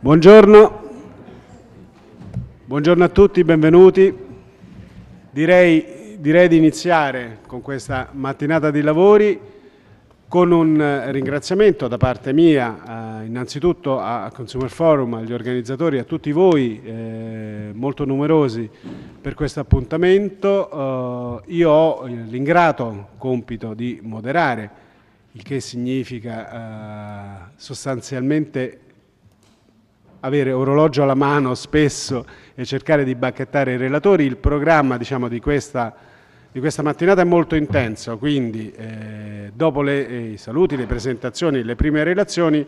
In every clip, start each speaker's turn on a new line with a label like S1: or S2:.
S1: Buongiorno. Buongiorno a tutti, benvenuti. Direi, direi, di iniziare con questa mattinata di lavori con un ringraziamento da parte mia eh, innanzitutto a Consumer Forum, agli organizzatori, a tutti voi eh, molto numerosi per questo appuntamento. Eh, io ho l'ingrato compito di moderare il che significa eh, sostanzialmente avere orologio alla mano spesso e cercare di bacchettare i relatori. Il programma diciamo, di, questa, di, questa, mattinata è molto intenso, quindi eh, dopo le, eh, i saluti, le presentazioni, le prime relazioni,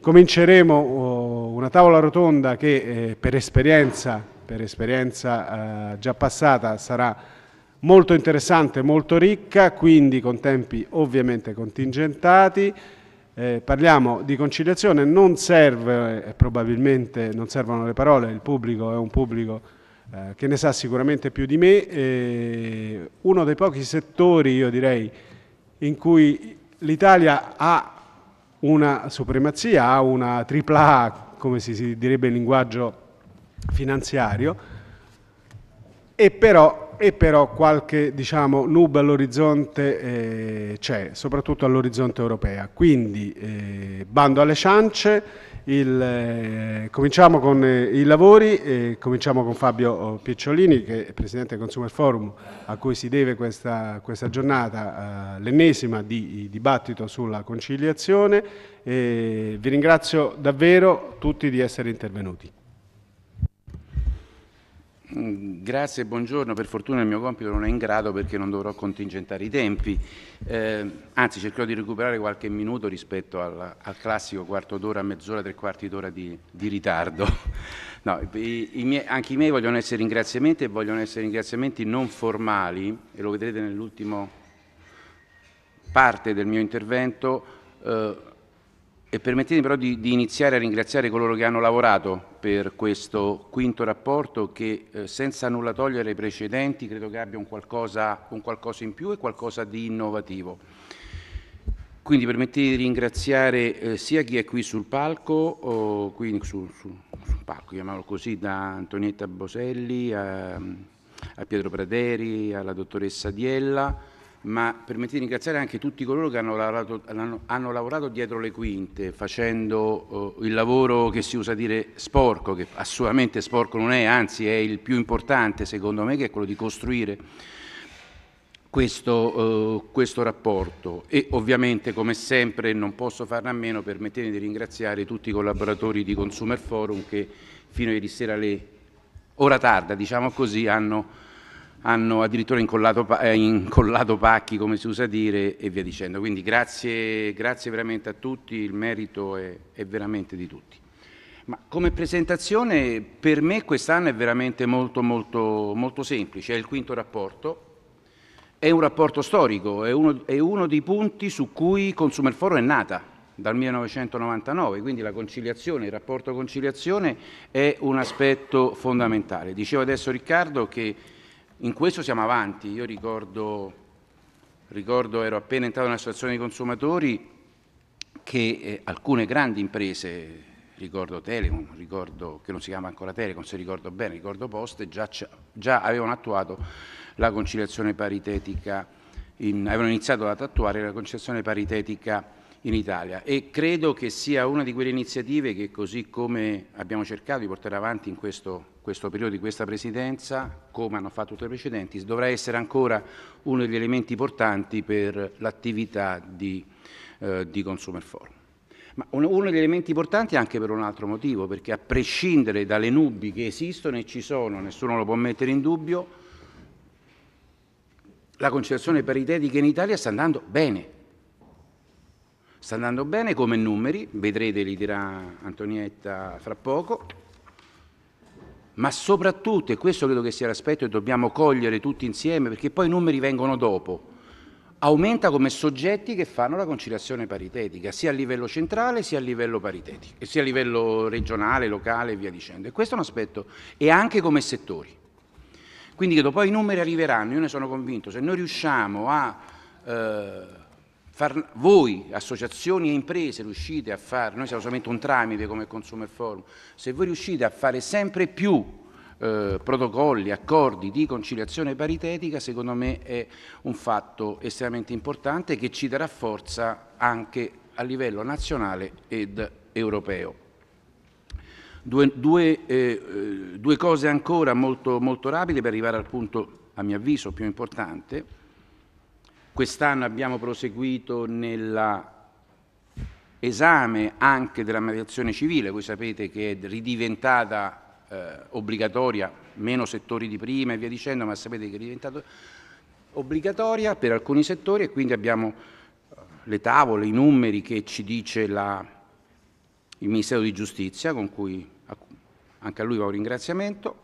S1: cominceremo oh, una tavola rotonda che eh, per esperienza, per esperienza eh, già passata sarà molto interessante, molto ricca, quindi con tempi ovviamente contingentati. Eh, parliamo di conciliazione, non serve, eh, probabilmente non servono le parole, il pubblico è un pubblico eh, che ne sa sicuramente più di me, eh, uno dei pochi settori, io direi, in cui l'Italia ha una supremazia, ha una tripla A, come si direbbe in linguaggio finanziario, e però e però qualche diciamo, nube all'orizzonte eh, c'è, soprattutto all'orizzonte europea. Quindi eh, bando alle ciance, il, eh, cominciamo con eh, i lavori, cominciamo con Fabio oh, Picciolini che è Presidente del Consumer Forum a cui si deve questa, questa giornata, eh, l'ennesima di, di dibattito sulla conciliazione. vi ringrazio davvero tutti di essere intervenuti.
S2: Mm, grazie, buongiorno. Per fortuna il mio compito non è in grado perché non dovrò contingentare i tempi. Eh, anzi, cercherò di recuperare qualche minuto rispetto al, al classico quarto d'ora, mezz'ora, tre quarti d'ora di, di, ritardo. No, i, i miei, anche i miei vogliono essere ringraziamenti e vogliono essere ringraziamenti non formali, e lo vedrete nell'ultima parte del mio intervento. Eh, e permettetemi però di, di, iniziare a ringraziare coloro che hanno lavorato per questo quinto rapporto che eh, senza nulla togliere i precedenti credo che abbia un qualcosa, un qualcosa in più e qualcosa di innovativo. Quindi permettetemi di ringraziare eh, sia chi è qui sul palco, quindi sul, sul, sul, palco, chiamiamolo così, da Antonietta Boselli a, a Pietro Praderi, alla dottoressa Diella, ma permettete di ringraziare anche tutti coloro che hanno lavorato, hanno lavorato dietro le quinte, facendo eh, il lavoro che si usa dire sporco, che assolutamente sporco non è, anzi è il più importante secondo me, che è quello di costruire questo, eh, questo rapporto. E ovviamente, come sempre, non posso farne a meno, permettetemi di ringraziare tutti i collaboratori di Consumer Forum che fino a ieri sera alle ora tarda, diciamo così, hanno hanno addirittura incollato, eh, incollato, pacchi, come si usa dire, e via dicendo. Quindi grazie, grazie veramente a tutti, il merito è, è veramente di tutti. Ma come presentazione per me quest'anno è veramente molto, molto, molto semplice, è il quinto rapporto, è un rapporto storico, è uno, è uno dei punti su cui Consumer Forum è nata dal 1999, quindi la conciliazione, il rapporto conciliazione è un aspetto fondamentale. Dicevo adesso Riccardo che in questo siamo avanti. Io ricordo, ricordo ero appena entrato nell'associazione dei consumatori, che eh, alcune grandi imprese, ricordo Telecom, ricordo, che non si chiama ancora Telecom se ricordo bene, ricordo Poste, già, già avevano attuato la conciliazione paritetica, in, avevano iniziato ad attuare la conciliazione paritetica in Italia e credo che sia una di quelle iniziative che così come abbiamo cercato di portare avanti in questo, questo periodo di questa Presidenza, come hanno fatto tutte le precedenti, dovrà essere ancora uno degli elementi portanti per l'attività di, eh, di Consumer Forum. Ma uno degli elementi importanti anche per un altro motivo, perché a prescindere dalle nubi che esistono e ci sono, nessuno lo può mettere in dubbio, la conciliazione paritetica in Italia sta andando bene. Sta andando bene come numeri, vedrete li dirà Antonietta fra poco, ma soprattutto, e questo credo che sia l'aspetto che dobbiamo cogliere tutti insieme, perché poi i numeri vengono dopo, aumenta come soggetti che fanno la conciliazione paritetica, sia a livello centrale sia a livello paritetico, sia a livello regionale, locale e via dicendo. E questo è un aspetto, e anche come settori. Quindi credo poi i numeri arriveranno, io ne sono convinto, se noi riusciamo a... Eh, far, voi, associazioni e imprese, riuscite a fare, noi siamo solamente un tramite come Consumer Forum, se voi riuscite a fare sempre più eh, protocolli, accordi di conciliazione paritetica, secondo me è un fatto estremamente importante che ci darà forza anche a livello nazionale ed europeo. Due, due, eh, eh due cose ancora molto, molto rapide per arrivare al punto, a mio avviso, più importante. Quest'anno abbiamo proseguito nell'esame anche della mediazione civile, voi sapete che è ridiventata eh, obbligatoria, meno settori di prima e via dicendo, ma sapete che è diventata obbligatoria per alcuni settori e quindi abbiamo eh, le tavole, i numeri che ci dice la, il Ministero di Giustizia, con cui anche a lui va un ringraziamento.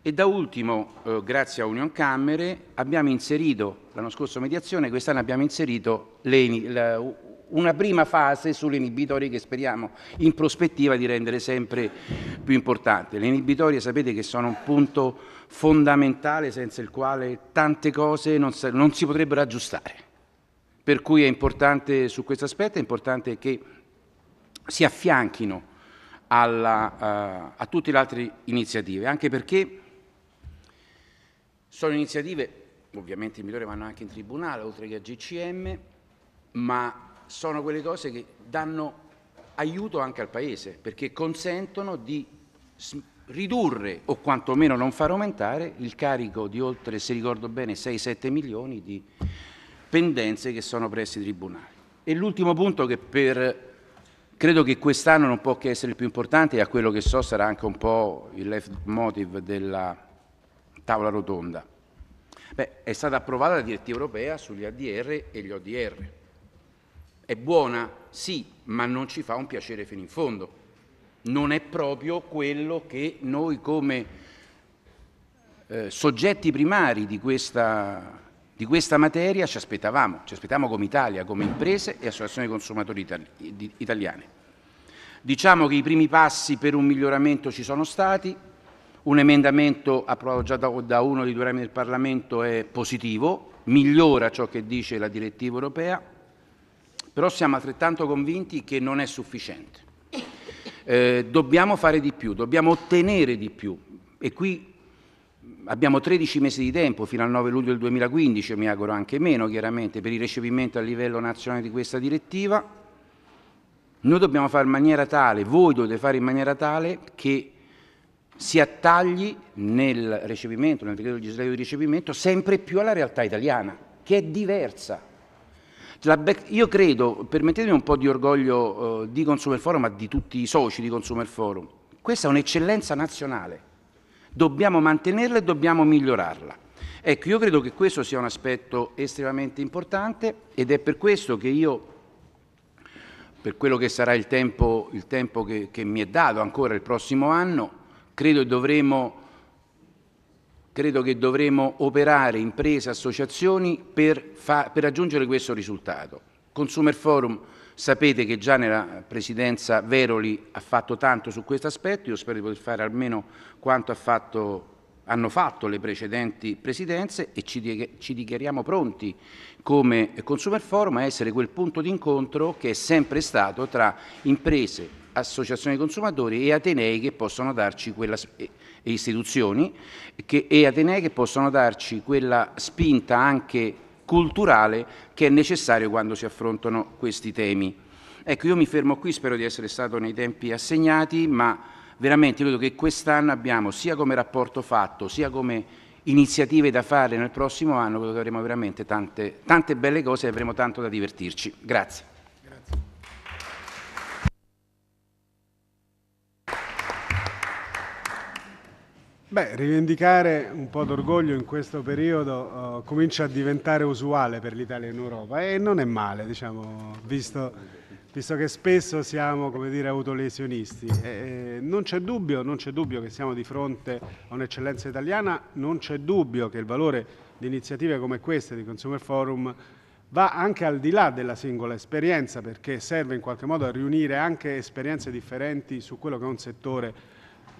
S2: E da ultimo, eh, grazie a Union Camere, abbiamo inserito, l'anno scorso mediazione, quest'anno abbiamo inserito le, la, una prima fase sulle inibitorie che speriamo in prospettiva di rendere sempre più importante. Le inibitorie sapete che sono un punto fondamentale senza il quale tante cose non, non si potrebbero aggiustare. Per cui è importante su questo aspetto, è importante che si affianchino alla, uh, a tutte le altre iniziative, anche perché sono iniziative, ovviamente i migliori vanno anche in tribunale, oltre che a GCM, ma sono quelle cose che danno aiuto anche al Paese, perché consentono di ridurre o quantomeno non far aumentare il carico di oltre, se ricordo bene, 6-7 milioni di pendenze che sono presso i tribunali. E l'ultimo punto che per Credo che quest'anno non può che essere il più importante e a quello che so sarà anche un po' il leitmotiv della tavola rotonda. Beh, è stata approvata la direttiva europea sugli ADR e gli ODR. È buona, sì, ma non ci fa un piacere fino in fondo. Non è proprio quello che noi come eh, soggetti primari di questa, di questa, materia ci aspettavamo, ci aspettavamo come Italia, come imprese e associazioni di consumatori itali italiane. Diciamo che i primi passi per un miglioramento ci sono stati, un emendamento approvato già da, da uno dei due rami del Parlamento è positivo, migliora ciò che dice la direttiva europea, però siamo altrettanto convinti che non è sufficiente. Eh, dobbiamo fare di più, dobbiamo ottenere di più e qui abbiamo 13 mesi di tempo fino al 9 luglio del 2015, mi auguro anche meno chiaramente, per il ricepimento a livello nazionale di questa direttiva. Noi dobbiamo fare in maniera tale, voi dovete fare in maniera tale che si attagli nel recepimento, nel decreto legislativo di recepimento, sempre più alla realtà italiana, che è diversa. io credo, permettetemi un po' di orgoglio eh, di Consumer Forum, ma di tutti i soci di Consumer Forum, questa è un'eccellenza nazionale, dobbiamo mantenerla e dobbiamo migliorarla. Ecco, io credo che questo sia un aspetto estremamente importante ed è per questo che io per quello che sarà il tempo, il tempo che, che, mi è dato ancora il prossimo anno, credo, dovremo, credo che dovremo operare imprese, associazioni per, fa, per raggiungere questo risultato. Consumer Forum sapete che già nella presidenza Veroli ha fatto tanto su questo aspetto, io spero di poter fare almeno quanto ha fatto hanno fatto le precedenti presidenze e ci, ci, dichiariamo pronti come Consumer Forum a essere quel punto d'incontro che è sempre stato tra imprese, associazioni di consumatori e atenei che possono darci quella e istituzioni che, e atenei che possono darci quella spinta anche culturale che è necessario quando si affrontano questi temi. Ecco, io mi fermo qui, spero di essere stato nei tempi assegnati, ma veramente credo che quest'anno abbiamo, sia come rapporto fatto, sia come iniziative da fare nel prossimo anno, credo che avremo veramente tante, tante belle cose e avremo tanto da divertirci. Grazie.
S1: Beh, rivendicare un po' d'orgoglio in questo periodo uh, comincia a diventare usuale per l'Italia in Europa e non è male, diciamo, visto, visto, che spesso siamo, come dire, autolesionisti. E, non c'è dubbio, dubbio che siamo di fronte a un'eccellenza italiana, non c'è dubbio che il valore di iniziative come queste di Consumer Forum va anche al di là della singola esperienza perché serve in qualche modo a riunire anche esperienze differenti su quello che è un settore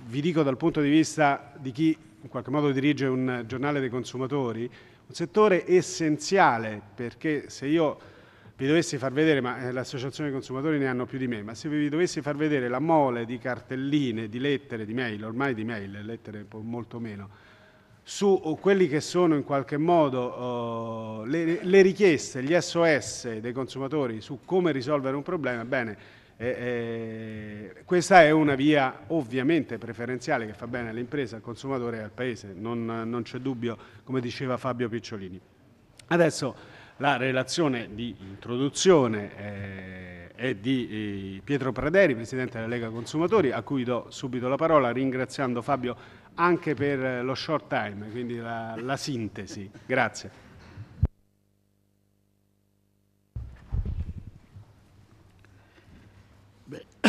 S1: vi dico dal punto di vista di chi in qualche modo dirige un giornale dei consumatori, un settore essenziale perché se io vi dovessi far vedere, ma eh, l'associazione dei consumatori ne hanno più di me, ma se vi dovessi far vedere la mole di cartelline, di lettere, di mail, ormai di mail, lettere molto meno, su uh, quelli che sono in qualche modo uh, le, le richieste, gli SOS dei consumatori su come risolvere un problema, bene, eh, eh, questa è una via ovviamente preferenziale che fa bene all'impresa, al consumatore e al Paese, non, non c'è dubbio, come diceva Fabio Picciolini. Adesso la relazione di introduzione eh, è di eh, Pietro Praderi, Presidente della Lega Consumatori, a cui do subito la parola ringraziando Fabio anche per lo short time, quindi la, la sintesi.
S3: Grazie.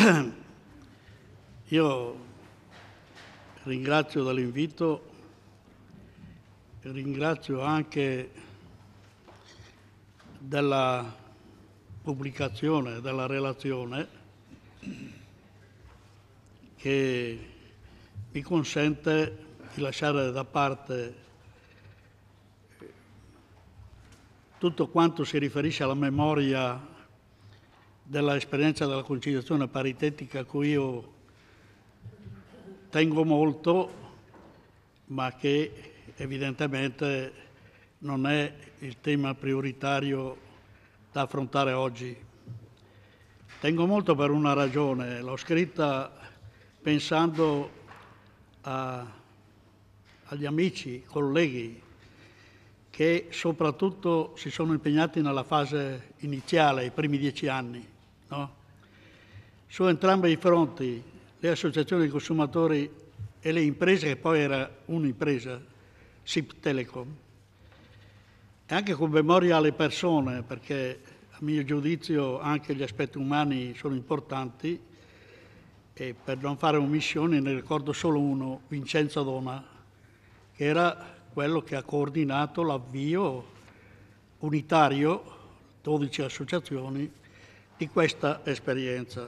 S3: Io ringrazio dell'invito, ringrazio anche della pubblicazione della relazione che mi consente di lasciare da parte tutto quanto si riferisce alla memoria dell'esperienza della conciliazione paritetica a cui io tengo molto, ma che evidentemente non è il tema prioritario da affrontare oggi. Tengo molto per una ragione, l'ho scritta pensando a, agli amici, colleghi, che soprattutto si sono impegnati nella fase iniziale, i primi dieci anni No? Su entrambi i fronti, le associazioni di consumatori e le imprese, che poi era un'impresa, SIP Telecom, e anche con memoria alle persone, perché a mio giudizio anche gli aspetti umani sono importanti, e per non fare omissione ne ricordo solo uno, Vincenzo Dona, che era quello che ha coordinato l'avvio unitario, 12 associazioni, di questa esperienza.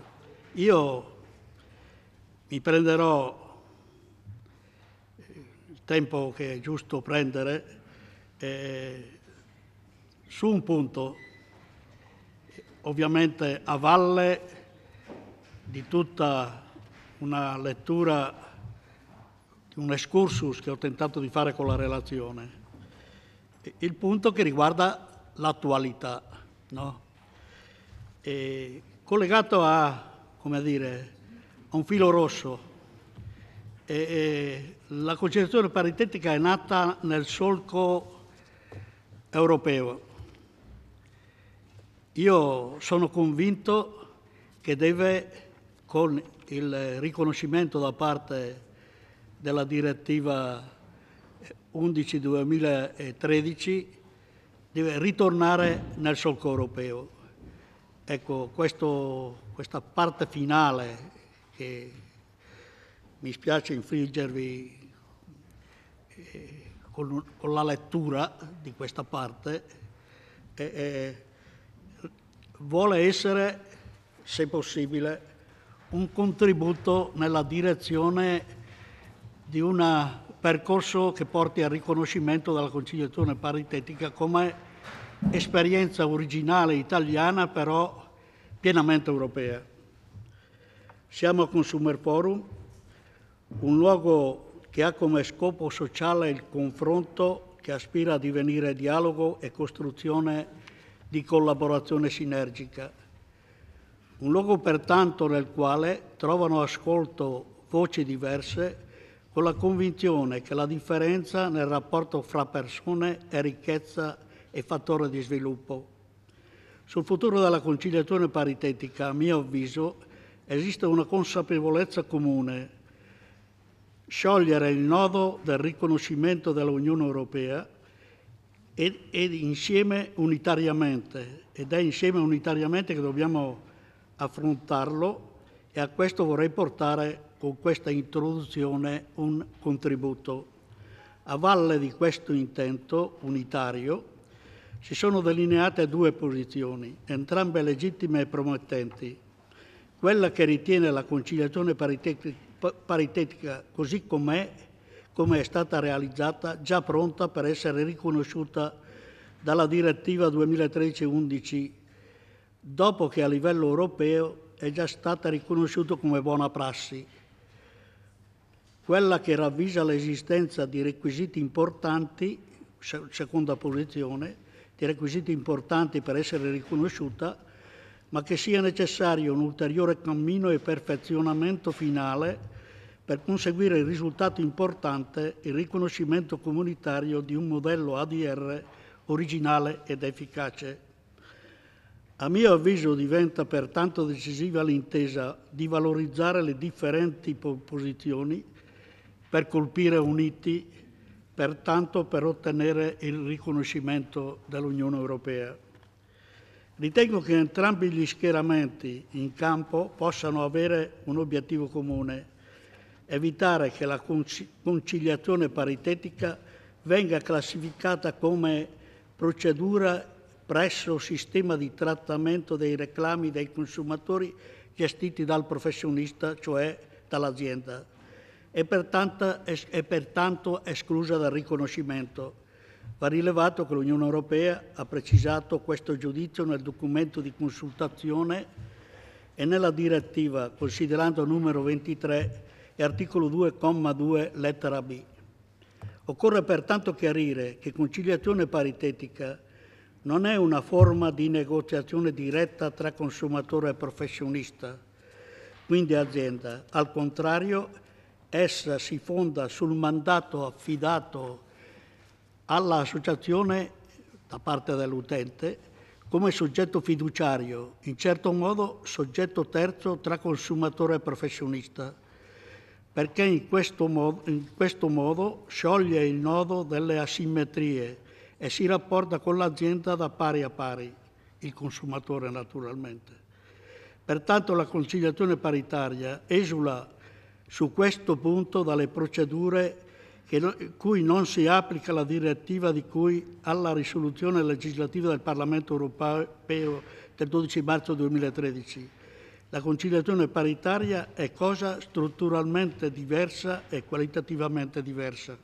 S3: Io mi prenderò eh, il tempo che è giusto prendere eh, su un punto, ovviamente a valle di tutta una lettura, un excursus che ho tentato di fare con la relazione, il punto che riguarda l'attualità. No? eh, collegato a, dire, a, un filo rosso. Eh, eh, la concezione paritetica è nata nel solco europeo. Io sono convinto che deve, con il riconoscimento da parte della direttiva 11-2013, ritornare nel solco europeo Ecco, questo, questa parte finale che mi spiace infliggervi eh, con, con, la lettura di questa parte, eh, eh, vuole essere, se possibile, un contributo nella direzione di un percorso che porti al riconoscimento della conciliazione paritetica come esperienza originale italiana però pienamente europea. Siamo a Consumer Forum, un luogo che ha come scopo sociale il confronto che aspira a divenire dialogo e costruzione di collaborazione sinergica. Un luogo pertanto nel quale trovano ascolto voci diverse con la convinzione che la differenza nel rapporto fra persone è ricchezza e fattore di sviluppo. Sul futuro della conciliazione paritetica, a mio avviso, esiste una consapevolezza comune. Sciogliere il nodo del riconoscimento dell'Unione Europea ed, ed insieme unitariamente, ed è insieme unitariamente che dobbiamo affrontarlo e a questo vorrei portare con questa introduzione un contributo. A valle di questo intento unitario si sono delineate due posizioni, entrambe legittime e promettenti. Quella che ritiene la conciliazione paritetica così com'è, come è stata realizzata, già pronta per essere riconosciuta dalla direttiva 2013-11, dopo che a livello europeo è già stata riconosciuta come buona prassi. Quella che ravvisa l'esistenza di requisiti importanti, seconda posizione, dei requisiti importanti per essere riconosciuta, ma che sia necessario un ulteriore cammino e perfezionamento finale per conseguire il risultato importante, il riconoscimento comunitario di un modello ADR originale ed efficace. A mio avviso diventa pertanto decisiva l'intesa di valorizzare le differenti posizioni per colpire uniti pertanto per ottenere il riconoscimento dell'Unione Europea. Ritengo che entrambi gli schieramenti in campo possano avere un obiettivo comune, evitare che la conciliazione paritetica venga classificata come procedura presso sistema di trattamento dei reclami dei consumatori gestiti dal professionista, cioè dall'azienda, è pertanto, è pertanto esclusa dal riconoscimento. Va rilevato che l'Unione Europea ha precisato questo giudizio nel documento di consultazione e nella direttiva, considerando numero 23 e articolo 2,2 lettera B. Occorre pertanto chiarire che conciliazione paritetica non è una forma di negoziazione diretta tra consumatore e professionista, quindi azienda. Al contrario, Essa si fonda sul mandato affidato all'associazione da parte dell'utente come soggetto fiduciario, in certo modo soggetto terzo tra consumatore e professionista, perché in questo modo, in questo modo scioglie il nodo delle asimmetrie e si rapporta con l'azienda da pari a pari, il consumatore naturalmente. Pertanto la conciliazione paritaria esula su questo punto dalle procedure che, cui non si applica la direttiva di cui alla risoluzione legislativa del Parlamento europeo del 12 marzo 2013. La conciliazione paritaria è cosa strutturalmente diversa e qualitativamente diversa.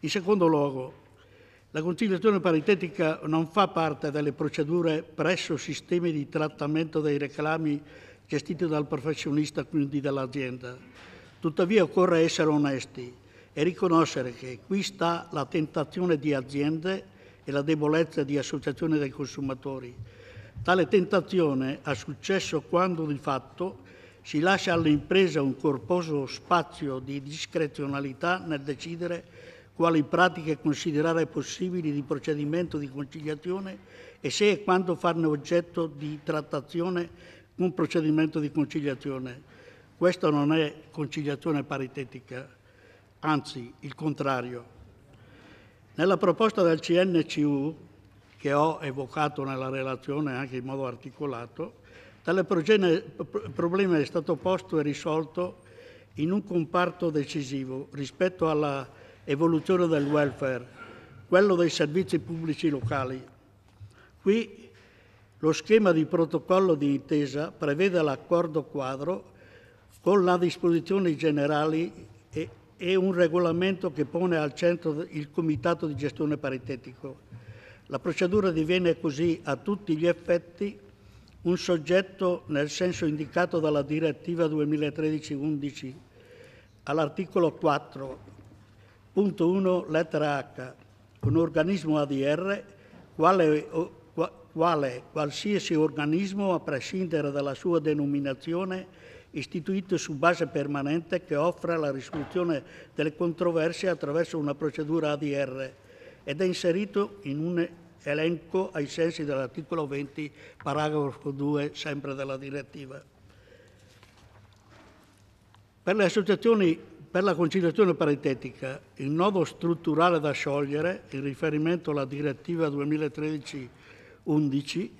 S3: In secondo luogo, la conciliazione paritetica non fa parte delle procedure presso sistemi di trattamento dei reclami gestiti dal professionista, quindi dall'azienda. Tuttavia occorre essere onesti e riconoscere che qui sta la tentazione di aziende e la debolezza di associazioni dei consumatori. Tale tentazione ha successo quando di fatto si lascia all'impresa un corposo spazio di discrezionalità nel decidere quali pratiche considerare possibili di procedimento di conciliazione e se e quando farne oggetto di trattazione un procedimento di conciliazione. Questa non è conciliazione paritetica, anzi il contrario. Nella proposta del CNCU, che ho evocato nella relazione anche in modo articolato, tale problema è stato posto e risolto in un comparto decisivo rispetto all'evoluzione del welfare, quello dei servizi pubblici locali. Qui lo schema di protocollo di intesa prevede l'accordo quadro con le disposizioni generali e, e, un regolamento che pone al centro il comitato di gestione paritetico. La procedura diviene così a tutti gli effetti un soggetto nel senso indicato dalla direttiva 2013-11 all'articolo 4.1 lettera H, un organismo ADR quale quale qualsiasi organismo, a prescindere dalla sua denominazione, istituito su base permanente che offra la risoluzione delle controversie attraverso una procedura ADR ed è inserito in un elenco ai sensi dell'articolo 20, paragrafo 2, sempre della direttiva. Per le associazioni per la conciliazione paritetica, il nodo strutturale da sciogliere, in riferimento alla direttiva 2013 11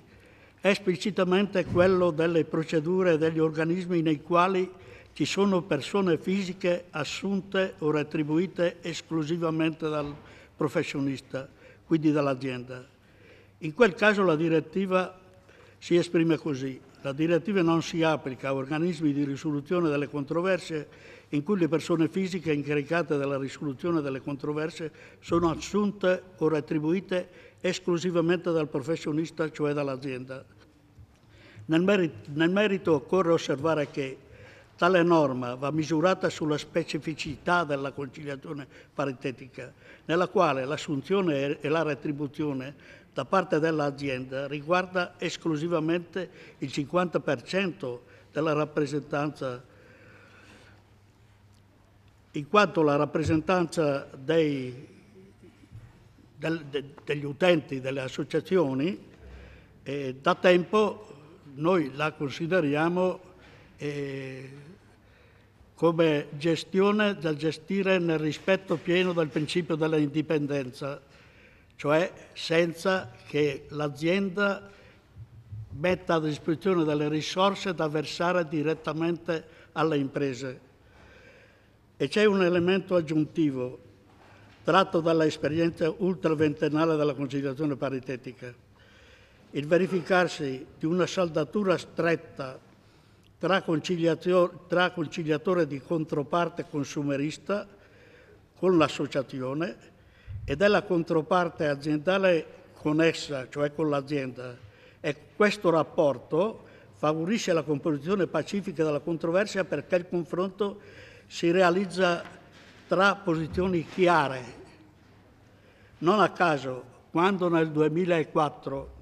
S3: è esplicitamente quello delle procedure e degli organismi nei quali ci sono persone fisiche assunte o retribuite esclusivamente dal professionista, quindi dall'azienda. In quel caso la direttiva si esprime così. La direttiva non si applica a organismi di risoluzione delle controversie in cui le persone fisiche incaricate della risoluzione delle controversie sono assunte o retribuite esclusivamente dal professionista, cioè dall'azienda. Nel merito, nel merito occorre osservare che Tale norma va misurata sulla specificità della conciliazione paritetica, nella quale l'assunzione e la retribuzione da parte dell'azienda riguarda esclusivamente il 50% della rappresentanza, in quanto la rappresentanza dei del, de, degli utenti, delle associazioni, eh, da tempo noi la consideriamo eh, come gestione da gestire nel rispetto pieno del principio dell'indipendenza, cioè senza che l'azienda metta a disposizione delle risorse da versare direttamente alle imprese. E c'è un elemento aggiuntivo, tratto dalla esperienza ultraventennale della conciliazione paritetica. Il verificarsi di una saldatura stretta tra, tra conciliatore di controparte consumerista con l'associazione e della controparte aziendale con essa, cioè con l'azienda. E questo rapporto favorisce la composizione pacifica della controversia perché il confronto si realizza tra posizioni chiare. Non a caso, quando nel 2004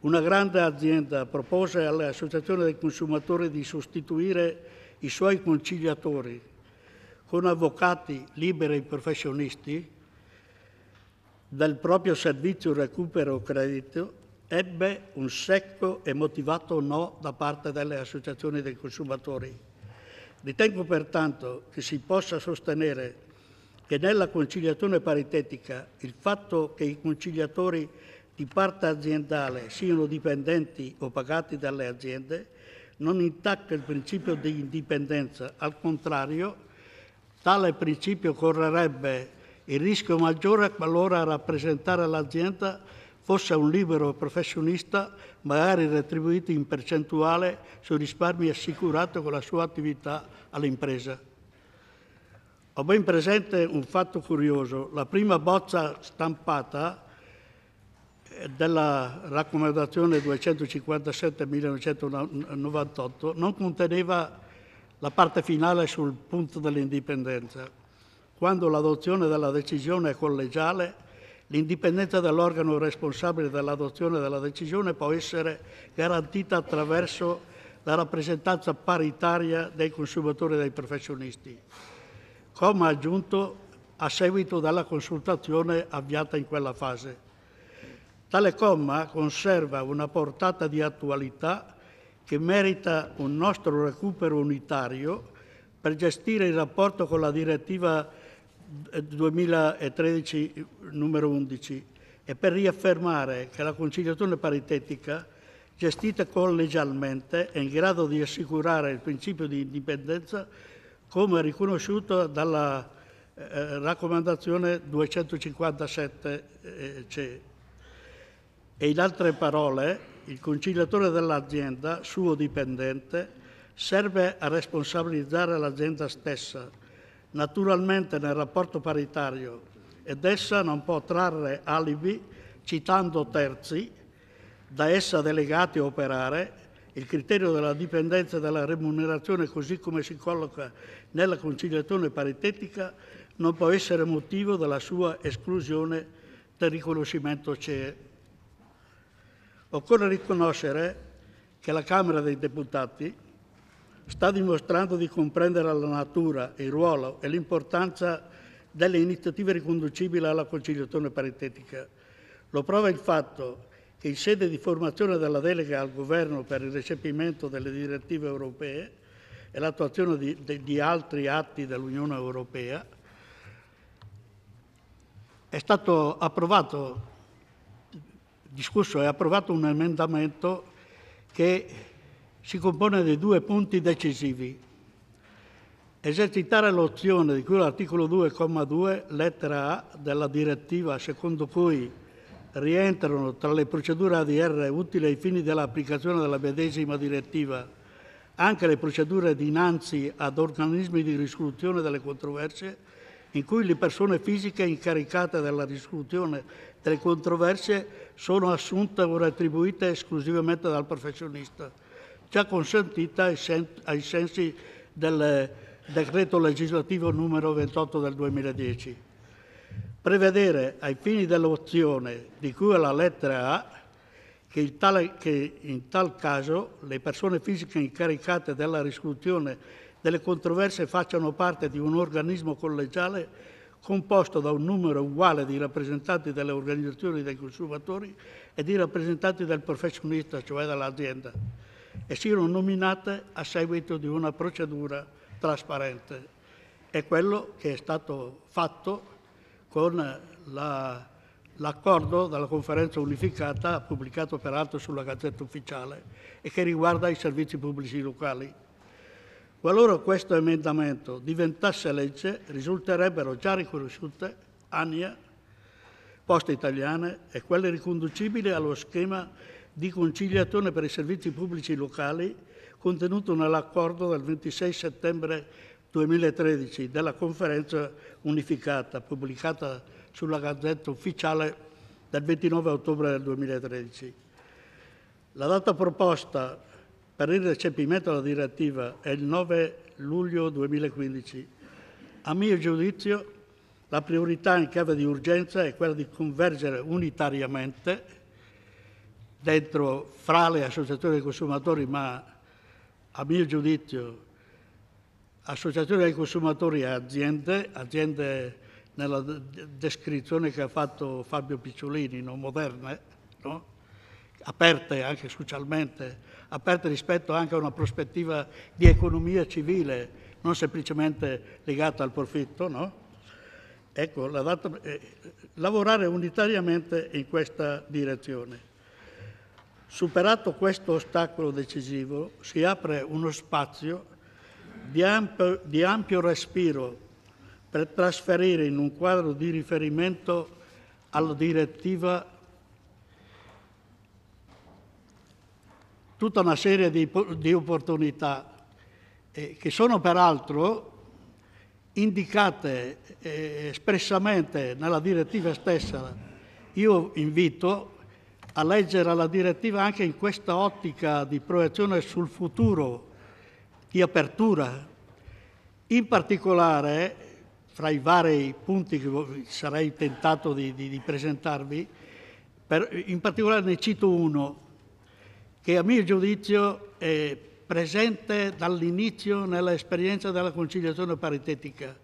S3: una grande azienda propose alle associazioni dei consumatori di sostituire i suoi conciliatori con avvocati liberi professionisti del proprio servizio recupero credito, ebbe un secco e motivato no da parte delle associazioni dei consumatori Ritengo pertanto che si possa sostenere che nella conciliazione paritetica il fatto che i conciliatori di parte aziendale siano dipendenti o pagati dalle aziende non intacca il principio di indipendenza, al contrario tale principio correrebbe il rischio maggiore qualora rappresentare l'azienda fosse un libero professionista magari retribuito in percentuale sui risparmi assicurati con la sua attività all'impresa. Ho ben presente un fatto curioso. La prima bozza stampata eh, della raccomandazione 257-1998 non conteneva la parte finale sul punto dell'indipendenza. Quando l'adozione della decisione collegiale L'indipendenza dell'organo responsabile dell'adozione della decisione può essere garantita attraverso la rappresentanza paritaria dei consumatori e dei professionisti, come aggiunto a seguito della consultazione avviata in quella fase. Tale comma conserva una portata di attualità che merita un nostro recupero unitario per gestire il rapporto con la direttiva 2013 eh, numero 11 e per riaffermare che la conciliazione paritetica gestita collegialmente è in grado di assicurare il principio di indipendenza come riconosciuto dalla eh, eh raccomandazione 257 eh, CE. E in altre parole, il conciliatore dell'azienda, suo dipendente, serve a responsabilizzare l'azienda stessa naturalmente nel rapporto paritario ed essa non può trarre alibi citando terzi da essa delegati a operare il criterio della dipendenza e della remunerazione così come si colloca nella conciliazione paritetica non può essere motivo della sua esclusione del riconoscimento CE. Occorre riconoscere che la Camera dei Deputati sta dimostrando di comprendere la natura, il ruolo e l'importanza delle iniziative riconducibili alla conciliazione paritetica. Lo prova il fatto che in sede di formazione della delega al governo per il recepimento delle direttive europee e l'attuazione di, di, di altri atti dell'Unione Europea, è stato approvato, discusso e approvato un emendamento che si compone di due punti decisivi. Esercitare l'opzione di cui l'articolo 2,2 lettera A della direttiva secondo cui rientrano tra le procedure ADR utili ai fini dell'applicazione della medesima direttiva anche le procedure dinanzi ad organismi di risoluzione delle controversie in cui le persone fisiche incaricate della risoluzione delle controversie sono assunte o retribuite esclusivamente dal professionista già consentita ai, sen ai sensi del decreto legislativo numero 28 del 2010. Prevedere, ai fini dell'opzione di cui alla lettera A, che in, tale, che in tal caso le persone fisiche incaricate della risoluzione delle controversie facciano parte di un organismo collegiale composto da un numero uguale di rappresentanti delle organizzazioni dei consumatori e di rappresentanti del professionista, cioè dell'azienda e siano nominate a seguito di una procedura trasparente. È quello che è stato fatto con la, l'accordo della conferenza unificata pubblicato peraltro sulla Gazzetta Ufficiale e che riguarda i servizi pubblici locali. Qualora questo emendamento diventasse legge, risulterebbero già riconosciute ANIA, Poste Italiane e quelle riconducibili allo schema di conciliazione per i servizi pubblici locali contenuto nell'accordo del 26 settembre 2013 della conferenza unificata pubblicata sulla Gazzetta Ufficiale del 29 ottobre del 2013. La data proposta per il recepimento della direttiva è il 9 luglio 2015. A mio giudizio, la priorità in chiave di urgenza è quella di convergere unitariamente dentro, fra le associazioni dei consumatori, ma a mio giudizio associazioni dei consumatori e aziende, aziende nella descrizione che ha fatto Fabio Picciolini, non moderne, no? aperte anche socialmente, aperte rispetto anche a una prospettiva di economia civile, non semplicemente legata al profitto, no? Ecco, la data, eh, lavorare unitariamente in questa direzione. Superato questo ostacolo decisivo, si apre uno spazio di ampio, di ampio respiro per trasferire in un quadro di riferimento alla direttiva tutta una serie di, di opportunità eh, che sono peraltro indicate eh, espressamente nella direttiva stessa. Io invito a leggere la direttiva anche in questa ottica di proiezione sul futuro, di apertura. In particolare, fra i vari punti che sarei tentato di, di, di presentarvi, per, in particolare ne cito uno che a mio giudizio è presente dall'inizio nell'esperienza della conciliazione paritetica.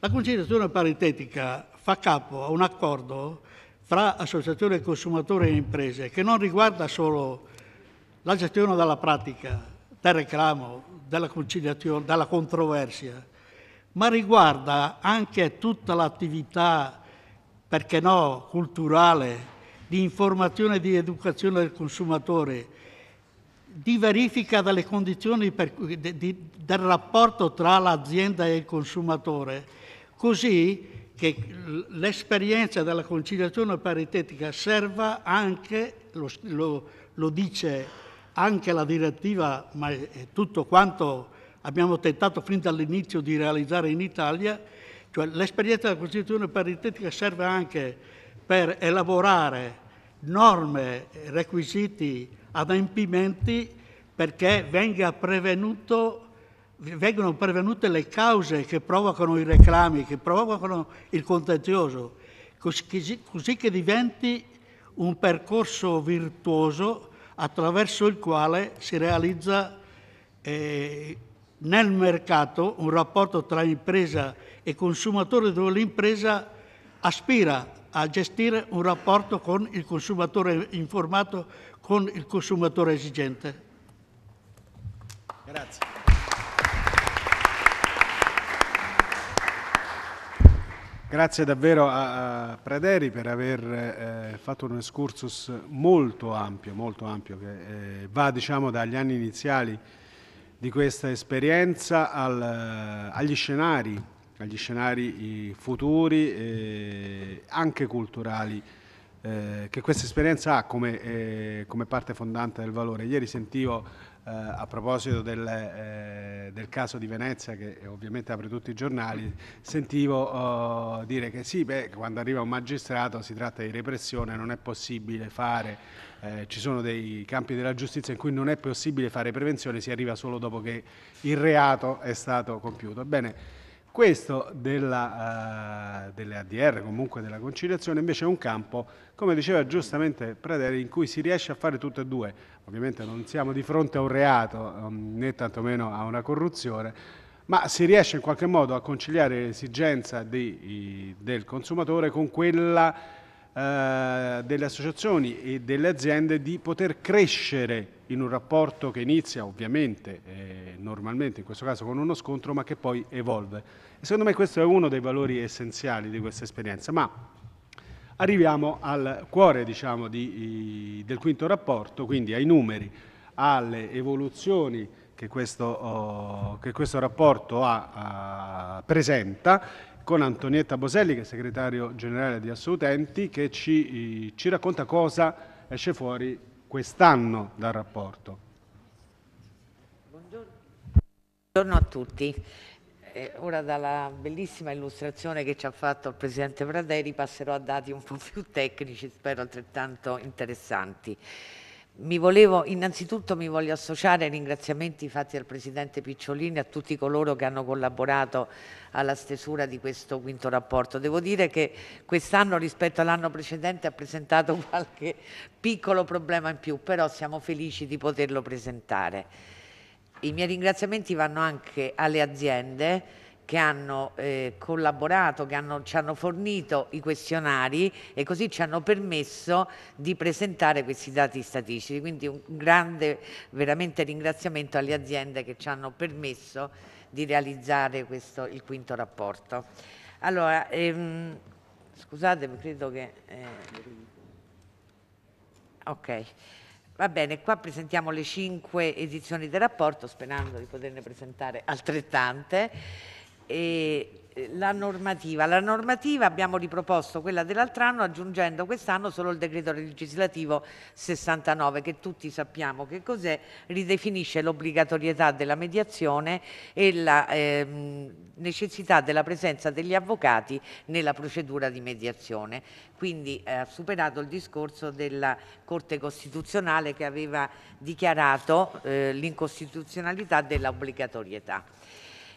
S3: La conciliazione paritetica fa capo a un accordo tra associazione consumatore e imprese, che non riguarda solo la gestione della pratica, del reclamo, della conciliazione, della controversia, ma riguarda anche tutta l'attività, perché no, culturale, di informazione e di educazione del consumatore, di verifica delle condizioni per, di, del rapporto tra l'azienda e il consumatore. Così che l'esperienza della conciliazione paritetica serva anche, lo, lo, lo dice anche la direttiva, ma è tutto quanto abbiamo tentato fin dall'inizio di realizzare in Italia, cioè l'esperienza della conciliazione paritetica serve anche per elaborare norme, requisiti, adempimenti perché venga prevenuto vengono prevenute le cause che provocano i reclami, che provocano il contenzioso, così, così che diventi un percorso virtuoso attraverso il quale si realizza eh, nel mercato un rapporto tra impresa e consumatore dove l'impresa aspira a gestire un rapporto con il consumatore informato, con il consumatore esigente.
S1: Grazie. Grazie davvero a Praderi per aver eh, fatto un excursus molto ampio, molto ampio che eh, va diciamo, dagli anni iniziali di questa esperienza al, eh, agli, scenari, agli scenari, futuri e anche culturali eh, che questa esperienza ha come, eh, come parte fondante del valore. Ieri sentivo eh, a proposito del, eh, del, caso di Venezia, che ovviamente apre tutti i giornali, sentivo oh, dire che sì, beh, quando arriva un magistrato si tratta di repressione, non è possibile fare eh, ci sono dei campi della giustizia in cui non è possibile fare prevenzione, si arriva solo dopo che il reato è stato compiuto. Bene, questo della, uh, delle ADR, comunque della conciliazione, invece è un campo, come diceva giustamente Praderi, in cui si riesce a fare tutte e due. Ovviamente non siamo di fronte a un reato, um, né tantomeno a una corruzione, ma si riesce in qualche modo a conciliare l'esigenza di, del consumatore con quella eh, delle associazioni e delle aziende di poter crescere in un rapporto che inizia ovviamente, eh, normalmente in questo caso con uno scontro, ma che poi evolve. E secondo me questo è uno dei valori essenziali di questa esperienza. Ma arriviamo al cuore diciamo, di, del quinto rapporto, quindi ai numeri, alle evoluzioni che questo, oh, che questo rapporto ha, ah, presenta con Antonietta Boselli, che è segretario generale di Assolutenti, che ci, eh, ci racconta cosa esce fuori quest'anno dal rapporto.
S4: Buongiorno, a tutti. Eh, ora dalla bellissima illustrazione che ci ha fatto il Presidente Prateri passerò a dati un po' più tecnici, spero altrettanto interessanti. Mi volevo, innanzitutto mi voglio associare ai ringraziamenti fatti al Presidente Picciolini e a tutti coloro che hanno collaborato alla stesura di questo quinto rapporto. Devo dire che quest'anno rispetto all'anno precedente ha presentato qualche piccolo problema in più, però siamo felici di poterlo presentare. I miei ringraziamenti vanno anche alle aziende che hanno eh, collaborato, che hanno, ci hanno fornito i questionari e così ci hanno permesso di presentare questi dati statistici. Quindi un grande veramente ringraziamento alle aziende che ci hanno permesso di realizzare questo, il quinto rapporto. Allora, ehm, scusate, credo che... Eh, ok. Va bene, qua presentiamo le cinque edizioni del rapporto, sperando di poterne presentare altrettante eh, la normativa. La normativa abbiamo riproposto quella dell'altro anno aggiungendo quest'anno solo il decreto legislativo 69 che tutti sappiamo che cos'è, ridefinisce l'obbligatorietà della mediazione e la eh, necessità della presenza degli avvocati nella procedura di mediazione. Quindi eh, ha eh, superato il discorso della Corte Costituzionale che aveva dichiarato eh, l'incostituzionalità dell'obbligatorietà.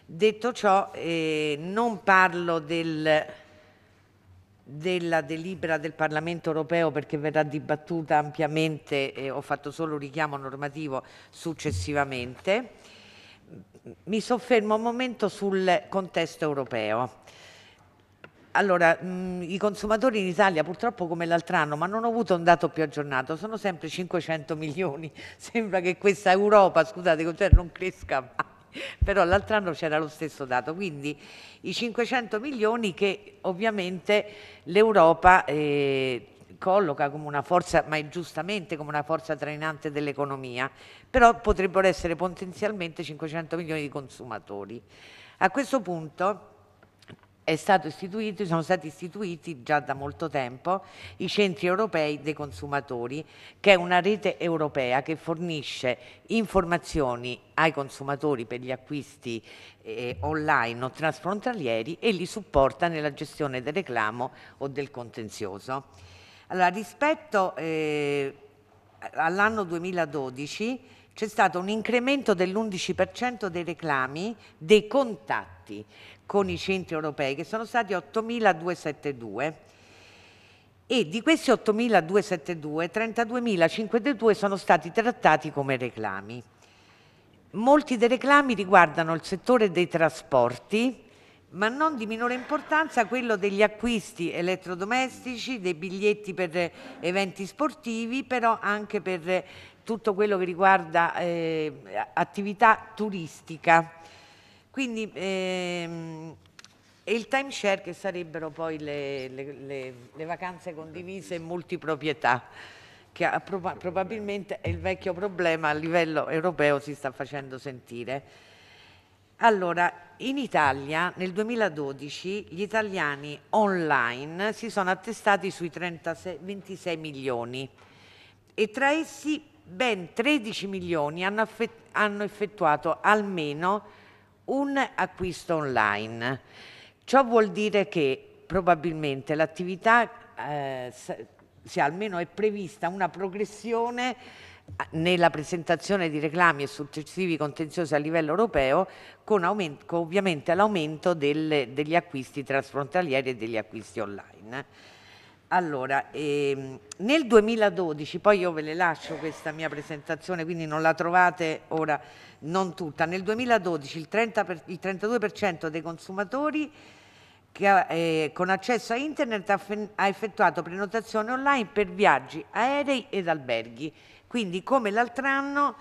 S4: Detto ciò, eh, non parlo del, della delibera del Parlamento europeo perché verrà dibattuta ampiamente, eh, ho fatto solo un richiamo normativo successivamente. Mi soffermo un momento sul contesto europeo. Allora, mh, i consumatori in Italia purtroppo come l'altro anno, ma non ho avuto un dato più aggiornato, sono sempre 500 milioni. Sembra che questa Europa, scusate, cioè non cresca mai. però l'altro anno c'era lo stesso dato, quindi i 500 milioni che ovviamente l'Europa eh, colloca come una forza, ma giustamente come una forza trainante dell'economia, però potrebbero essere potenzialmente 500 milioni di consumatori. A questo punto sono stati istituiti già da molto tempo i centri europei dei consumatori, che è una rete europea che fornisce informazioni ai consumatori per gli acquisti eh, online o trasfrontalieri e li supporta nella gestione del reclamo o del contenzioso. Allora, rispetto eh, all'anno 2012 c'è stato un incremento dell'11% dei reclami, dei contatti con i centri europei, che sono stati 8.272 e di questi 8.272, 32.502 sono stati trattati come reclami. Molti dei reclami riguardano il settore dei trasporti, ma non di minore importanza quello degli acquisti elettrodomestici, dei biglietti per eventi sportivi, però anche per tutto quello che riguarda eh, attività turistica. Quindi ehm, e il timeshare che sarebbero poi le, le, le, le vacanze condivise in multiproprietà, che proba probabilmente è il vecchio problema a livello europeo si sta facendo sentire. Allora, in Italia nel 2012 gli italiani online si sono attestati sui 36, 26 milioni e tra essi ben 13 milioni hanno, hanno effettuato almeno un acquisto online. Ciò vuol dire che probabilmente l'attività eh, se almeno è prevista una progressione nella presentazione di reclami e successivi contenziosi a livello europeo con, aumento, con ovviamente l'aumento degli acquisti trasfrontalieri e degli acquisti online. Allora, ehm, nel 2012, poi io ve le lascio questa mia presentazione, quindi non la trovate ora, non tutta, nel 2012 il, 30 per, il 32% dei consumatori che, eh, con accesso a internet ha, ha effettuato prenotazione online per viaggi aerei ed alberghi, quindi come l'altro anno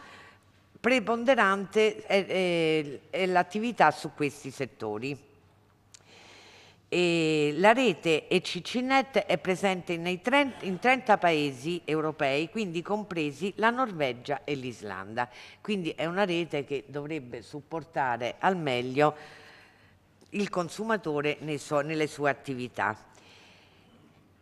S4: preponderante è, è, è l'attività su questi settori. E la rete ECCNet è presente trent, in 30 paesi europei, quindi compresi la Norvegia e l'Islanda. Quindi è una rete che dovrebbe supportare al meglio il consumatore so, nelle sue attività.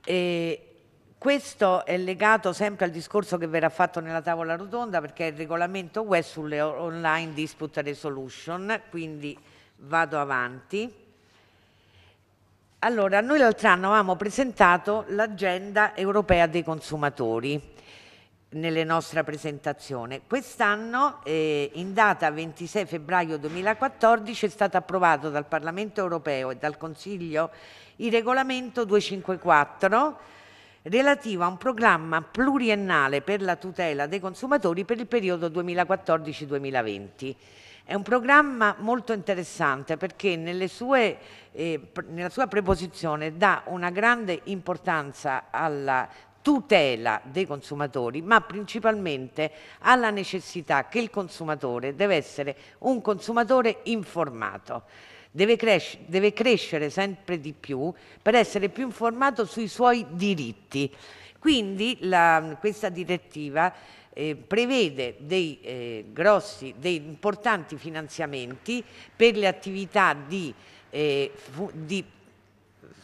S4: E questo è legato sempre al discorso che verrà fatto nella tavola rotonda perché è il regolamento UE sulle online dispute resolution, quindi vado avanti. Allora, noi l'altro anno avevamo presentato l'agenda europea dei consumatori nelle nostre presentazioni. Quest'anno, eh, in data 26 febbraio 2014, è stato approvato dal Parlamento europeo e dal Consiglio il regolamento 254 relativo a un programma pluriennale per la tutela dei consumatori per il periodo 2014-2020 è un programma molto interessante perché sue, eh, nella sua preposizione dà una grande importanza alla tutela dei consumatori, ma principalmente alla necessità che il consumatore deve essere un consumatore informato. Deve, cresc deve, crescere sempre di più per essere più informato sui suoi diritti. Quindi la, questa direttiva eh, prevede dei eh, grossi, dei importanti finanziamenti per le attività di, eh, di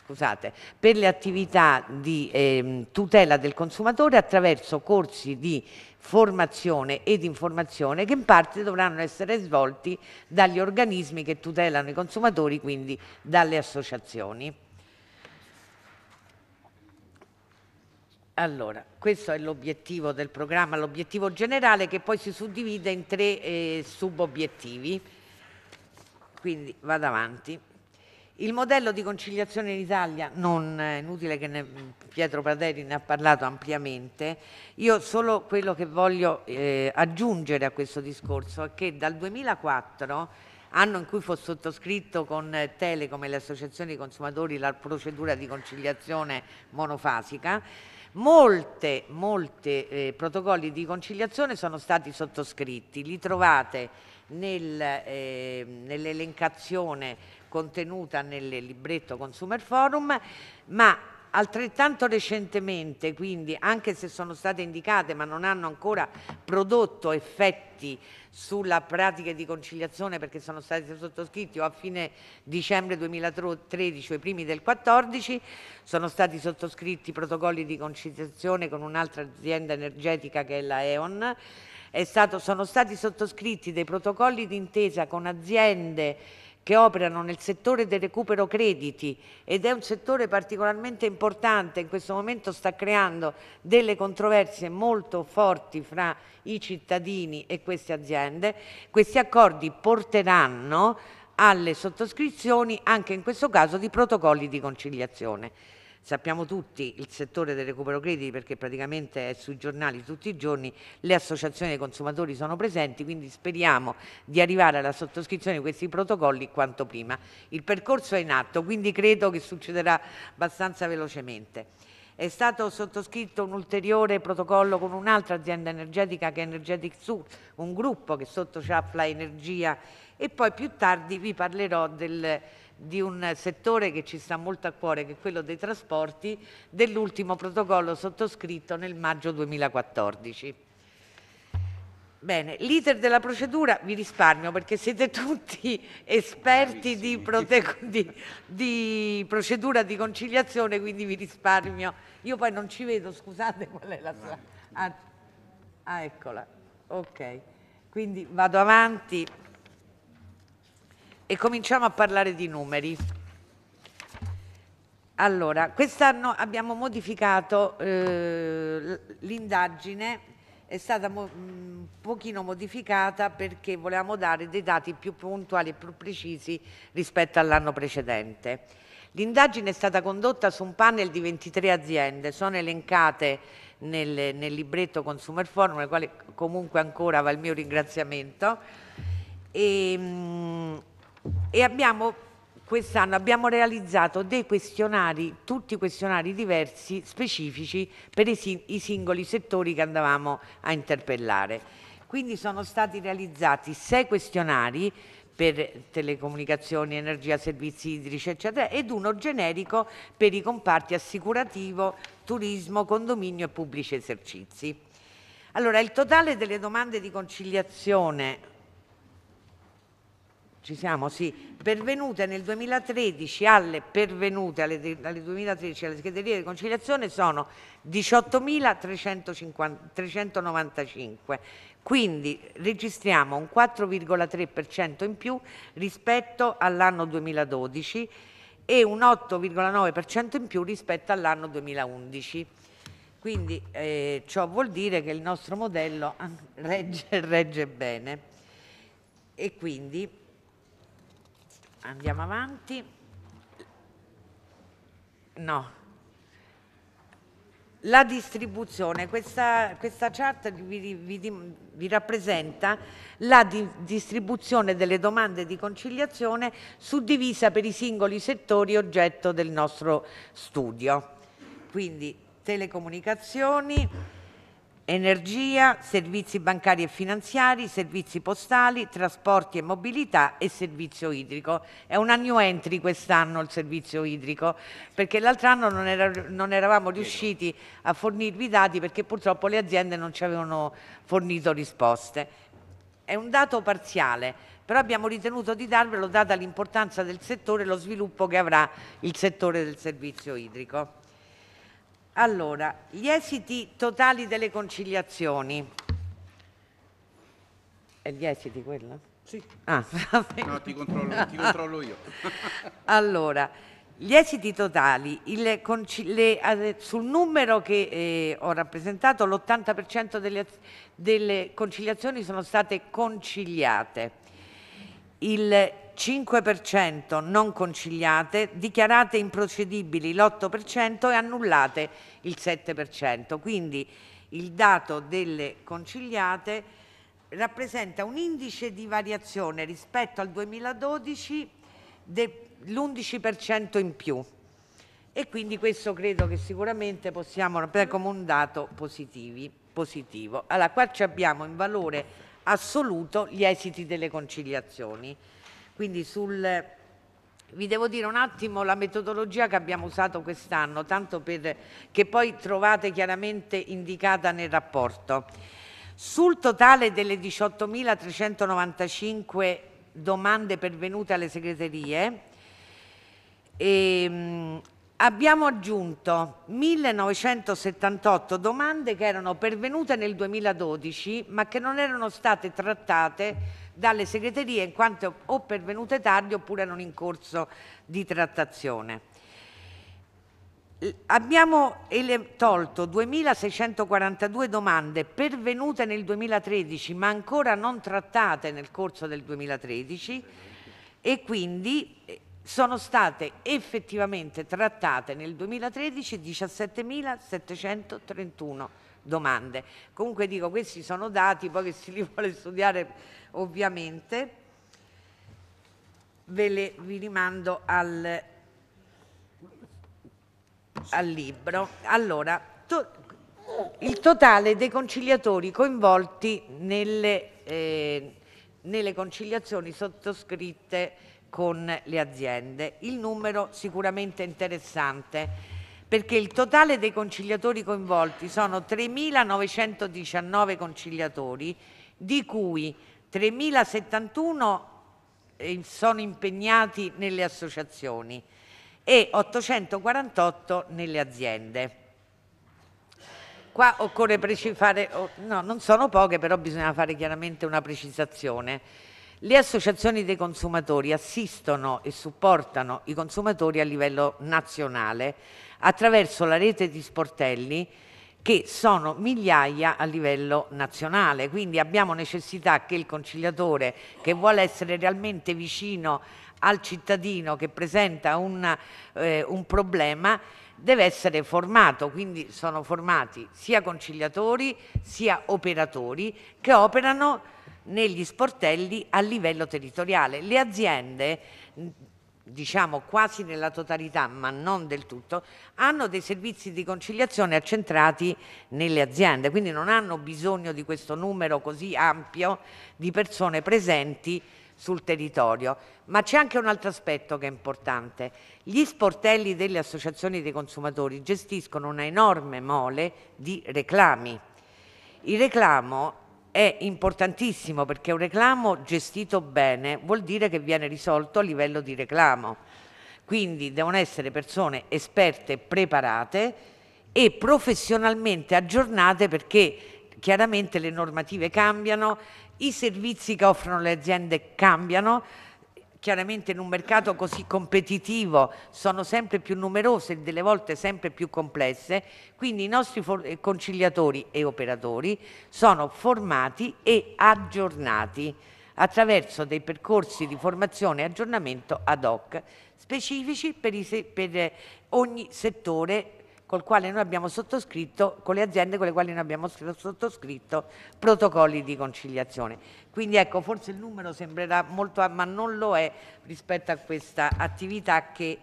S4: scusate, per le attività di eh, tutela del consumatore attraverso corsi di formazione ed informazione che in parte dovranno essere svolti dagli organismi che tutelano i consumatori, quindi dalle associazioni. Allora, questo è l'obiettivo del programma, l'obiettivo generale che poi si suddivide in tre eh, subobiettivi. Quindi vado avanti. Il modello di conciliazione in Italia, non è inutile che ne, Pietro Praderi ne ha parlato ampiamente, io solo quello che voglio eh, aggiungere a questo discorso è che dal 2004, anno in cui fu sottoscritto con Telecom e le associazioni di consumatori la procedura di conciliazione monofasica, Molte, molte eh, protocolli di conciliazione sono stati sottoscritti, li trovate nel, eh, nell'elencazione contenuta nel libretto Consumer Forum, ma altrettanto recentemente, quindi anche se sono state indicate ma non hanno ancora prodotto effetti sulla pratica di conciliazione perché sono stati sottoscritti o a fine dicembre 2013 o i primi del 2014, sono stati sottoscritti protocolli di conciliazione con un'altra azienda energetica che è la E.ON, stato, sono stati sottoscritti dei protocolli d'intesa con aziende che operano nel settore del recupero crediti ed è un settore particolarmente importante, in questo momento sta creando delle controversie molto forti fra i cittadini e queste aziende, questi accordi porteranno alle sottoscrizioni anche in questo caso di protocolli di conciliazione sappiamo tutti il settore del recupero crediti perché praticamente è sui giornali tutti i giorni, le associazioni dei consumatori sono presenti, quindi speriamo di arrivare alla sottoscrizione di questi protocolli quanto prima. Il percorso è in atto, quindi credo che succederà abbastanza velocemente. È stato sottoscritto un ulteriore protocollo con un'altra azienda energetica che è Energetic Sud, un gruppo che sotto c'ha Energia e poi più tardi vi parlerò del di un settore che ci sta molto a cuore, che è quello dei trasporti, dell'ultimo protocollo sottoscritto nel maggio 2014. Bene, l'iter della procedura vi risparmio perché siete tutti esperti di, di, di, procedura di conciliazione, quindi vi risparmio. Io poi non ci vedo, scusate qual è la sua. Ah, ah, eccola, ok. Quindi vado avanti e cominciamo a parlare di numeri. Allora, quest'anno abbiamo modificato eh, l'indagine, è stata mo un mm, pochino modificata perché volevamo dare dei dati più puntuali e più precisi rispetto all'anno precedente. L'indagine è stata condotta su un panel di 23 aziende, sono elencate nel, nel libretto Consumer Forum, al quale comunque ancora va il mio ringraziamento. E, ehm, mh, e abbiamo quest'anno abbiamo realizzato dei questionari, tutti questionari diversi, specifici per i, i singoli settori che andavamo a interpellare. Quindi sono stati realizzati sei questionari per telecomunicazioni, energia, servizi idrici, eccetera, ed uno generico per i comparti assicurativo, turismo, condominio e pubblici esercizi. Allora, il totale delle domande di conciliazione ci siamo, sì. Pervenute nel 2013 alle, pervenute alle, alle 2013 alle schederie di conciliazione sono 18.395, quindi registriamo un 4,3% in più rispetto all'anno 2012 e un 8,9% in più rispetto all'anno 2011. Quindi eh, ciò vuol dire che il nostro modello regge, regge bene. E quindi Andiamo avanti. No. La distribuzione, questa, questa chat vi, vi, vi, rappresenta la di, distribuzione delle domande di conciliazione suddivisa per i singoli settori oggetto del nostro studio. Quindi telecomunicazioni, energia, servizi bancari e finanziari, servizi postali, trasporti e mobilità e servizio idrico. È una new entry quest'anno il servizio idrico, perché l'altro anno non, era, non, eravamo riusciti a fornirvi i dati perché purtroppo le aziende non ci avevano fornito risposte. È un dato parziale, però abbiamo ritenuto di darvelo data l'importanza del settore e lo sviluppo che avrà il settore del servizio idrico. Allora, gli esiti totali delle conciliazioni. È gli esiti quello? Sì. Ah, no, ti controllo, ti controllo io. allora, gli esiti totali, il, le, sul numero che eh, ho rappresentato, l'80% delle, delle conciliazioni sono state conciliate. Il 5% non conciliate, dichiarate improcedibili l'8% e annullate il 7%. Quindi il dato delle conciliate rappresenta un indice di variazione rispetto al 2012 dell'11% in più. E quindi questo credo che sicuramente possiamo notare come un dato positivi, positivo. Allora, qua abbiamo in valore assoluto gli esiti delle conciliazioni. Quindi sul, vi devo dire un attimo la metodologia che abbiamo usato quest'anno, tanto per, che poi trovate chiaramente indicata nel rapporto. Sul totale delle 18.395 domande pervenute alle segreterie, ehm, abbiamo aggiunto 1978 domande che erano pervenute nel 2012 ma che non erano state trattate dalle segreterie in quanto o pervenute tardi oppure non in corso di trattazione. Abbiamo tolto 2.642 domande pervenute nel 2013 ma ancora non trattate nel corso del 2013 e quindi eh, sono state effettivamente trattate nel 2013 17.731 domande. Comunque dico, questi sono dati, poi che si li vuole studiare ovviamente, ve le, vi rimando al, al libro. Allora, to, il totale dei conciliatori coinvolti nelle, eh, nelle conciliazioni sottoscritte con le aziende, il numero sicuramente interessante perché il totale dei conciliatori coinvolti sono 3.919 conciliatori, di cui 3.071 eh, sono impegnati nelle associazioni e 848 nelle aziende. Qua occorre precisare, oh, no, non sono poche, però bisogna fare chiaramente una precisazione. Le associazioni dei consumatori assistono e supportano i consumatori a livello nazionale attraverso la rete di sportelli che sono migliaia a livello nazionale, quindi abbiamo necessità che il conciliatore che vuole essere realmente vicino al cittadino che presenta un, eh, un problema deve essere formato, quindi sono formati sia conciliatori sia operatori che operano negli sportelli a livello territoriale. Le aziende diciamo quasi nella totalità, ma non del tutto, hanno dei servizi di conciliazione accentrati nelle aziende, quindi non hanno bisogno di questo numero così ampio di persone presenti sul territorio. Ma c'è anche un altro aspetto che è importante. Gli sportelli delle associazioni dei consumatori gestiscono una enorme mole di reclami. Il reclamo è importantissimo perché un reclamo gestito bene vuol dire che viene risolto a livello di reclamo. Quindi devono essere persone esperte, preparate e professionalmente aggiornate perché chiaramente le normative cambiano, i servizi che offrono le aziende cambiano, chiaramente in un mercato così competitivo sono sempre più numerose e delle volte sempre più complesse, quindi i nostri eh, conciliatori e operatori sono formati e aggiornati attraverso dei percorsi di formazione e aggiornamento ad hoc specifici per, per eh, ogni settore col quale noi abbiamo sottoscritto, con le aziende con le quali noi abbiamo sottoscritto protocolli di conciliazione. Quindi ecco, forse il numero sembrerà molto, ma non lo è rispetto a questa attività che,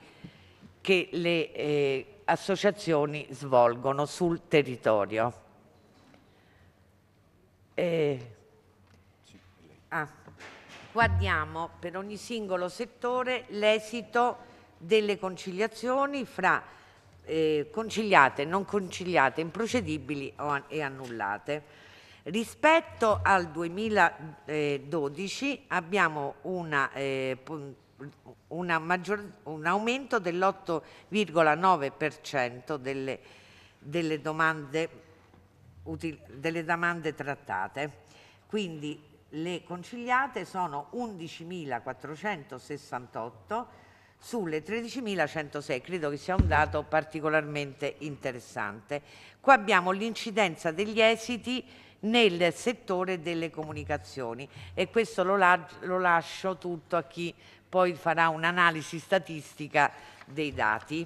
S4: che le eh, associazioni svolgono sul territorio. Eh, ah, guardiamo per ogni singolo settore l'esito delle conciliazioni fra eh, conciliate, non conciliate, improcedibili e annullate. Rispetto al 2012 abbiamo una, eh, maggior, un aumento dell'8,9% delle, delle, domande, delle domande trattate. Quindi le conciliate sono 11.468 sulle 13.106, credo che sia un dato particolarmente interessante. Qua abbiamo l'incidenza degli esiti nel settore delle comunicazioni e questo lo, la lo lascio tutto a chi poi farà un'analisi statistica dei dati.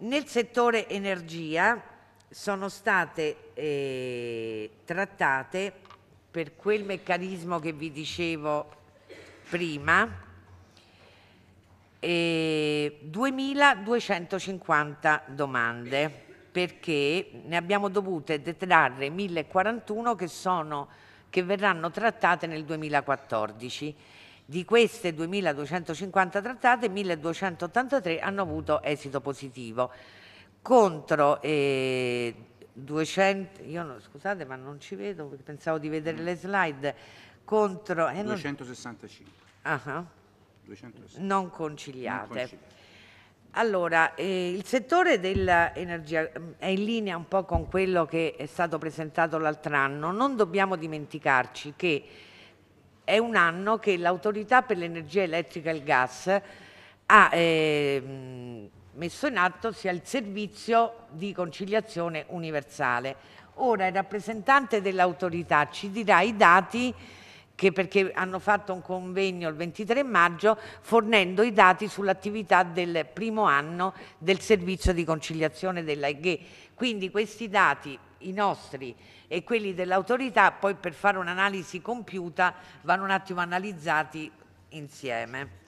S4: Nel settore energia sono state eh, trattate per quel meccanismo che vi dicevo prima, 2250 domande perché ne abbiamo dovute detrarre 1041 che, sono, che verranno trattate nel 2014. Di queste 2250 trattate, 1283 hanno avuto esito positivo contro eh, 200, io no, scusate ma non ci vedo, pensavo di vedere le slide, contro... Eh,
S2: 265. Non... Uh -huh non conciliate. Non
S4: conciliate. Allora, eh, il settore dell'energia mm, è in linea un po' con quello che è stato presentato l'altro anno. Non dobbiamo dimenticarci che è un anno che l'autorità per l'energia elettrica e il gas ha eh, messo in atto sia il servizio di conciliazione universale. Ora il rappresentante dell'autorità ci dirà i dati che perché hanno fatto un convegno il 23 maggio fornendo i dati sull'attività del primo anno del servizio di conciliazione dell'AEG. Quindi questi dati, i nostri e quelli dell'autorità, poi per fare un'analisi compiuta vanno un attimo analizzati insieme.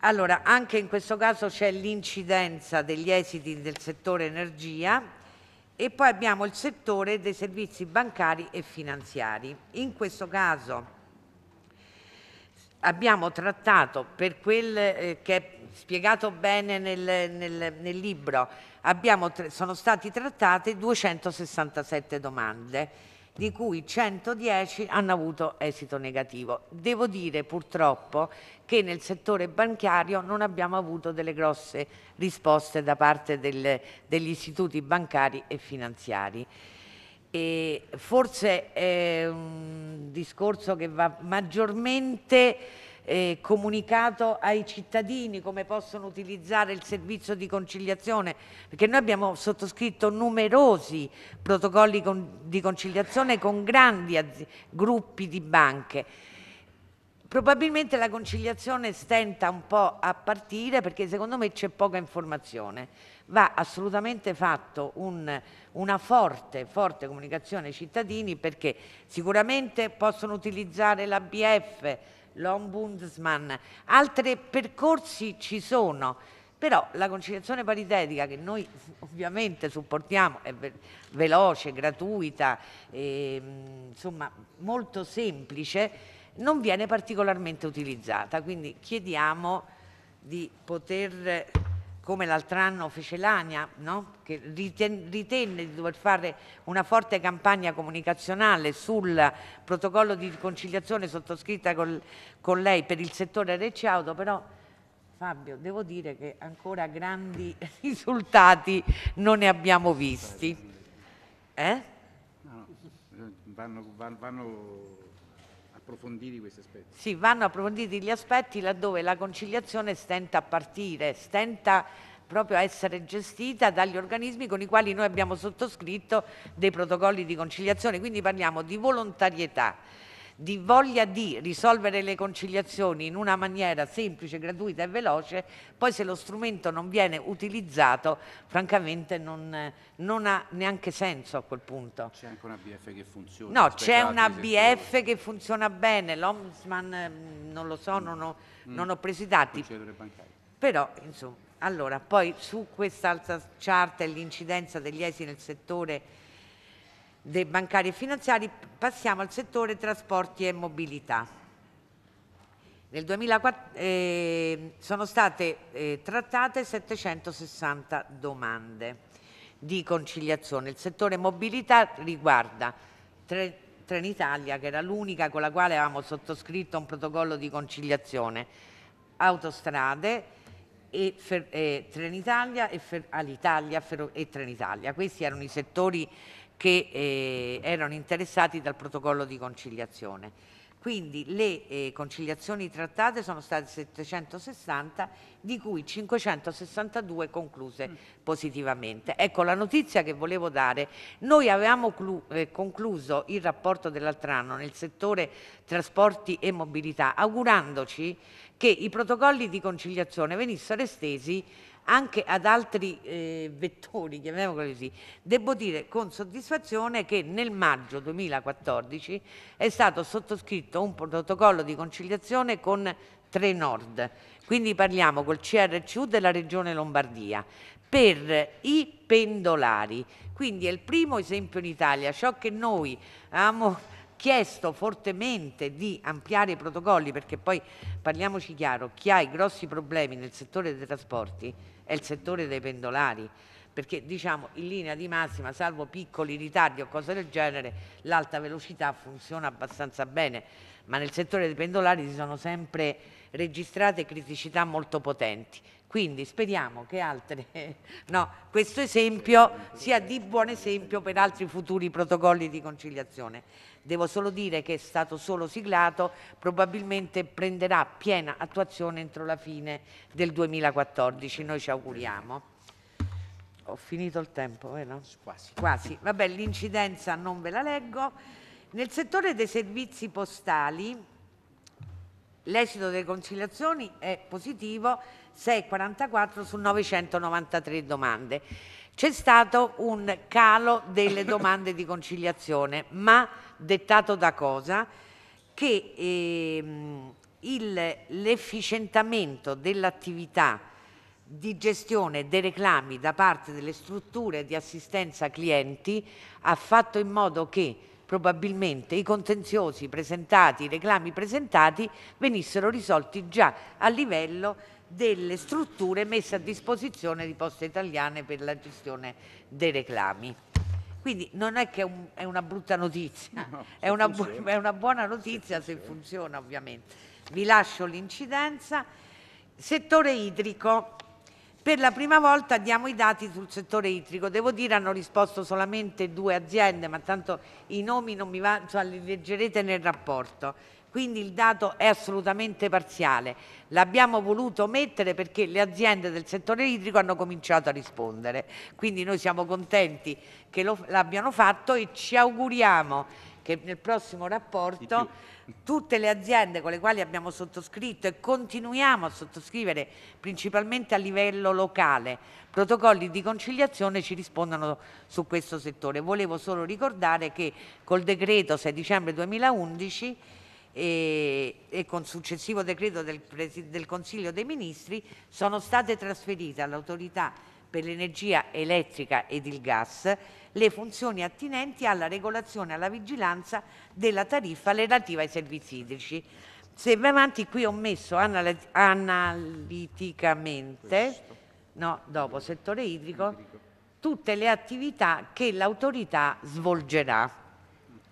S4: Allora, anche in questo caso c'è l'incidenza degli esiti del settore energia, e poi abbiamo il settore dei servizi bancari e finanziari. In questo caso abbiamo trattato per quel eh, che è spiegato bene nel, nel, nel libro, abbiamo, sono state trattate 267 domande di cui 110 hanno avuto esito negativo. Devo dire purtroppo che nel settore bancario non abbiamo avuto delle grosse risposte da parte del, degli istituti bancari e finanziari. E forse è un discorso che va maggiormente eh, comunicato ai cittadini come possono utilizzare il servizio di conciliazione, perché noi abbiamo sottoscritto numerosi protocolli con, di conciliazione con grandi gruppi di banche. Probabilmente la conciliazione stenta un po' a partire perché secondo me c'è poca informazione. Va assolutamente fatto un, una forte, forte comunicazione ai cittadini perché sicuramente possono utilizzare l'ABF, l'Ombudsman. Altri percorsi ci sono, però la conciliazione paritetica che noi ovviamente supportiamo è ve veloce, gratuita, e, ehm, insomma molto semplice, non viene particolarmente utilizzata, quindi chiediamo di poter come l'altro anno fece l'ANIA, no? che riten ritenne di dover fare una forte campagna comunicazionale sul protocollo di riconciliazione sottoscritta col, con lei per il settore Auto, però Fabio, devo dire che ancora grandi risultati non ne abbiamo visti. Eh?
S2: No, vanno, vanno approfonditi questi aspetti.
S4: Sì, vanno approfonditi gli aspetti laddove la conciliazione stenta a partire, stenta proprio a essere gestita dagli organismi con i quali noi abbiamo sottoscritto dei protocolli di conciliazione, quindi parliamo di volontarietà di voglia di risolvere le conciliazioni in una maniera semplice, gratuita e veloce, poi se lo strumento non viene utilizzato, francamente non, non ha neanche senso a quel punto. C'è anche una BF che funziona. No, c'è una BF che, funziona bene, l'Ombudsman mm, non lo so, mm. non, ho, mm. non ho, preso i dati. Però, insomma, allora, poi su quest'altra chart e l'incidenza degli esi nel settore dei bancari e finanziari, passiamo al settore trasporti e mobilità. Nel 2004 eh, sono state eh, trattate 760 domande di conciliazione. Il settore mobilità riguarda Trenitalia, che era l'unica con la quale avevamo sottoscritto un protocollo di conciliazione, autostrade, e fer, eh, Trenitalia e, fer, Alitalia, ferro, e Trenitalia. Questi erano i settori che eh, erano interessati dal protocollo di conciliazione. Quindi le eh, conciliazioni trattate sono state 760, di cui 562 concluse mm. positivamente. Ecco la notizia che volevo dare. Noi avevamo eh, concluso il rapporto dell'altro anno nel settore trasporti e mobilità, augurandoci che i protocolli di conciliazione venissero estesi anche ad altri eh, vettori, chiamiamolo così, devo dire con soddisfazione che nel maggio 2014 è stato sottoscritto un protocollo di conciliazione con Trenord, quindi parliamo col CRCU della Regione Lombardia, per i pendolari. Quindi è il primo esempio in Italia, ciò che noi abbiamo chiesto fortemente di ampliare i protocolli, perché poi parliamoci chiaro, chi ha i grossi problemi nel settore dei trasporti è il settore dei pendolari, perché diciamo in linea di massima, salvo piccoli ritardi o cose del genere, l'alta velocità funziona abbastanza bene, ma nel settore dei pendolari si sono sempre registrate criticità molto potenti. Quindi speriamo che altre, no, questo esempio sia di buon esempio per altri futuri protocolli di conciliazione. Devo solo dire che è stato solo siglato, probabilmente prenderà piena attuazione entro la fine del 2014, noi ci auguriamo. Ho finito il tempo, vero? Quasi. Quasi. Vabbè, l'incidenza non ve la leggo. Nel settore dei servizi postali l'esito delle conciliazioni è positivo, 644 su 993 domande. C'è stato un calo delle domande di conciliazione, ma dettato da cosa? Che eh, l'efficientamento dell'attività di gestione dei reclami da parte delle strutture di assistenza clienti ha fatto in modo che probabilmente i contenziosi presentati, i reclami presentati venissero risolti già a livello delle strutture messe a disposizione di Poste Italiane per la gestione dei reclami. Quindi non è che è, un, è una brutta notizia, no, è, una bu- è, una buona notizia se, se funziona. funziona ovviamente. Vi lascio l'incidenza. Settore idrico. Per la prima volta diamo i dati sul settore idrico. Devo dire hanno risposto solamente due aziende, ma tanto i nomi non mi va, cioè, li leggerete nel rapporto quindi il dato è assolutamente parziale. L'abbiamo voluto mettere perché le aziende del settore idrico hanno cominciato a rispondere, quindi noi siamo contenti che l'abbiano fatto e ci auguriamo che nel prossimo rapporto tutte le aziende con le quali abbiamo sottoscritto e continuiamo a sottoscrivere principalmente a livello locale protocolli di conciliazione ci rispondano su questo settore. Volevo solo ricordare che col decreto 6 dicembre 2011 e, e con successivo decreto del, del Consiglio dei Ministri sono state trasferite all'autorità per l'energia elettrica ed il gas le funzioni attinenti alla regolazione e alla vigilanza della tariffa relativa ai servizi idrici. Se vai avanti qui ho messo analit analiticamente, no, dopo settore idrico, tutte le attività che l'autorità svolgerà.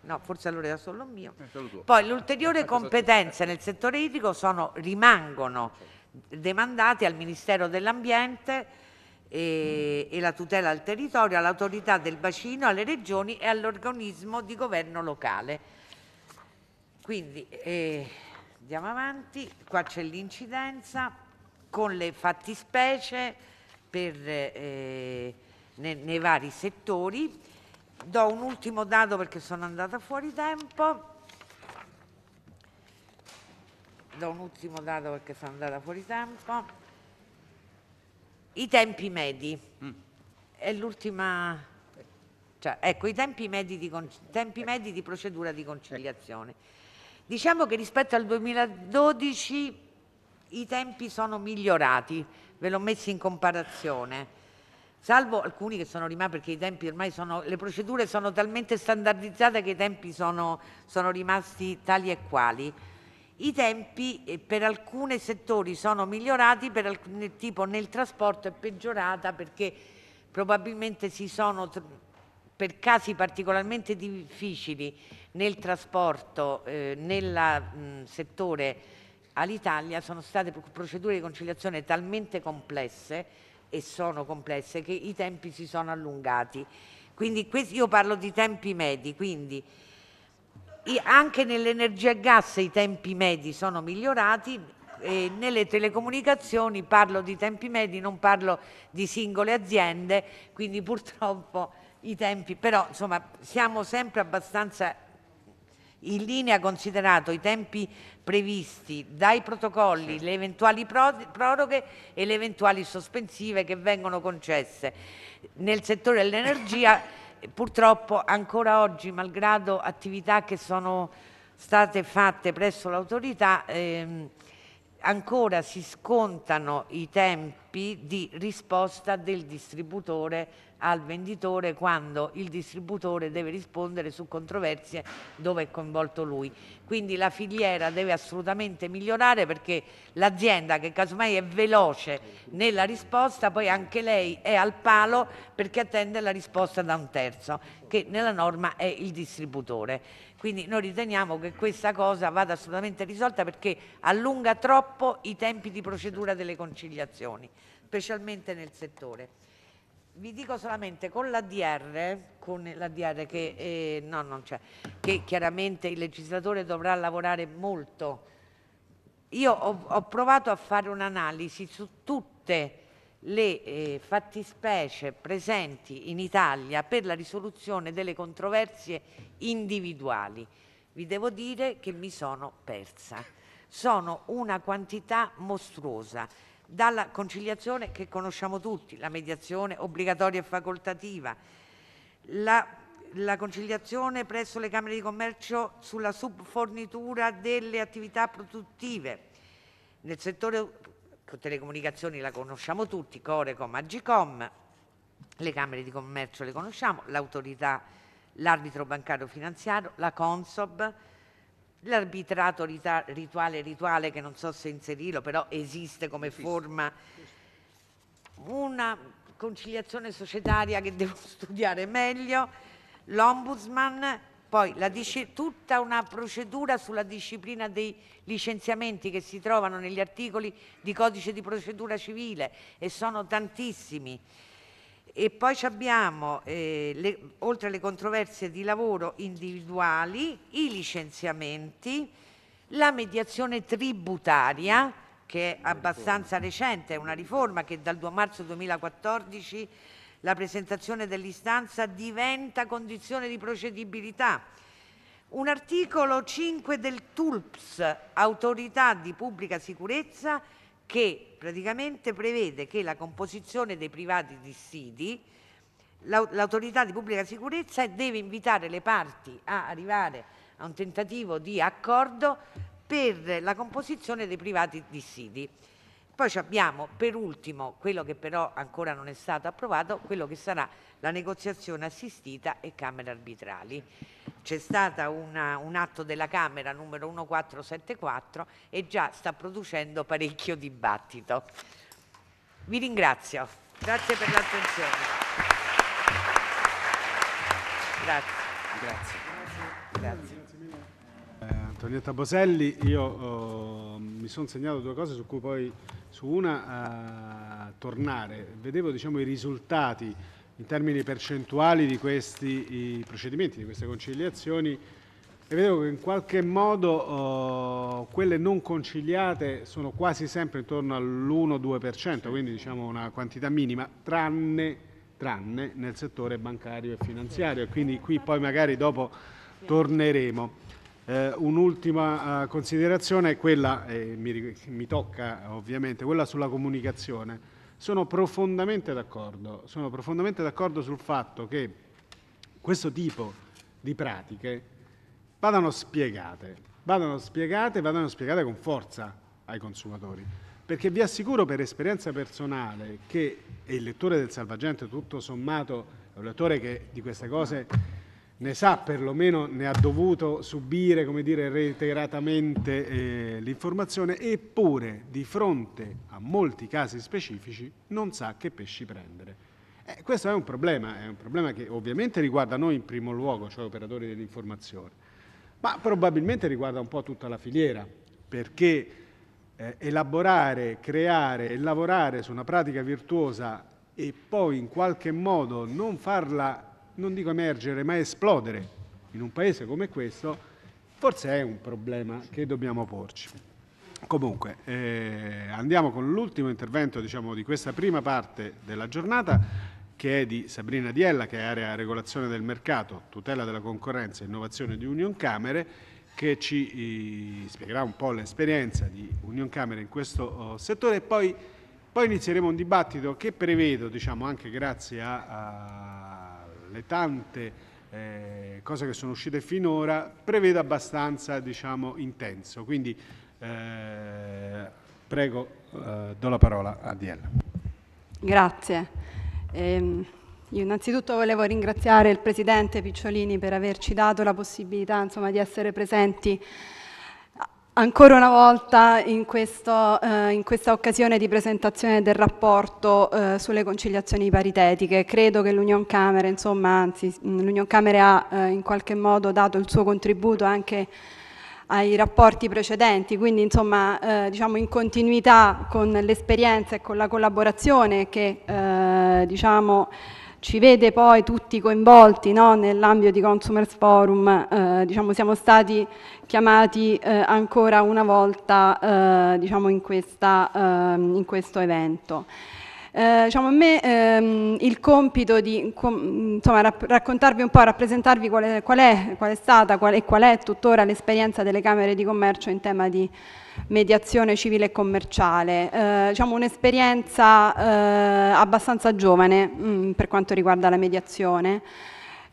S4: No, forse allora era solo mio. Eh, Poi l'ulteriore competenze nel settore idrico sono, rimangono demandate al Ministero dell'Ambiente e, eh, e la tutela del territorio, all'autorità del bacino, alle regioni e all'organismo di governo locale. Quindi eh, andiamo avanti, qua c'è l'incidenza con le fattispecie per, eh, nei, nei vari settori do un ultimo dato perché sono andata fuori tempo. Do un ultimo dato perché sono andata fuori tempo. I tempi medi. Mm. È l'ultima... Cioè, ecco, i tempi medi, di, tempi medi di procedura di conciliazione. Diciamo che rispetto al 2012 i tempi sono migliorati, ve l'ho messo in comparazione salvo alcuni che sono rimasti perché i tempi ormai sono, le procedure sono talmente standardizzate che i tempi sono, sono rimasti tali e quali. I tempi eh, per alcuni settori sono migliorati, per alcuni, tipo nel trasporto è peggiorata perché probabilmente si sono per casi particolarmente difficili nel trasporto, eh, nel settore all'Italia, sono state procedure di conciliazione talmente complesse e sono complesse che i tempi si sono allungati. Quindi io parlo di tempi medi, quindi anche nell'energia e gas i tempi medi sono migliorati e nelle telecomunicazioni parlo di tempi medi, non parlo di singole aziende, quindi purtroppo i tempi, però insomma siamo sempre abbastanza in linea considerato i tempi previsti dai protocolli, le eventuali proroghe e le eventuali sospensive che vengono concesse. Nel settore dell'energia purtroppo ancora oggi, malgrado attività che sono state fatte presso l'autorità, ehm, ancora si scontano i tempi di risposta del distributore al venditore quando il distributore deve rispondere su controversie dove è coinvolto lui. Quindi la filiera deve assolutamente migliorare perché l'azienda che casomai è veloce nella risposta, poi anche lei è al palo perché attende la risposta da un terzo, che nella norma è il distributore. Quindi noi riteniamo che questa cosa vada assolutamente risolta perché allunga troppo i tempi di procedura delle conciliazioni, specialmente nel settore. Vi dico solamente con l'ADR, con l'ADR che, eh, no, che, chiaramente il legislatore dovrà lavorare molto. Io ho, ho provato a fare un'analisi su tutte le eh, fattispecie presenti in Italia per la risoluzione delle controversie individuali. Vi devo dire che mi sono persa. Sono una quantità mostruosa dalla conciliazione che conosciamo tutti, la mediazione obbligatoria e facoltativa, la, la, conciliazione presso le Camere di Commercio sulla subfornitura delle attività produttive. Nel settore telecomunicazioni la conosciamo tutti, Corecom, Agicom, le Camere di Commercio le conosciamo, l'autorità, l'arbitro bancario finanziario, la Consob, l'arbitrato rita- rituale rituale che non so se inserirlo, però esiste come esiste. forma una conciliazione societaria che devo studiare meglio, l'ombudsman, poi disci- tutta una procedura sulla disciplina dei licenziamenti che si trovano negli articoli di codice di procedura civile e sono tantissimi e poi abbiamo, eh, le, oltre alle controversie di lavoro individuali, i licenziamenti, la mediazione tributaria, che è abbastanza recente, è una riforma che dal 2 marzo 2014 la presentazione dell'istanza diventa condizione di procedibilità. Un articolo 5 del TULPS, Autorità di Pubblica Sicurezza, che praticamente prevede che la composizione dei privati dissidi, l'autorità di pubblica sicurezza deve invitare le parti a arrivare a un tentativo di accordo per la composizione dei privati dissidi. Poi abbiamo per ultimo quello che però ancora non è stato approvato, quello che sarà la negoziazione assistita e camere arbitrali c'è stato un atto della Camera numero 1474 e già sta producendo parecchio dibattito. Vi ringrazio, grazie per l'attenzione. Grazie. Grazie. grazie.
S1: Eh, Antonietta Boselli, io oh, mi sono segnato due cose su cui poi su una eh, tornare. Vedevo diciamo, i risultati in termini percentuali di questi procedimenti, di queste conciliazioni, e vedevo che in qualche modo eh, quelle non conciliate sono quasi sempre intorno all'1-2%, quindi diciamo una quantità minima, tranne, tranne nel settore bancario e finanziario. E quindi qui poi magari dopo torneremo. Eh, un'ultima eh, considerazione è quella, mi, mi tocca ovviamente, quella sulla comunicazione. Sono profondamente d'accordo, sono profondamente d'accordo sul fatto che questo tipo di pratiche vadano spiegate, vadano spiegate, e vadano spiegate con forza ai consumatori. Perché vi assicuro per esperienza personale che, e il lettore del Salvagente tutto sommato è un lettore che di queste cose ne sa, perlomeno ne ha dovuto subire come dire, reiteratamente eh, l'informazione, eppure di fronte a molti casi specifici non sa che pesci prendere. Eh, questo è un problema, è un problema che ovviamente riguarda noi in primo luogo, cioè operatori dell'informazione, ma probabilmente riguarda un po' tutta la filiera, perché eh, elaborare, creare e lavorare su una pratica virtuosa e poi in qualche modo non farla non dico emergere, ma esplodere in un paese come questo, forse è un problema che dobbiamo porci. Comunque, eh, andiamo con l'ultimo intervento diciamo, di questa prima parte della giornata, che è di Sabrina Diella, che è area regolazione del mercato, tutela della concorrenza e innovazione di Union Camere, che ci eh, spiegherà un po' l'esperienza di Union Camere in questo oh, settore e poi, poi, inizieremo un dibattito che prevedo, diciamo, anche grazie a, a le tante eh, cose che sono uscite finora, prevede abbastanza diciamo, intenso. Quindi eh, prego, eh, do la parola a Diella.
S5: Grazie. Ehm, io innanzitutto volevo ringraziare il Presidente Picciolini per averci dato la possibilità insomma, di essere presenti Ancora una volta in, questo, eh, in, questa occasione di presentazione del rapporto eh, sulle conciliazioni paritetiche, credo che l'Union Camere, insomma, anzi mm, l'Union Camere ha eh, in qualche modo dato il suo contributo anche ai rapporti precedenti, quindi insomma eh, diciamo in continuità con l'esperienza e con la collaborazione che eh, diciamo, ci vede poi tutti coinvolti no? nell'ambito di Consumers Forum, eh, diciamo, siamo stati chiamati eh, ancora una volta eh, diciamo, in, questa, ehm, in questo evento. Eh, diciamo, a me ehm, il compito di com, insomma, rapp raccontarvi un po', rappresentarvi qual è, qual è, qual è stata qual è, e qual è tuttora l'esperienza delle Camere di Commercio in tema di mediazione civile e commerciale. Eh, diciamo, un'esperienza eh, abbastanza giovane mh, mm, per quanto riguarda la mediazione.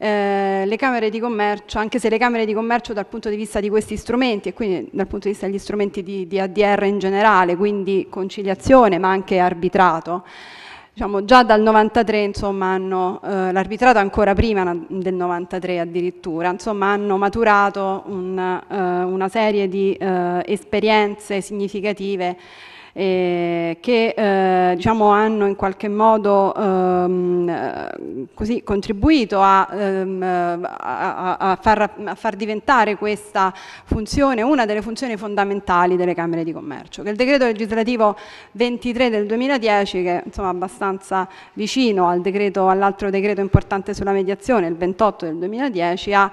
S5: Eh, le Camere di Commercio, anche se le Camere di Commercio dal punto di vista di questi strumenti e quindi dal punto di vista degli strumenti di, di ADR in generale, quindi conciliazione ma anche arbitrato, Diciamo, già dal 93 insomma, hanno, eh, l'arbitrato ancora prima del 93 addirittura, insomma, hanno maturato un, eh, una serie di eh, esperienze significative eh, che eh, diciamo, hanno in qualche modo ehm, eh, così contribuito a, ehm, a, a, far, a, far, diventare questa funzione una delle funzioni fondamentali delle Camere di Commercio, che il decreto legislativo 23 del 2010, che è abbastanza vicino al decreto, all'altro decreto importante sulla mediazione, il 28 del 2010, ha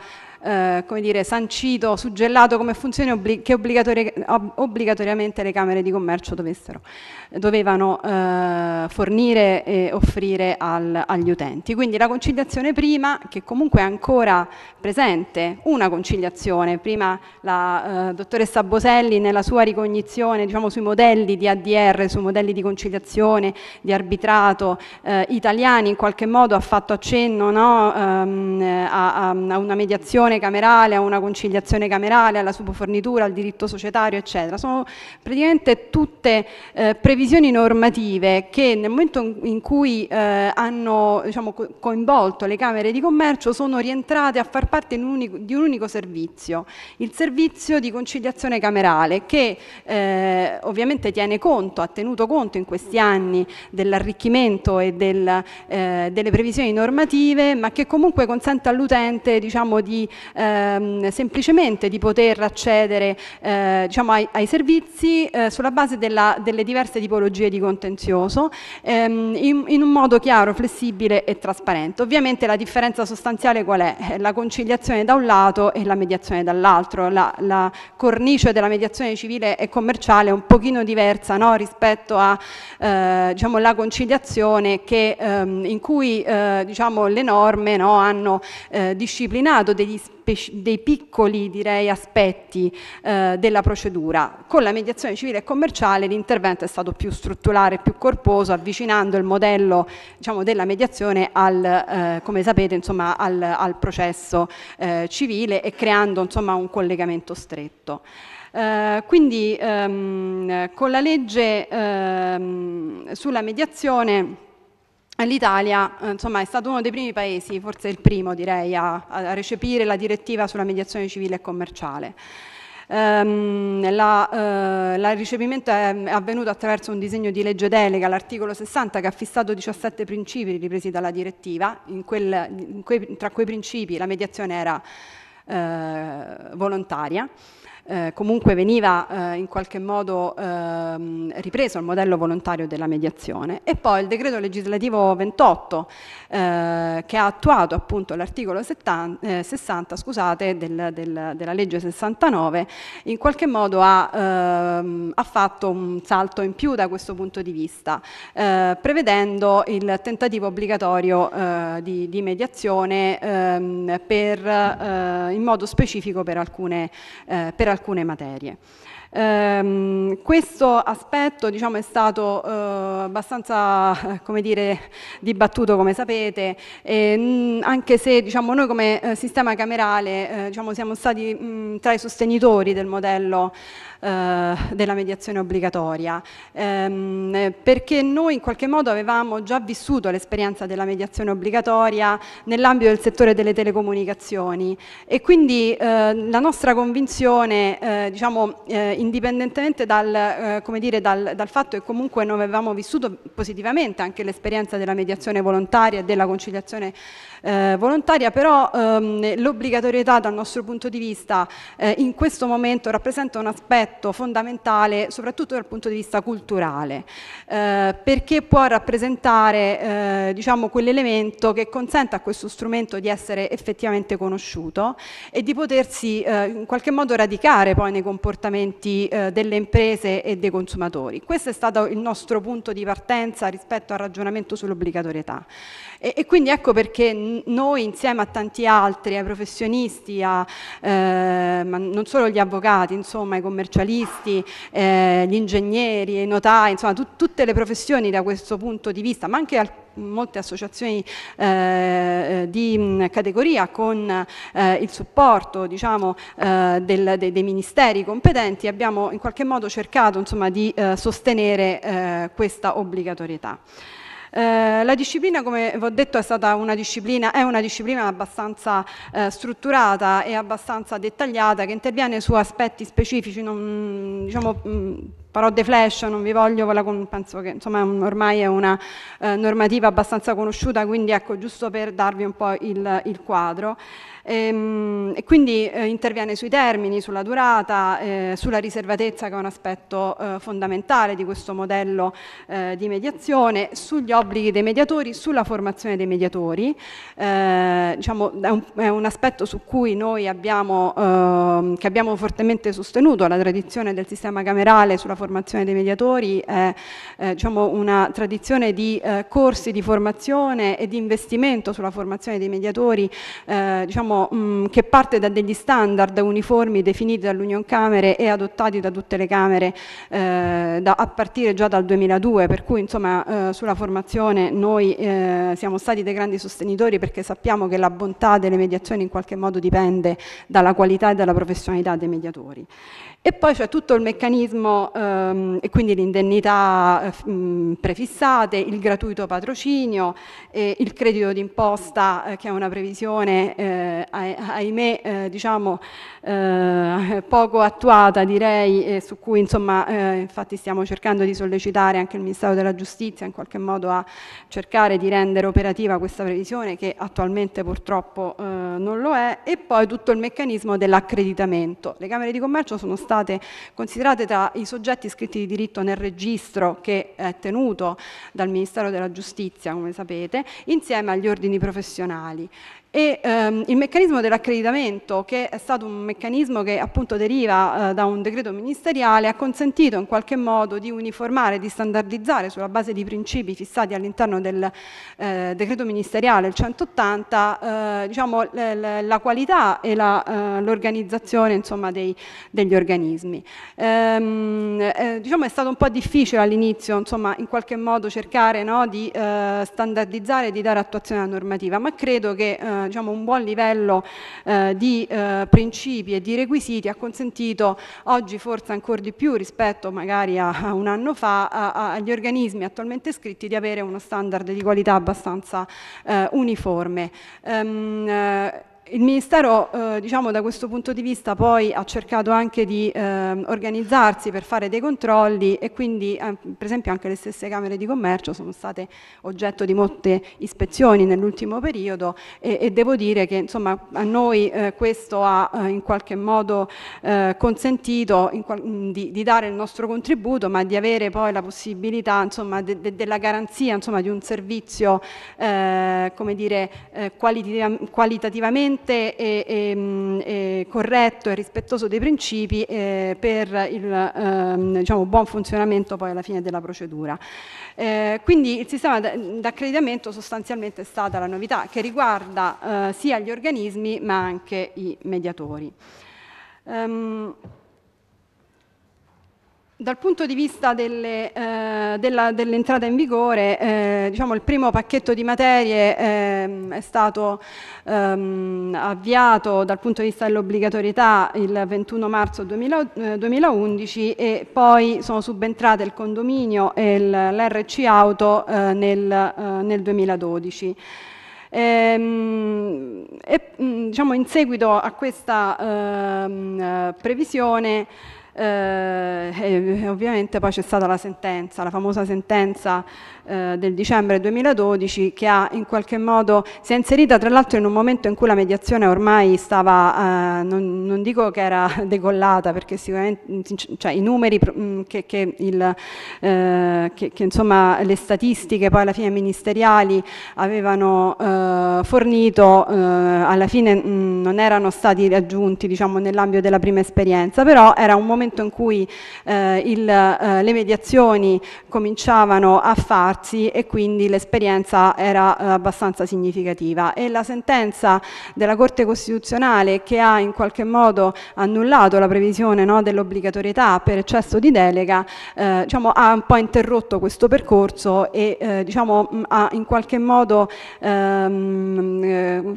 S5: eh, come dire, sancito, suggellato come funzione obbli che obbligatoriamente le Camere di Commercio dovessero dovevano eh, fornire e offrire al, agli utenti. Quindi la conciliazione prima, che comunque è ancora presente, una conciliazione, prima la eh, dottoressa Boselli nella sua ricognizione diciamo, sui modelli di ADR, sui modelli di conciliazione, di arbitrato eh, italiani, in qualche modo ha fatto accenno no, ehm, a, a, una mediazione camerale, a una conciliazione camerale, alla subfornitura, al diritto societario, eccetera. Sono praticamente tutte eh, previsioni revisioni normative che nel momento in cui eh, hanno diciamo, coinvolto le Camere di Commercio sono rientrate a far parte un unico, di un unico servizio, il servizio di conciliazione camerale che eh, ovviamente tiene conto, ha tenuto conto in questi anni dell'arricchimento e del, eh, delle previsioni normative ma che comunque consente all'utente diciamo, di, ehm, semplicemente di poter accedere eh, diciamo, ai, ai, servizi eh, sulla base della, delle diverse tipologie di contenzioso ehm, in, in, un modo chiaro, flessibile e trasparente. Ovviamente la differenza sostanziale qual è? La conciliazione da un lato e la mediazione dall'altro. La, la cornice della mediazione civile e commerciale è un pochino diversa no? rispetto alla eh, diciamo, conciliazione che, ehm, in cui eh, diciamo, le norme no, hanno eh, disciplinato degli spazi dei piccoli direi, aspetti eh, della procedura. Con la mediazione civile e commerciale l'intervento è stato più strutturale, più corposo, avvicinando il modello diciamo, della mediazione al, eh, come sapete, insomma, al, al processo eh, civile e creando insomma, un collegamento stretto. Uh, quindi um, con la legge um, sulla mediazione L'Italia eh, insomma, è stato uno dei primi paesi, forse il primo direi, a, a recepire la direttiva sulla mediazione civile e commerciale. Um, la, uh, la ricepimento è avvenuto attraverso un disegno di legge delega, l'articolo 60, che ha fissato 17 principi ripresi dalla direttiva. In quel, in quei, tra quei principi la mediazione era uh, volontaria. Eh, comunque veniva eh, in qualche modo ehm, ripreso il modello volontario della mediazione. E poi il decreto legislativo 28 eh, che ha attuato appunto l'articolo 70, 60 eh, scusate, del, del, della legge 69 in qualche modo ha, ehm, ha, fatto un salto in più da questo punto di vista, eh, prevedendo il tentativo obbligatorio di, di, mediazione ehm, per, in modo specifico per alcune, per alcune alcune materie. Um, questo aspetto diciamo, è stato uh, abbastanza come dire, dibattuto, come sapete, e, mh, mm, anche se diciamo, noi come eh, sistema camerale eh, diciamo, siamo stati mh, mm, tra i sostenitori del modello eh, della mediazione obbligatoria, ehm, perché noi in qualche modo avevamo già vissuto l'esperienza della mediazione obbligatoria nell'ambito del settore delle telecomunicazioni e quindi eh, la nostra convinzione, eh, diciamo, eh, indipendentemente dal, eh, dire, dal, dal fatto che comunque noi avevamo vissuto positivamente anche l'esperienza della mediazione volontaria e della conciliazione eh, volontaria, però ehm, l'obbligatorietà dal nostro punto di vista eh, in questo momento rappresenta un aspetto fondamentale soprattutto dal punto di vista culturale, eh, perché può rappresentare eh, diciamo, quell'elemento che consente a questo strumento di essere effettivamente conosciuto e di potersi eh, in qualche modo radicare poi nei comportamenti eh, delle imprese e dei consumatori. Questo è stato il nostro punto di partenza rispetto al ragionamento sull'obbligatorietà. E, e quindi ecco perché noi insieme a tanti altri, ai professionisti, a, eh, non solo gli avvocati, insomma, i commercialisti, eh, gli ingegneri, i notai, insomma tut tutte le professioni da questo punto di vista, ma anche alcuni molte associazioni eh, di categoria con eh, il supporto diciamo, eh, del, de, dei ministeri competenti abbiamo in qualche modo cercato insomma, di eh, sostenere eh, questa obbligatorietà. Eh, la disciplina, come vi ho detto, è stata una disciplina, è una disciplina abbastanza eh, strutturata e abbastanza dettagliata che interviene su aspetti specifici, non, diciamo, mh, mm, parole flash, non vi voglio, penso che insomma, ormai è una eh, normativa abbastanza conosciuta, quindi ecco, giusto per darvi un po' il, il quadro. E, ehm, e quindi eh, interviene sui termini, sulla durata, eh, sulla riservatezza che è un aspetto eh, fondamentale di questo modello eh, di mediazione, sugli obblighi dei mediatori, sulla formazione dei mediatori. Eh, diciamo, è, un, è, un, aspetto su cui noi abbiamo, ehm, che abbiamo fortemente sostenuto, la tradizione del sistema camerale sulla formazione dei mediatori è eh, diciamo, una tradizione di corsi di formazione e di investimento sulla formazione dei mediatori diciamo, Diciamo, mh, che parte da degli standard uniformi definiti dall'Union Camere e adottati da tutte le Camere eh, da, a partire già dal 2002, per cui insomma, eh, sulla formazione noi eh, siamo stati dei grandi sostenitori perché sappiamo che la bontà delle mediazioni in qualche modo dipende dalla qualità e dalla professionalità dei mediatori. E poi c'è tutto il meccanismo ehm, e quindi l'indennità eh, mm, prefissate, il gratuito patrocinio, eh, il credito d'imposta eh, che è una previsione eh, ahimè eh, diciamo eh, poco attuata direi su cui insomma infatti stiamo cercando di sollecitare anche il Ministero della Giustizia in qualche modo a cercare di rendere operativa questa previsione che attualmente purtroppo non lo è e poi tutto il meccanismo dell'accreditamento. Le Camere di Commercio sono state state considerate tra i soggetti iscritti di diritto nel registro che è tenuto dal Ministero della Giustizia, come sapete, insieme agli ordini professionali. E ehm, il meccanismo dell'accreditamento, che è stato un meccanismo che appunto deriva eh, da un decreto ministeriale, ha consentito in qualche modo di uniformare, di standardizzare sulla base di principi fissati all'interno del eh, decreto ministeriale il 180, eh, diciamo, la qualità e eh, l'organizzazione degli organismi. Ehm, eh, diciamo è stato un po' difficile all'inizio in qualche modo cercare no, di eh, standardizzare e di dare attuazione alla normativa, ma credo che diciamo, un buon livello eh, di eh, principi e di requisiti ha consentito oggi forse ancora di più rispetto magari a, un anno fa a, a, agli organismi attualmente iscritti di avere uno standard di qualità abbastanza eh, uniforme. Um, il Ministero eh, diciamo, da questo punto di vista poi ha cercato anche di eh, organizzarsi per fare dei controlli e quindi eh, per esempio anche le stesse Camere di Commercio sono state oggetto di molte ispezioni nell'ultimo periodo e, e, devo dire che insomma, a noi eh, questo ha eh, in qualche modo eh, consentito in, di, di, dare il nostro contributo ma di avere poi la possibilità insomma, de, de, della garanzia insomma, di un servizio come dire, qualitativamente estremamente eh, ehm, eh, corretto e rispettoso dei principi eh, per il ehm, diciamo, buon funzionamento poi alla fine della procedura. Eh, quindi il sistema d'accreditamento sostanzialmente è stata la novità che riguarda eh, sia gli organismi ma anche i mediatori. Um, dal punto di vista eh, dell'entrata eh, dell in vigore, eh, diciamo il primo pacchetto di materie eh, è stato ehm, avviato dal punto di vista dell'obbligatorietà il 21 marzo 2000, 2011 eh, e poi sono subentrate il condominio e l'RC auto eh, nel, nel 2012. Ehm, e, mm, diciamo, in seguito a questa ehm, previsione eh, e ovviamente poi c'è stata la sentenza, la famosa sentenza eh, del dicembre 2012 che ha in qualche modo si è inserita tra l'altro in un momento in cui la mediazione ormai stava, eh, non, non, dico che era decollata perché sicuramente mm, cioè, i numeri mm, che, che, il, eh, che, che insomma, le statistiche poi alla fine ministeriali avevano eh, fornito eh, alla fine mh, mm, non erano stati raggiunti diciamo, nell'ambito della prima esperienza, però era un momento in cui il, le mediazioni cominciavano a farsi farsi e quindi l'esperienza era eh, abbastanza significativa e la sentenza della Corte Costituzionale che ha in qualche modo annullato la previsione no, dell'obbligatorietà per eccesso di delega eh, diciamo, ha un po' interrotto questo percorso e eh, diciamo, ha in qualche modo ehm, eh,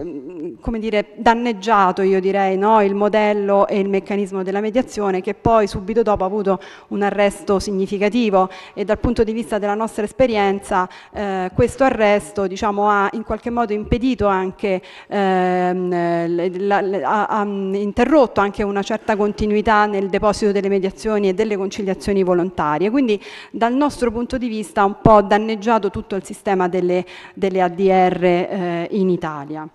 S5: Mm, come dire, danneggiato, io direi, no? il modello e il meccanismo della mediazione che poi subito dopo ha avuto un arresto significativo e dal punto di vista della nostra esperienza eh, questo arresto diciamo, ha in qualche modo impedito anche, ehm, ha, interrotto anche una certa continuità nel deposito delle mediazioni e delle conciliazioni volontarie. Quindi dal nostro punto di vista ha un po' danneggiato tutto il sistema delle, delle ADR eh, in Italia.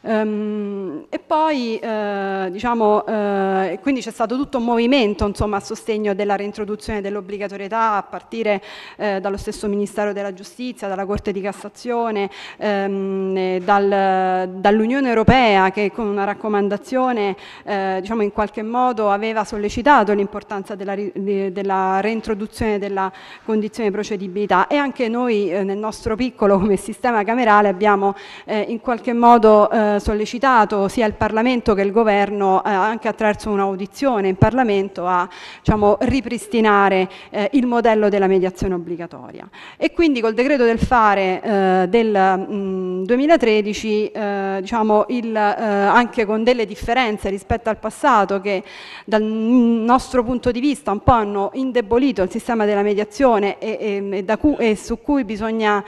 S5: Um, e poi, eh, diciamo, eh, quindi c'è stato tutto un movimento insomma, a sostegno della reintroduzione dell'obbligatorietà a partire eh, dallo stesso Ministero della Giustizia, dalla Corte di Cassazione, ehm, dal, dall'Unione Europea che con una raccomandazione eh, diciamo, in qualche modo aveva sollecitato l'importanza della, della, reintroduzione della condizione di procedibilità e anche noi eh, nel nostro piccolo come sistema camerale abbiamo eh, in qualche modo eh, sollecitato sia il Parlamento che il Governo, eh, anche attraverso un'audizione in Parlamento, a diciamo, ripristinare eh, il modello della mediazione obbligatoria. E quindi col decreto del fare eh, del mh, 2013, eh, diciamo, il, eh, anche con delle differenze rispetto al passato che dal nostro punto di vista un po' hanno indebolito il sistema della mediazione e, e, cu e su cui bisogna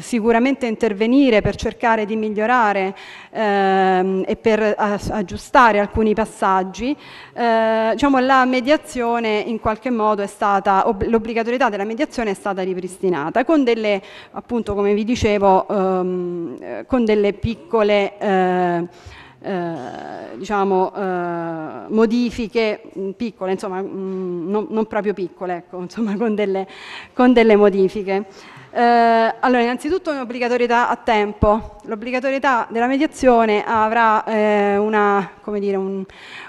S5: sicuramente intervenire per cercare di migliorare modificare ehm, e per aggiustare alcuni passaggi, eh, diciamo la mediazione in qualche modo è stata, l'obbligatorietà della mediazione è stata ripristinata con delle, appunto come vi dicevo, ehm, eh, con delle piccole... Eh, eh, diciamo, eh, modifiche mm, piccole, insomma, mh, mm, non, non, proprio piccole, ecco, insomma, con delle, con delle modifiche. Eh, allora, innanzitutto un'obbligatorietà a tempo. L'obbligatorietà della mediazione avrà eh, una, dire, un,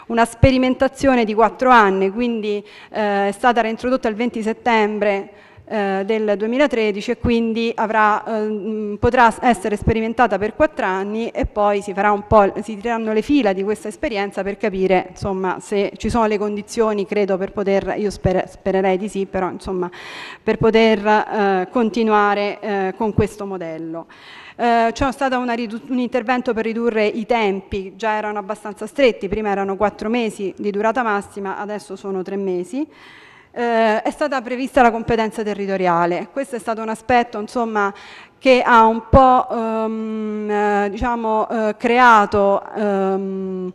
S5: una, sperimentazione di quattro anni, quindi eh, è stata reintrodotta il 20 settembre eh, del 2013 e quindi avrà, eh, mm, potrà essere sperimentata per quattro anni e poi si, si tireranno le fila di questa esperienza per capire insomma, se ci sono le condizioni, credo, per poter, io sper spererei di sì, però insomma, per poter eh, continuare eh, con questo modello. Eh, c'è stato un intervento per ridurre i tempi, già erano abbastanza stretti, prima erano quattro mesi di durata massima, adesso sono tre mesi. Eh, è stata prevista la competenza territoriale, questo è stato un aspetto insomma, che ha un po' ehm, eh, diciamo, eh, creato ehm,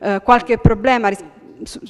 S5: eh, qualche problema rispetto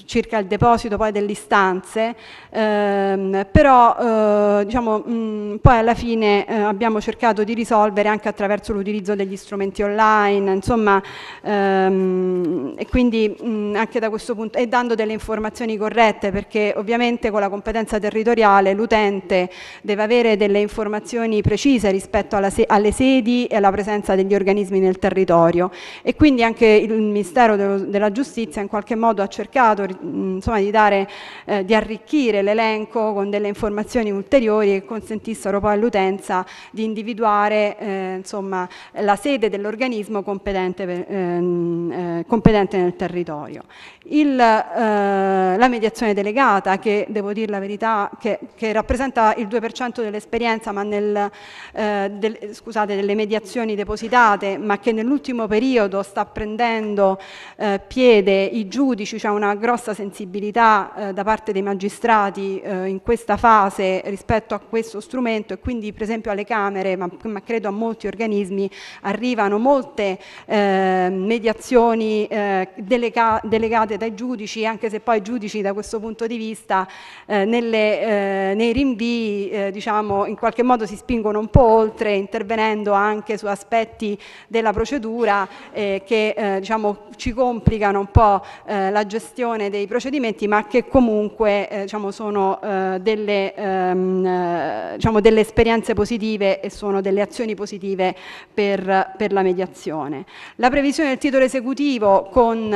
S5: circa il deposito poi delle istanze, ehm, però eh, diciamo, mh, mm, poi alla fine eh, abbiamo cercato di risolvere anche attraverso l'utilizzo degli strumenti online, insomma, ehm, e quindi mh, mm, anche da questo punto, e dando delle informazioni corrette, perché ovviamente con la competenza territoriale l'utente deve avere delle informazioni precise rispetto se alle sedi e alla presenza degli organismi nel territorio e quindi anche il Ministero dello, della Giustizia in qualche modo ha cercato mercato, mm, insomma di, dare, eh, di arricchire l'elenco con delle informazioni ulteriori che consentissero poi all'utenza di individuare eh, insomma, la sede dell'organismo competente, ehm, eh, competente, nel territorio. Il, eh, la mediazione delegata, che devo dire la verità, che, che rappresenta il 2% dell'esperienza, ma nel, eh, del, scusate, delle mediazioni depositate, ma che nell'ultimo periodo sta prendendo eh, piede i giudici, cioè una una grossa sensibilità eh, da parte dei magistrati eh, in questa fase rispetto a questo strumento e quindi per esempio alle Camere, ma, ma credo a molti organismi, arrivano molte ehm, eh, mediazioni delega delegate dai giudici, anche se poi i giudici da questo punto di vista eh, nelle, eh, nei rinvii eh, diciamo, in qualche modo si spingono un po' oltre, intervenendo anche su aspetti della procedura che diciamo, ci complicano un po' la gestione gestione dei procedimenti ma che comunque eh, diciamo, sono eh, delle, ehm, eh, diciamo, delle, esperienze positive e sono delle azioni positive per, per la mediazione. La previsione del titolo esecutivo con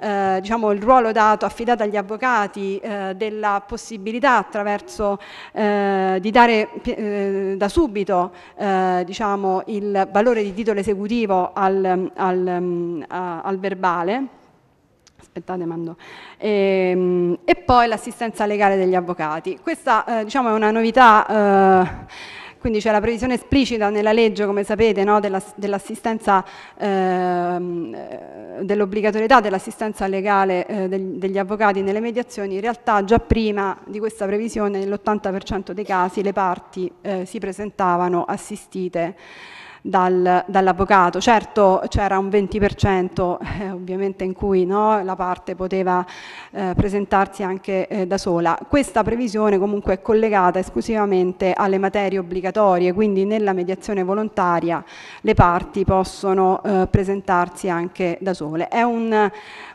S5: eh, diciamo, il ruolo dato, affidato agli avvocati eh, della possibilità attraverso eh, di dare da subito diciamo, il valore di titolo esecutivo al, al, al verbale aspettate mando, e, ehm, e poi l'assistenza legale degli avvocati. Questa eh, diciamo, è una novità eh, quindi c'è la previsione esplicita nella legge, come sapete, no, dell'assistenza, ehm, eh, dell'obbligatorietà dell'assistenza legale eh, degli avvocati nelle mediazioni, in realtà già prima di questa previsione nell'80% dei casi le parti eh, si presentavano assistite dal, dall'avvocato. Certo c'era un 20% eh, ovviamente in cui no, la parte poteva eh, presentarsi anche eh, da sola. Questa previsione comunque è collegata esclusivamente alle materie obbligatorie, quindi nella mediazione volontaria le parti possono eh, presentarsi anche da sole. È un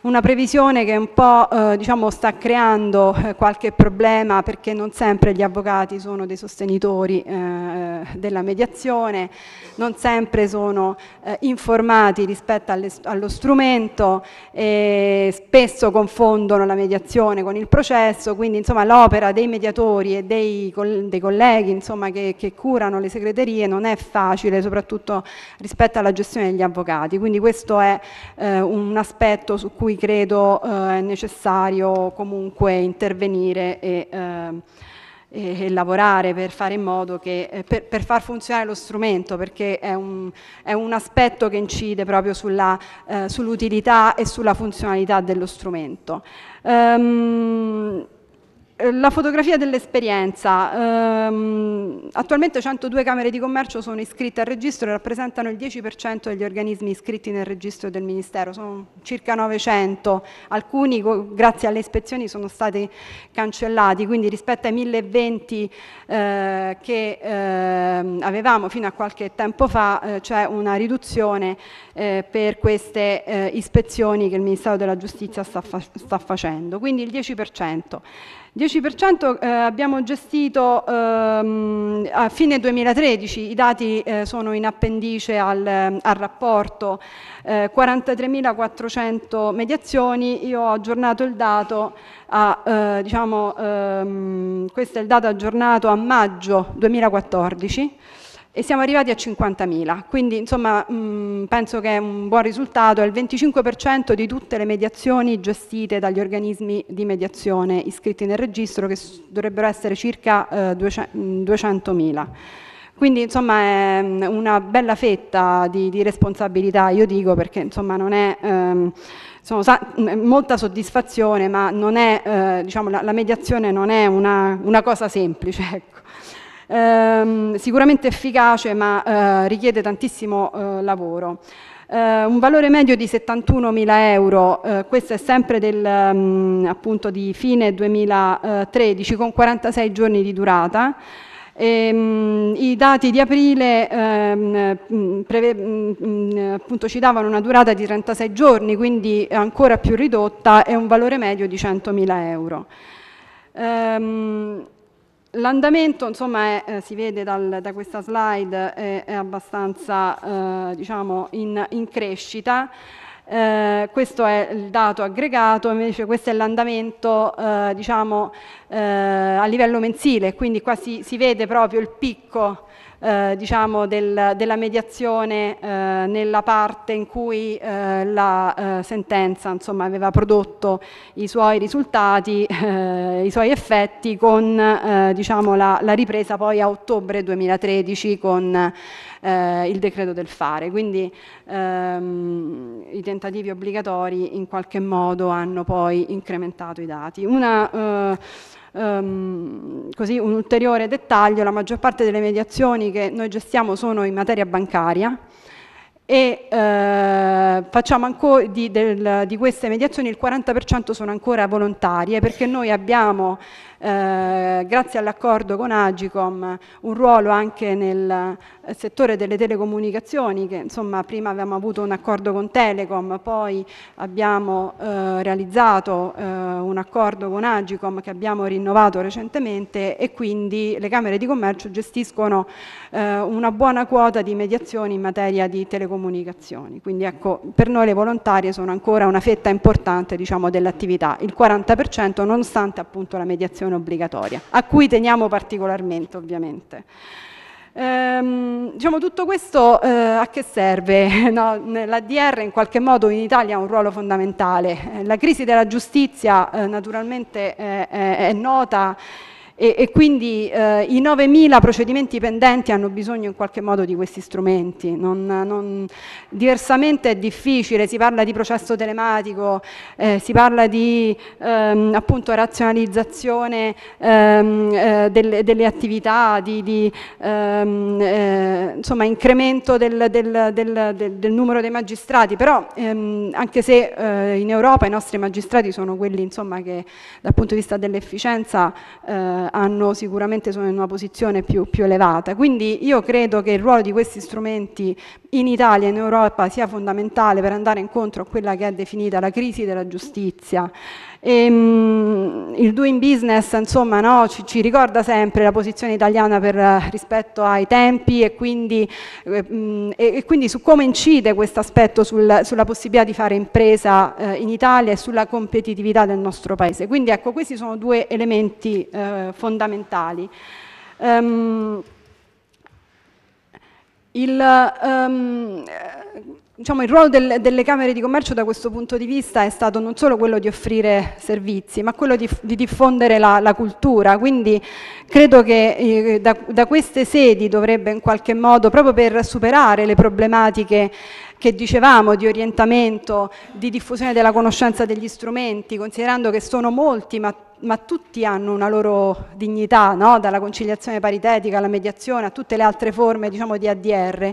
S5: una previsione che un po' eh, diciamo, sta creando eh, qualche problema perché non sempre gli avvocati sono dei sostenitori eh, eh della mediazione, non sempre sono eh, informati rispetto alle, allo strumento, spesso confondono la mediazione con il processo, quindi l'opera dei mediatori e dei, dei colleghi insomma, che, che curano le segreterie non è facile, soprattutto rispetto alla gestione degli avvocati, quindi questo è un aspetto su cui credo eh, è necessario comunque intervenire e, eh, e, e, lavorare per fare in modo che, eh, per, per far funzionare lo strumento, perché è un, è un aspetto che incide proprio eh, sull'utilità sull e sulla funzionalità dello strumento. Um, eh, la fotografia dell'esperienza. Um, attualmente 102 camere di commercio sono iscritte al registro e rappresentano il 10% degli organismi iscritti nel registro del Ministero, sono circa 900. Alcuni, grazie alle ispezioni, sono stati cancellati, quindi rispetto ai 1020 eh, che eh, avevamo fino a qualche tempo fa eh, c'è una riduzione eh, per queste eh, ispezioni che il Ministero della Giustizia sta, fa sta facendo, quindi il 10%. 10% eh, abbiamo gestito ehm, a fine 2013, i dati eh, sono in appendice al, al rapporto, eh, 43.400 mediazioni, io ho aggiornato il dato, a, eh, diciamo, ehm, questo è il dato aggiornato a maggio 2014, e siamo arrivati a 50.000, quindi insomma mh, mm, penso che è un buon risultato, è il 25% di tutte le mediazioni gestite dagli organismi di mediazione iscritti nel registro che dovrebbero essere circa eh, 200.000. Mm, quindi insomma è mm, una bella fetta di, di responsabilità, io dico, perché insomma non è... Ehm, molta soddisfazione, ma è, eh, diciamo, la, la, mediazione non è una, una cosa semplice. Ecco ehm, sicuramente efficace ma eh, richiede tantissimo eh, lavoro. Eh, un valore medio di 71.000 euro, eh, questo è sempre del, mh, mm, appunto di fine 2013 con 46 giorni di durata. E, ehm, mh, I dati di aprile ehm, mm, preve, mh, mm, appunto, ci davano una durata di 36 giorni, quindi ancora più ridotta e un valore medio di 100.000 euro. Ehm, L'andamento, insomma, è, eh, si vede dal, da questa slide, è, è abbastanza eh, diciamo in, in crescita. Eh, questo è il dato aggregato, invece questo è l'andamento eh, diciamo, eh, a livello mensile, quindi qua si, si vede proprio il picco eh, diciamo del, della mediazione eh, nella parte in cui eh, la eh, sentenza insomma, aveva prodotto i suoi risultati, eh, i suoi effetti con eh, diciamo, la, la, ripresa poi a ottobre 2013 con il decreto del fare. Quindi ehm, i tentativi obbligatori in qualche modo hanno poi incrementato i dati. Una, um, così un ulteriore dettaglio, la maggior parte delle mediazioni che noi gestiamo sono in materia bancaria e eh, facciamo ancora di, del, di, queste mediazioni il 40% sono ancora volontarie perché noi abbiamo eh, grazie all'accordo con Agicom, un ruolo anche nel eh, settore delle telecomunicazioni, che insomma prima avevamo avuto un accordo con Telecom, poi abbiamo eh, realizzato eh, un accordo con Agicom che abbiamo rinnovato recentemente e quindi le Camere di Commercio gestiscono eh, una buona quota di mediazioni in materia di telecomunicazioni. Quindi ecco, per noi le volontarie sono ancora una fetta importante diciamo, dell'attività, il 40% nonostante appunto la mediazione formazione obbligatoria, a cui teniamo particolarmente ovviamente. Ehm, diciamo, tutto questo eh, a che serve? No, L'ADR in qualche modo in Italia ha un ruolo fondamentale. Eh, la crisi della giustizia eh, naturalmente eh, è nota e, e quindi eh, i 9.000 procedimenti pendenti hanno bisogno in qualche modo di questi strumenti. Non, non, diversamente è difficile, si parla di processo telematico, eh, si parla di ehm, appunto razionalizzazione ehm, eh, delle, delle, attività, di, di ehm, eh, insomma, incremento del, del, del, del, numero dei magistrati, però ehm, anche se eh, in Europa i nostri magistrati sono quelli insomma, che dal punto di vista dell'efficienza eh, hanno sicuramente sono in una posizione più, più elevata. Quindi io credo che il ruolo di questi strumenti in Italia e in Europa sia fondamentale per andare incontro a quella che è definita la crisi della giustizia. E, ehm, mh, il doing business insomma, no, ci, ci, ricorda sempre la posizione italiana per, eh, rispetto ai tempi e quindi, eh, mh, e, e quindi su come incide questo aspetto sul, sulla possibilità di fare impresa eh, in Italia e sulla competitività del nostro paese. Quindi ecco, questi sono due elementi eh, fondamentali. Um, il, um, diciamo, il ruolo del, delle Camere di Commercio da questo punto di vista è stato non solo quello di offrire servizi, ma quello di, di diffondere la, la, cultura, quindi credo che eh, da, da, queste sedi dovrebbe in qualche modo, proprio per superare le problematiche che dicevamo di orientamento, di diffusione della conoscenza degli strumenti, considerando che sono molti ma ma tutti hanno una loro dignità, no? dalla conciliazione paritetica alla mediazione a tutte le altre forme diciamo, di ADR.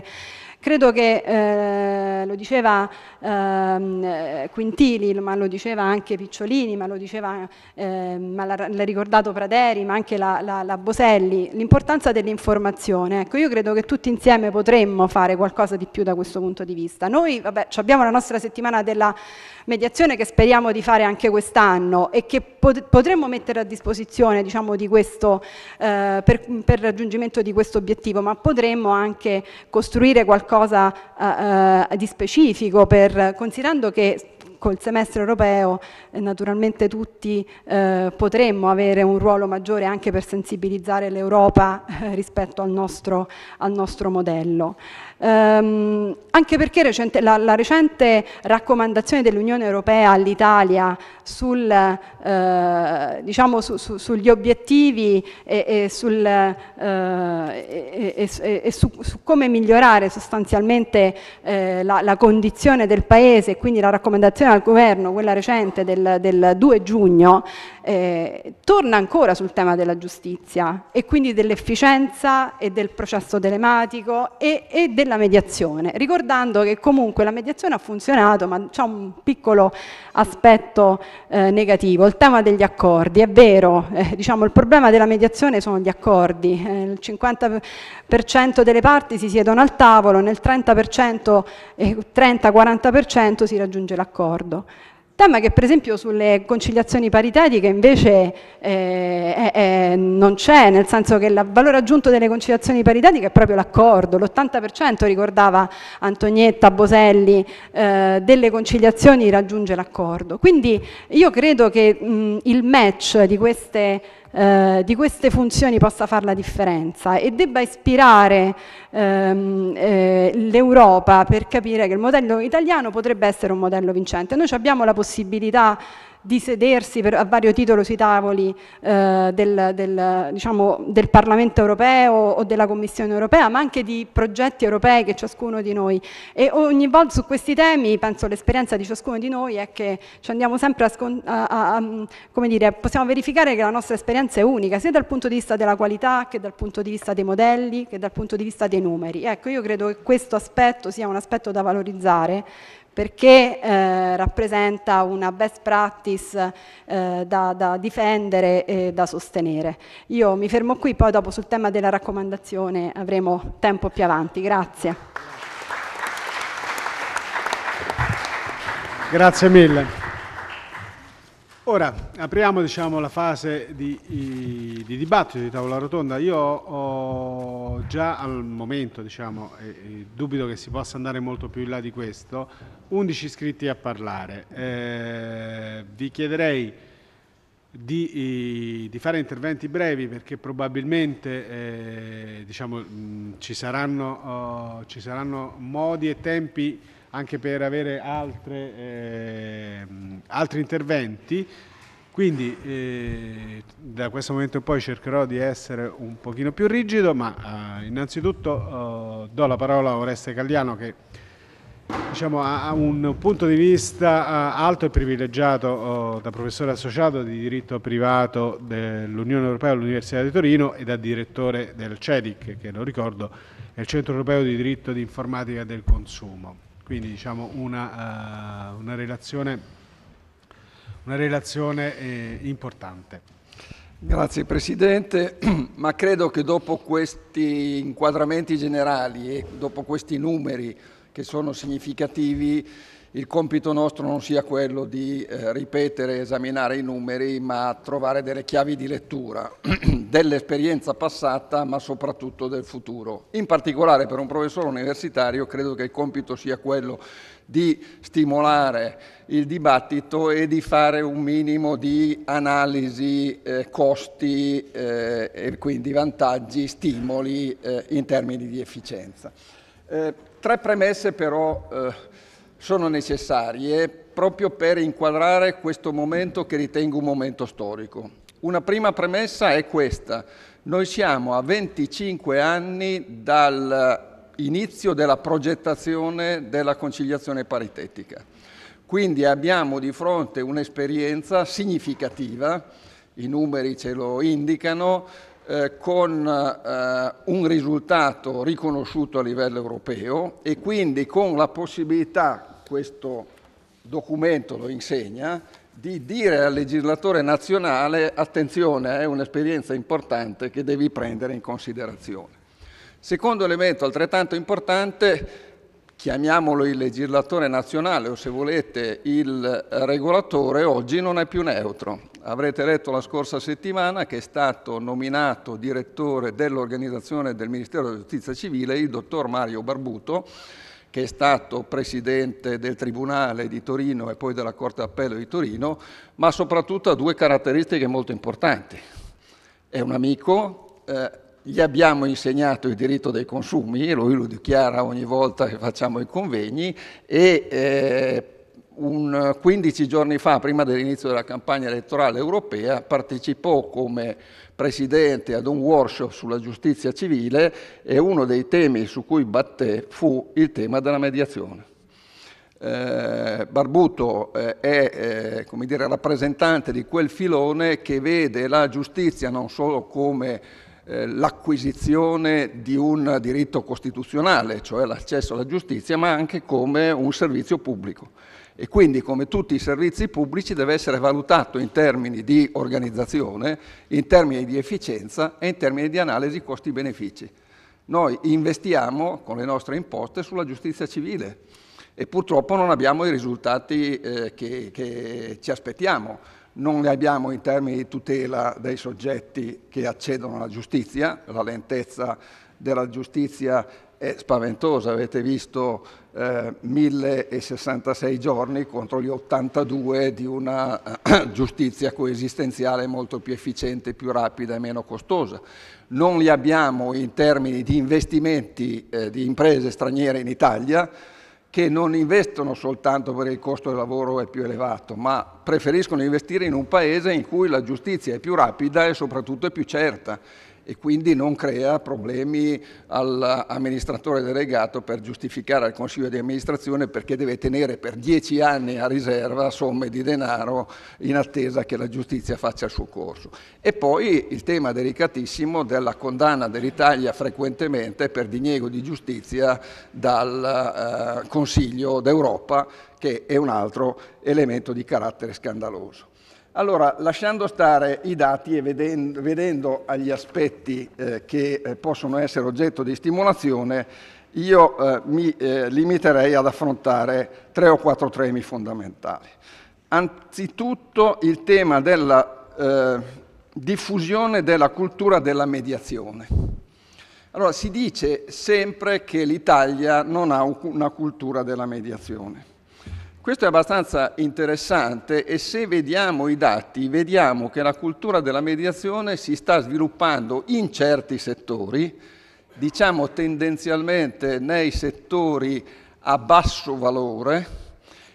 S5: Credo che, eh, lo diceva eh, Quintili, ma lo diceva anche Picciolini, ma, diceva, eh, ma l'ha, l'ha, ricordato Praderi, ma anche la, la, la Boselli, l'importanza dell'informazione. Ecco, io credo che tutti insieme potremmo fare qualcosa di più da questo punto di vista. Noi vabbè, abbiamo la nostra settimana della mediazione che speriamo di fare anche quest'anno e che pot- potremmo mettere a disposizione diciamo, di questo, eh, per, per raggiungimento di questo obiettivo, ma potremmo anche costruire qualcosa qualcosa eh, eh, di specifico, per, considerando che col semestre europeo eh, naturalmente tutti eh, potremmo avere un ruolo maggiore anche per sensibilizzare l'Europa eh, rispetto al nostro, al nostro modello. Ehm, anche perché recente, la, la, recente raccomandazione dell'Unione Europea all'Italia sul, eh, diciamo, su, su, sugli obiettivi e, e, sul, eh, e, su, su, come migliorare sostanzialmente eh, la, la, condizione del Paese, quindi la raccomandazione al Governo, quella recente del, del 2 giugno, eh, torna ancora sul tema della giustizia e quindi dell'efficienza e del processo telematico e, e della mediazione, ricordando che comunque la mediazione ha funzionato ma c'è un piccolo aspetto eh, negativo, il tema degli accordi, è vero, eh, diciamo, il problema della mediazione sono gli accordi, eh, il 50% delle parti si siedono al tavolo, nel 30%, 30-40% si raggiunge l'accordo. Tema che per esempio sulle conciliazioni paritetiche invece eh, eh, non c'è, nel senso che il valore aggiunto delle conciliazioni paritetiche è proprio l'accordo, l'80% ricordava Antonietta Boselli eh, delle conciliazioni raggiunge l'accordo. Quindi io credo che mh, il match di queste eh, di queste funzioni possa fare la differenza e debba ispirare ehm, eh, l'Europa per capire che il modello italiano potrebbe essere un modello vincente. Noi abbiamo la possibilità di sedersi per, a vario titolo sui tavoli eh, del, del, diciamo, del, Parlamento europeo o della Commissione europea, ma anche di progetti europei che ciascuno di noi. E ogni volta su questi temi, penso l'esperienza di ciascuno di noi è che ci andiamo sempre a, a, a dire, possiamo verificare che la nostra esperienza è unica, sia dal punto di vista della qualità che dal punto di vista dei modelli che dal punto di vista dei numeri. Ecco, io credo che questo aspetto sia un aspetto da valorizzare perché eh, rappresenta una best practice eh, da, da, difendere e da sostenere. Io mi fermo qui, poi dopo sul tema della raccomandazione avremo tempo più avanti. Grazie.
S1: Grazie mille. Ora apriamo diciamo, la fase di, di, dibattito di tavola rotonda. Io ho già al momento, diciamo, e, e dubito che si possa andare molto più in là di questo, 11 iscritti a parlare. Eh, vi chiederei di, di, fare interventi brevi perché probabilmente eh, diciamo, ci, saranno, oh, ci, saranno, modi e tempi anche per avere altre, eh, altri interventi. Quindi eh, da questo momento in poi cercherò di essere un pochino più rigido, ma eh, innanzitutto eh, do la parola a Oreste Cagliano che diciamo, ha un punto di vista eh, alto e privilegiato oh, da professore associato di diritto privato dell'Unione Europea all'Università di Torino e da direttore del CEDIC, che lo ricordo è il Centro Europeo di Diritto di Informatica del Consumo. Quindi diciamo, una, eh, una, relazione, una relazione eh, importante.
S6: Grazie Presidente, ma credo che dopo questi inquadramenti generali e dopo questi numeri che sono significativi, il compito nostro non sia quello di eh, ripetere, esaminare i numeri, ma trovare delle chiavi di lettura dell'esperienza passata, ma soprattutto del futuro. In particolare per un professore universitario credo che il compito sia quello di stimolare il dibattito e di fare un minimo di analisi eh, costi eh, e quindi vantaggi, stimoli eh, in termini di efficienza. Eh, Tre premesse però eh, sono necessarie eh, proprio per inquadrare questo momento che ritengo un momento storico. Una prima premessa è questa. Noi siamo a 25 anni dall'inizio della progettazione della conciliazione paritetica. Quindi abbiamo di fronte un'esperienza significativa, i numeri ce lo indicano, eh, con eh, un risultato riconosciuto a livello europeo e quindi con la possibilità, questo documento lo insegna, di dire al legislatore nazionale attenzione, è un'esperienza importante che devi prendere in considerazione. Secondo elemento altrettanto importante chiamiamolo il legislatore nazionale o se volete il regolatore, oggi non è più neutro. Avrete letto la scorsa settimana che è stato nominato direttore dell'organizzazione del Ministero della Giustizia Civile il dottor Mario Barbuto, che è stato presidente del Tribunale di Torino e poi della Corte d'Appello di Torino, ma soprattutto ha due caratteristiche molto importanti. È un amico, eh, gli abbiamo insegnato il diritto dei consumi, lui lo dichiara ogni volta che facciamo i convegni e eh, un 15 giorni fa, prima dell'inizio della campagna elettorale europea, partecipò come presidente ad un workshop sulla giustizia civile e uno dei temi su cui batté fu il tema della mediazione. Eh, Barbuto eh, è eh, dire, rappresentante di quel filone che vede la giustizia non solo come eh, l'acquisizione di un diritto costituzionale, cioè l'accesso alla giustizia, ma anche come un servizio pubblico. E quindi, come tutti i servizi pubblici, deve essere valutato in termini di organizzazione, in termini di efficienza e in termini di analisi costi-benefici. Noi investiamo con le nostre imposte sulla giustizia civile e purtroppo non abbiamo i risultati eh, che, che ci aspettiamo non le abbiamo in termini di tutela dei soggetti che accedono alla giustizia, la lentezza della giustizia è spaventosa, avete visto eh, 1066 giorni contro gli 82 di una eh, giustizia coesistenziale molto più efficiente, più rapida e meno costosa. Non li abbiamo in termini di investimenti eh, di imprese straniere in Italia, che non investono soltanto perché il costo del lavoro è più elevato, ma preferiscono investire in un paese in cui la giustizia è più rapida e soprattutto è più certa e quindi non crea problemi all'amministratore delegato per giustificare al Consiglio di amministrazione perché deve tenere per dieci anni a riserva somme di denaro in attesa che la giustizia faccia il suo corso. E poi il tema delicatissimo della condanna dell'Italia frequentemente per diniego di giustizia dal eh, Consiglio d'Europa che è un altro elemento di carattere scandaloso. Allora, lasciando stare i dati e vedendo, vedendo agli aspetti eh, che eh, possono essere oggetto di stimolazione, io eh, mi eh, limiterei ad affrontare tre o quattro temi fondamentali. Anzitutto il tema della eh, diffusione della cultura della mediazione. Allora, si dice sempre che l'Italia non ha una cultura della mediazione. Questo è abbastanza interessante e se vediamo i dati vediamo che la cultura della mediazione si sta sviluppando in certi settori, diciamo tendenzialmente nei settori a basso valore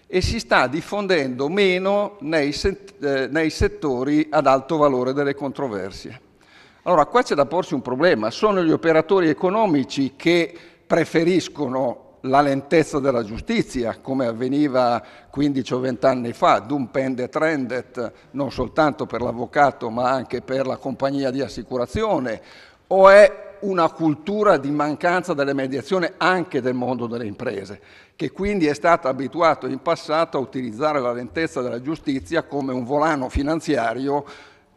S6: e si sta diffondendo meno nei, eh, settori ad alto valore delle controversie. Allora qua c'è da porsi un problema, sono gli operatori economici che preferiscono la lentezza della giustizia, come avveniva 15 o 20 anni fa, dum pende trendet, non soltanto per l'avvocato ma anche per la compagnia di assicurazione, o è una cultura di mancanza delle mediazioni anche del mondo delle imprese, che quindi è stato abituato in passato a utilizzare la lentezza della giustizia come un volano finanziario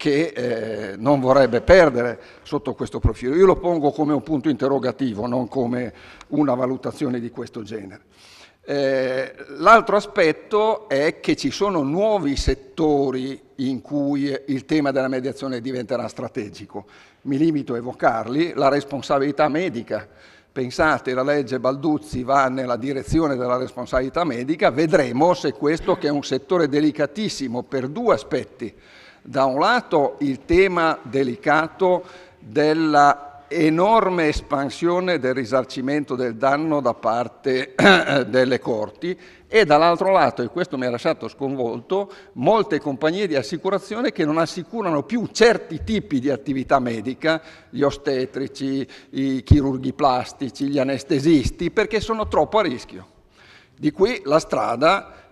S6: che eh, non vorrebbe perdere sotto questo profilo. Io lo pongo come un punto interrogativo, non come una valutazione di questo genere. Eh, l'altro aspetto è che ci sono nuovi settori in cui il tema della mediazione diventerà strategico. Mi limito a evocarli, la responsabilità medica. Pensate, la legge Balduzzi va nella direzione della responsabilità medica, vedremo se questo che è un settore delicatissimo per due aspetti da un lato il tema delicato della enorme espansione del risarcimento del danno da parte eh, delle corti e dall'altro lato, e questo mi ha lasciato sconvolto, molte compagnie di assicurazione che non assicurano più certi tipi di attività medica, gli ostetrici, i chirurghi plastici, gli anestesisti, perché sono troppo a rischio. Di qui la strada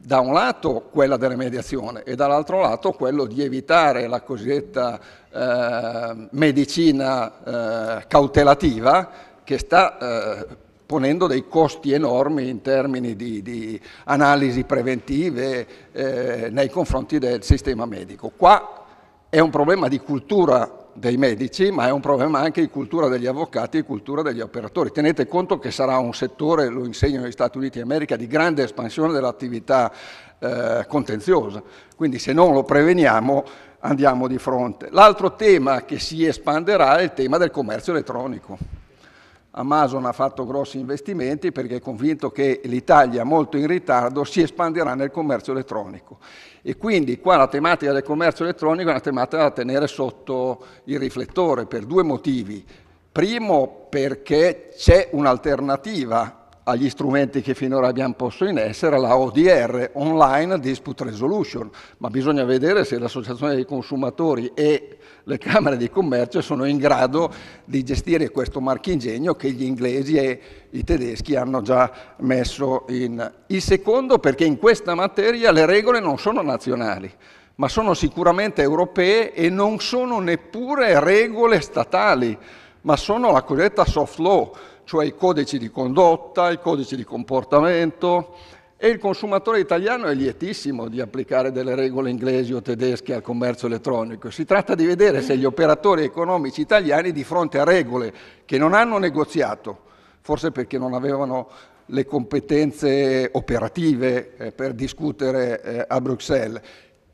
S6: da un lato quella della mediazione e dall'altro lato quello di evitare la cosiddetta eh, medicina eh, cautelativa che sta eh, ponendo dei costi enormi in termini di, di analisi preventive eh, nei confronti del sistema medico. Qua è un problema di cultura dei medici, ma è un problema anche di cultura degli avvocati e cultura degli operatori. Tenete conto che sarà un settore, lo insegnano gli Stati Uniti d'America, di grande espansione dell'attività eh, contenziosa, quindi se non lo preveniamo andiamo di fronte. L'altro tema che si espanderà è il tema del commercio elettronico. Amazon ha fatto grossi investimenti perché è convinto che l'Italia, molto in ritardo, si espanderà nel commercio elettronico e quindi qua la tematica del commercio elettronico è una tematica da tenere sotto il riflettore per due motivi. Primo perché c'è un'alternativa agli strumenti che finora abbiamo posto in essere, la ODR, Online Dispute Resolution, ma bisogna vedere se l'associazione dei consumatori e le Camere di Commercio sono in grado di gestire questo marchingegno che gli inglesi e i tedeschi hanno già messo in... Il secondo perché in questa materia le regole non sono nazionali, ma sono sicuramente europee e non sono neppure regole statali, ma sono la cosiddetta soft law, cioè i codici di condotta, i codici di comportamento, e il consumatore italiano è lietissimo di applicare delle regole inglesi o tedesche al commercio elettronico. Si tratta di vedere se gli operatori economici italiani di fronte a regole che non hanno negoziato, forse perché non avevano le competenze operative eh, per discutere eh, a Bruxelles,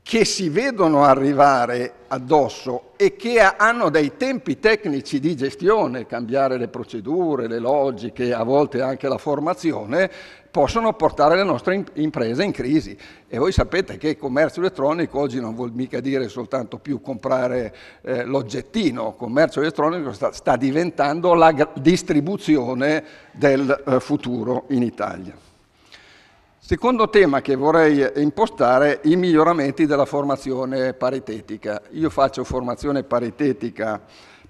S6: che si vedono arrivare addosso e che hanno dei tempi tecnici di gestione, cambiare le procedure, le logiche, a volte anche la formazione, possono portare le nostre imprese in crisi. E voi sapete che il commercio elettronico oggi non vuol mica dire soltanto più comprare eh, l'oggettino, il commercio elettronico sta, sta diventando la distribuzione del eh, futuro in Italia. Secondo tema che vorrei eh, impostare, i miglioramenti della formazione paritetica. Io faccio formazione paritetica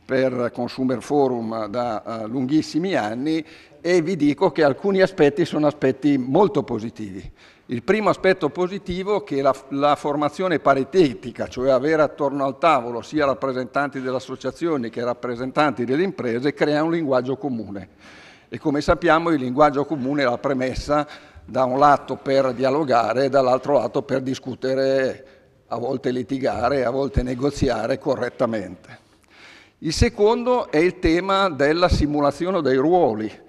S6: per Consumer Forum da uh, lunghissimi anni e vi dico che alcuni aspetti sono aspetti molto positivi. Il primo aspetto positivo è che la, la formazione paritetica, cioè avere attorno al tavolo sia rappresentanti delle associazioni che rappresentanti delle imprese, crea un linguaggio comune. E come sappiamo il linguaggio comune è la premessa da un lato per dialogare e dall'altro lato per discutere, a volte litigare, a volte negoziare correttamente. Il secondo è il tema della simulazione dei ruoli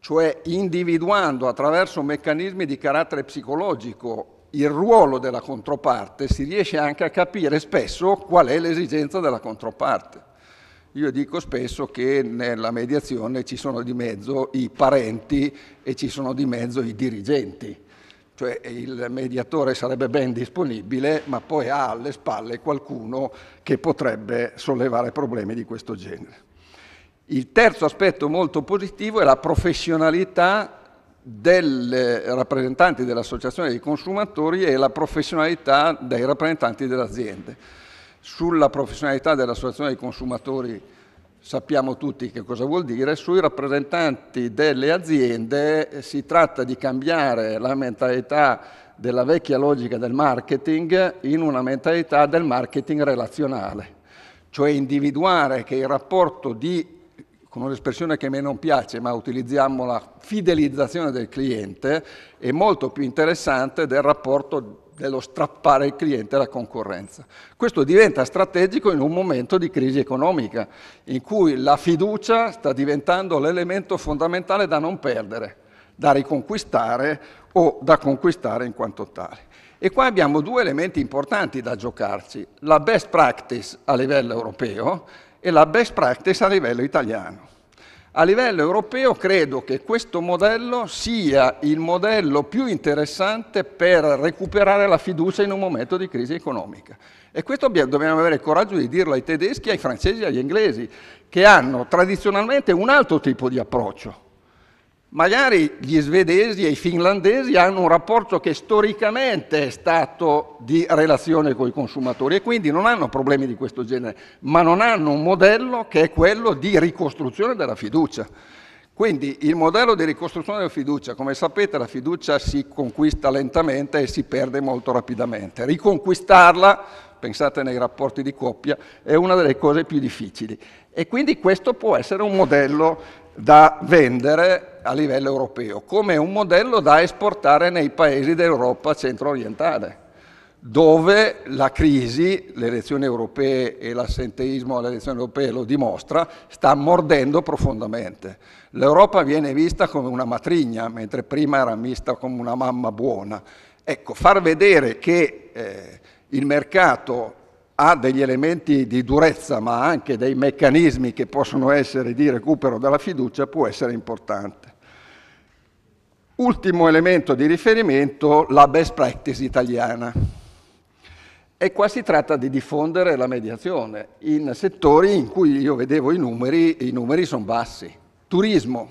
S6: cioè individuando attraverso meccanismi di carattere psicologico il ruolo della controparte, si riesce anche a capire spesso qual è l'esigenza della controparte. Io dico spesso che nella mediazione ci sono di mezzo i parenti e ci sono di mezzo i dirigenti, cioè il mediatore sarebbe ben disponibile, ma poi ha alle spalle qualcuno che potrebbe sollevare problemi di questo genere. Il terzo aspetto molto positivo è la professionalità dei rappresentanti dell'associazione dei consumatori e la professionalità dei rappresentanti delle aziende. Sulla professionalità dell'associazione dei consumatori sappiamo tutti che cosa vuol dire, sui rappresentanti delle aziende si tratta di cambiare la mentalità della vecchia logica del marketing in una mentalità del marketing relazionale, cioè individuare che il rapporto di con un'espressione che a me non piace, ma utilizziamo la fidelizzazione del cliente, è molto più interessante del rapporto dello strappare il cliente alla concorrenza. Questo diventa strategico in un momento di crisi economica, in cui la fiducia sta diventando l'elemento fondamentale da non perdere, da riconquistare o da conquistare in quanto tale. E qua abbiamo due elementi importanti da giocarci, la best practice a livello europeo, e la best practice a livello italiano. A livello europeo credo che questo modello sia il modello più interessante per recuperare la fiducia in un momento di crisi economica. E questo dobbiamo avere il coraggio di dirlo ai tedeschi, ai francesi e agli inglesi, che hanno tradizionalmente un altro tipo di approccio Magari gli svedesi e i finlandesi hanno un rapporto che storicamente è stato di relazione con i consumatori e quindi non hanno problemi di questo genere, ma non hanno un modello che è quello di ricostruzione della fiducia. Quindi il modello di ricostruzione della fiducia, come sapete la fiducia si conquista lentamente e si perde molto rapidamente. Riconquistarla, pensate nei rapporti di coppia, è una delle cose più difficili. E quindi questo può essere un modello da vendere a livello europeo, come un modello da esportare nei paesi d'Europa centro-orientale, dove la crisi, le elezioni europee e l'assenteismo alle elezioni europee lo dimostra, sta mordendo profondamente. L'Europa viene vista come una matrigna, mentre prima era vista come una mamma buona. Ecco, far vedere che eh, il mercato ha degli elementi di durezza ma anche dei meccanismi che possono essere di recupero della fiducia può essere importante. Ultimo elemento di riferimento, la best practice italiana. E qua si tratta di diffondere la mediazione in settori in cui io vedevo i numeri, i numeri sono bassi. Turismo.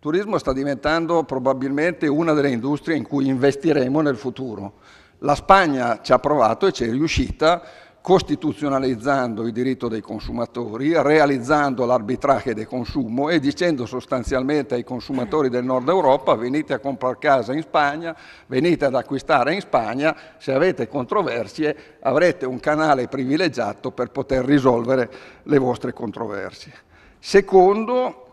S6: Turismo sta diventando probabilmente una delle industrie in cui investiremo nel futuro. La Spagna ci ha provato e ci è riuscita, costituzionalizzando il diritto dei consumatori, realizzando l'arbitraje del consumo e dicendo sostanzialmente ai consumatori del nord Europa venite a comprare casa in Spagna, venite ad acquistare in Spagna, se avete controversie avrete un canale privilegiato per poter risolvere le vostre controversie. Secondo,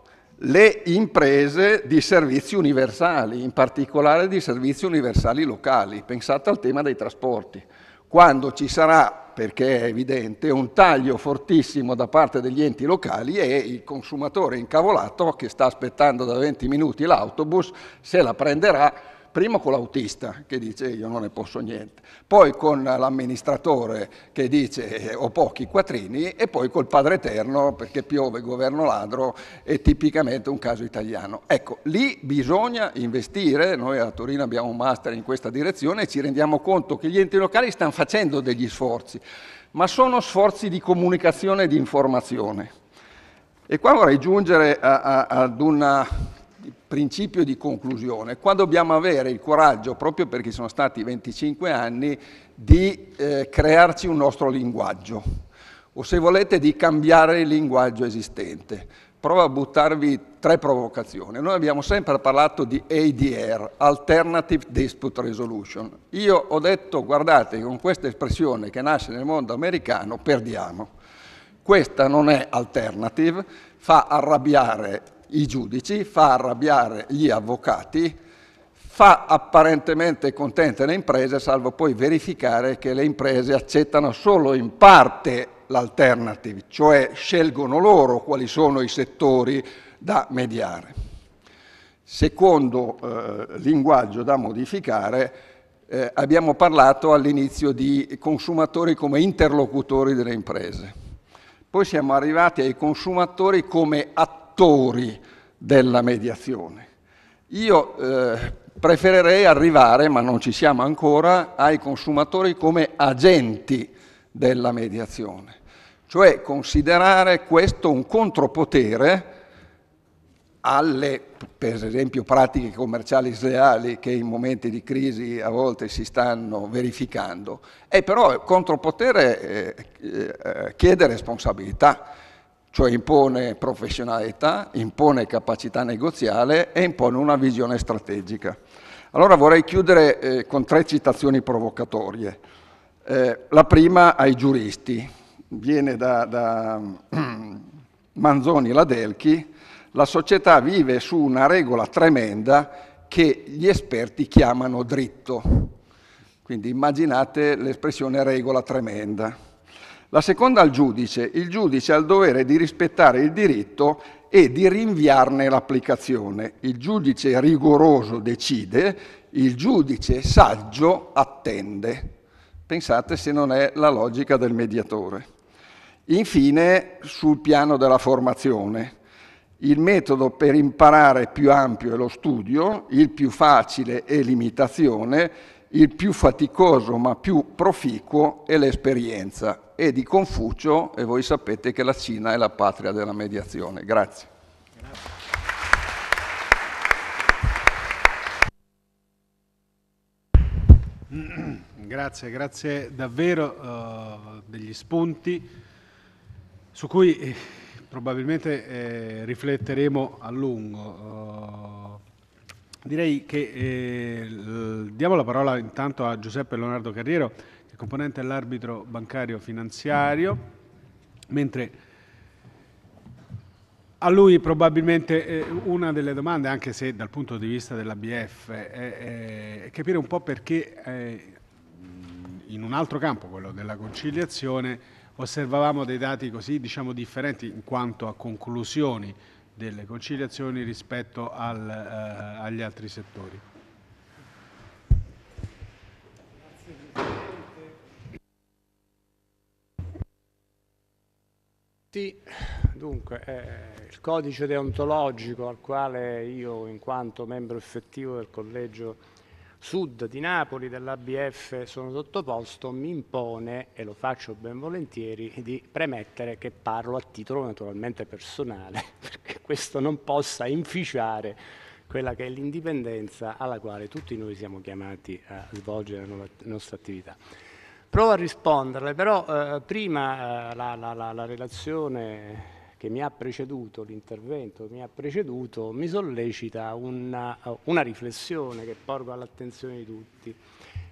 S6: le imprese di servizi universali, in particolare di servizi universali locali. Pensate al tema dei trasporti. Quando ci sarà perché è evidente, un taglio fortissimo da parte degli enti locali e il consumatore incavolato che sta aspettando da 20 minuti l'autobus se la prenderà prima con l'autista che dice io non ne posso niente, poi con l'amministratore che dice eh, ho pochi quattrini e poi col padre eterno perché piove, governo ladro, è tipicamente un caso italiano. Ecco, lì bisogna investire, noi a Torino abbiamo un master in questa direzione e ci rendiamo conto che gli enti locali stanno facendo degli sforzi, ma sono sforzi di comunicazione e di informazione. E qua vorrei giungere a, a, ad una principio di conclusione, qua dobbiamo avere il coraggio, proprio perché sono stati 25 anni, di eh, crearci un nostro linguaggio, o se volete di cambiare il linguaggio esistente. Provo a buttarvi tre provocazioni. Noi abbiamo sempre parlato di ADR, Alternative Dispute Resolution. Io ho detto, guardate, con questa espressione che nasce nel mondo americano, perdiamo. Questa non è alternative, fa arrabbiare i giudici, fa arrabbiare gli avvocati, fa apparentemente contente le imprese, salvo poi verificare che le imprese accettano solo in parte l'alternative, cioè scelgono loro quali sono i settori da mediare. Secondo eh, linguaggio da modificare, eh, abbiamo parlato all'inizio di consumatori come interlocutori delle imprese. Poi siamo arrivati ai consumatori come attori attori della mediazione. Io eh, preferirei arrivare, ma non ci siamo ancora, ai consumatori come agenti della mediazione, cioè considerare questo un contropotere alle, per esempio, pratiche commerciali sleali che in momenti di crisi a volte si stanno verificando. è però contropotere eh, eh, chiede responsabilità cioè impone professionalità, impone capacità negoziale e impone una visione strategica. Allora vorrei chiudere eh, con tre citazioni provocatorie. Eh, la prima ai giuristi, viene da, da Manzoni Ladelchi, la società vive su una regola tremenda che gli esperti chiamano dritto. Quindi immaginate l'espressione regola tremenda. La seconda al giudice. Il giudice ha il dovere di rispettare il diritto e di rinviarne l'applicazione. Il giudice rigoroso decide, il giudice saggio attende. Pensate se non è la logica del mediatore. Infine, sul piano della formazione. Il metodo per imparare più ampio è lo studio, il più facile è l'imitazione, il più faticoso ma più proficuo è l'esperienza e di Confucio e voi sapete che la Cina è la patria della mediazione. Grazie.
S1: Grazie, grazie davvero uh, degli spunti su cui eh, probabilmente eh, rifletteremo a
S6: lungo.
S1: Uh, direi che eh, diamo la parola intanto a Giuseppe Leonardo Carriero componente è l'arbitro bancario finanziario, mentre a lui probabilmente eh, una delle domande, anche se dal punto di vista dell'ABF, è, capire un po' perché eh, in un altro campo, quello della conciliazione, osservavamo dei dati così diciamo, differenti in quanto a conclusioni delle conciliazioni rispetto al, eh, agli altri settori.
S7: tutti. Dunque, eh, il codice deontologico al quale io, in quanto membro effettivo del Collegio Sud di Napoli dell'ABF, sono sottoposto, mi impone, e lo faccio ben volentieri, di premettere che parlo a titolo naturalmente personale, perché questo non possa inficiare quella che è l'indipendenza alla quale tutti noi siamo chiamati a svolgere la nostra attività. Provo a risponderle, però eh, prima eh, la, la, la, la, relazione che mi ha preceduto, l'intervento che mi ha preceduto, mi sollecita una, una riflessione che porgo all'attenzione di tutti.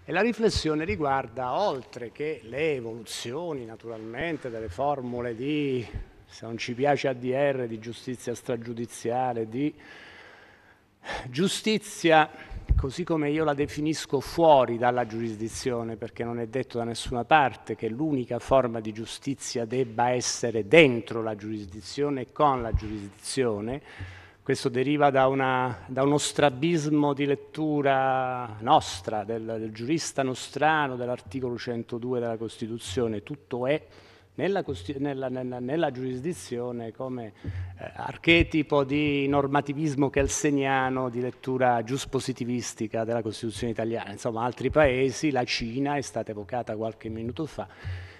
S7: E la riflessione riguarda, oltre che le evoluzioni naturalmente delle formule di, se non ci piace ADR, di giustizia stragiudiziale, di giustizia così come io la definisco fuori dalla giurisdizione, perché non è detto da nessuna parte che l'unica forma di giustizia debba essere dentro la giurisdizione e con la giurisdizione, questo deriva da, una, da uno strabismo di lettura nostra, del, del giurista nostrano dell'articolo 102 della Costituzione, tutto è nella, nella, nella, nella giurisdizione come eh, archetipo di normativismo kelseniano, di lettura giuspositivistica della Costituzione italiana. Insomma, altri paesi, la Cina è stata evocata qualche minuto fa,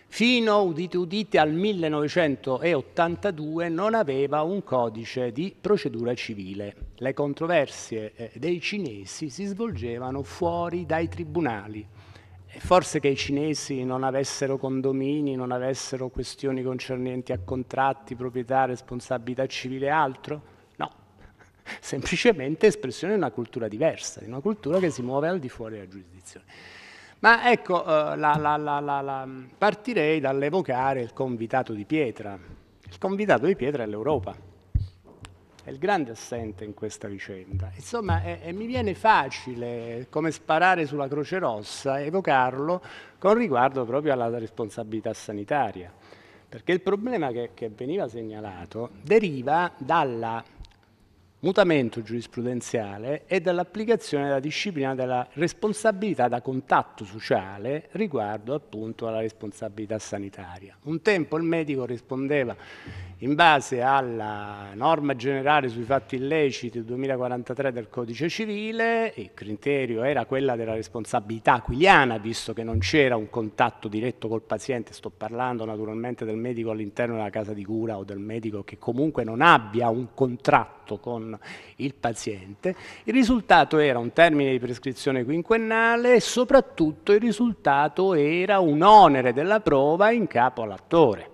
S7: fino, udite udite, al 1982 non aveva un codice di procedura civile. Le controversie eh, dei cinesi si svolgevano fuori dai tribunali forse che i cinesi non avessero condomini, non avessero questioni concernenti a contratti, proprietà, responsabilità civile e altro? No, semplicemente espressione di una cultura diversa, di una cultura che si muove al di fuori della giurisdizione. Ma ecco, eh, la, la, la, partirei dall'evocare il convitato di pietra. Il convitato di pietra è l'Europa è il grande assente in questa vicenda. Insomma, è, è, mi viene facile, come sparare sulla Croce Rossa, evocarlo con riguardo proprio alla responsabilità sanitaria, perché il problema che, che veniva segnalato deriva dalla mutamento giurisprudenziale e dall'applicazione della disciplina della responsabilità da contatto sociale riguardo appunto alla responsabilità sanitaria. Un tempo il medico rispondeva in base alla norma generale sui fatti illeciti 2043 del codice civile, il criterio era quella della responsabilità aquiliana visto che non c'era un contatto diretto col paziente, sto parlando naturalmente del medico all'interno della casa di cura o del medico che comunque non abbia un contratto con con il paziente. Il risultato era un termine di prescrizione quinquennale e soprattutto il risultato era un onere della prova in capo all'attore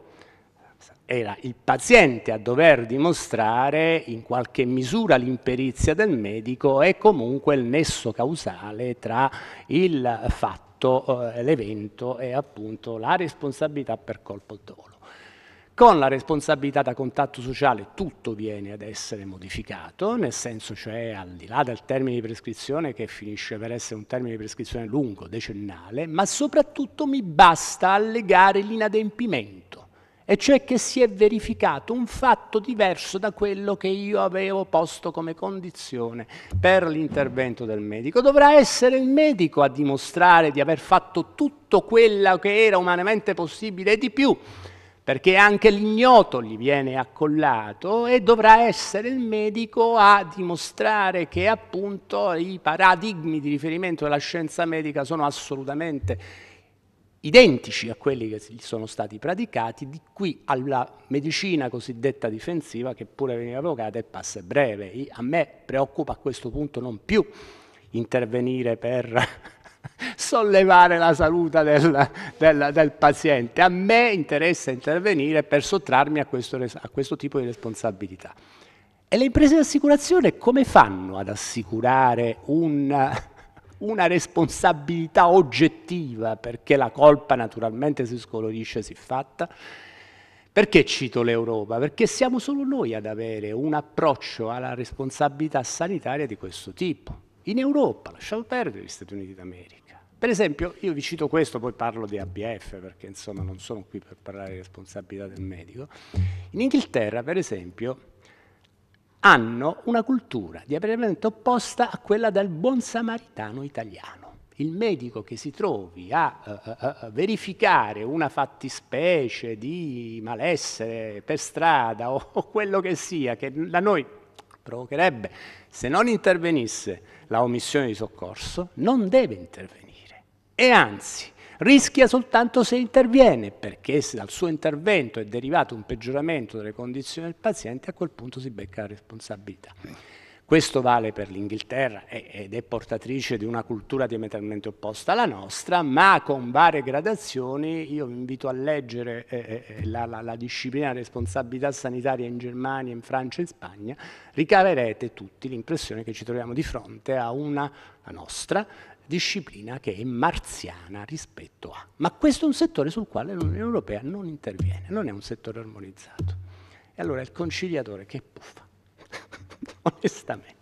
S7: era il paziente a dover dimostrare in qualche misura l'imperizia del medico e comunque il nesso causale tra il fatto, eh, l'evento e appunto la responsabilità per colpo dolo. Con la responsabilità da contatto sociale tutto viene ad essere modificato, nel senso cioè al di là del termine di prescrizione che finisce per essere un termine di prescrizione lungo, decennale, ma soprattutto mi basta allegare l'inadempimento, e cioè che si è verificato un fatto diverso da quello che io avevo posto come condizione per l'intervento del medico. Dovrà essere il medico a dimostrare di aver fatto tutto quello che era umanamente possibile e di più perché anche l'ignoto gli viene accollato e dovrà essere il medico a dimostrare che appunto i paradigmi di riferimento della scienza medica sono assolutamente identici a quelli che gli sono stati praticati, di qui alla medicina cosiddetta difensiva che pure veniva evocata e passa breve. A me preoccupa a questo punto non più intervenire per sollevare la salute del, del, del, paziente. A me interessa intervenire per sottrarmi a questo, a questo tipo di responsabilità. E le imprese di assicurazione come fanno ad assicurare un, una responsabilità oggettiva, perché la colpa naturalmente si scolorisce, si fatta? Perché cito l'Europa? Perché siamo solo noi ad avere un approccio alla responsabilità sanitaria di questo tipo in Europa, lasciato perdere gli Stati Uniti d'America. Per esempio, io vi cito questo, poi parlo di ABF perché insomma non sono qui per parlare di responsabilità del medico. In Inghilterra, per esempio, hanno una cultura di apertamento opposta a quella del buon samaritano italiano. Il medico che si trovi a, a, a, a verificare una fattispecie di malessere per strada o, o quello che sia, che da noi provocherebbe se non intervenisse la omissione di soccorso, non deve intervenire e anzi rischia soltanto se interviene, perché se dal suo intervento è derivato un peggioramento delle condizioni del paziente, a quel punto si becca la responsabilità. Questo vale per l'Inghilterra ed è portatrice di una cultura diametralmente opposta alla nostra, ma con varie gradazioni io vi invito a leggere eh, eh, eh, la, la, la disciplina responsabilità sanitaria in Germania, in Francia e in Spagna, ricaverete tutti l'impressione che ci troviamo di fronte a una, la nostra, disciplina che è marziana rispetto a. Ma questo è un settore sul quale l'Unione Europea non interviene, non è un settore armonizzato. E allora il conciliatore che puffa. onestamente.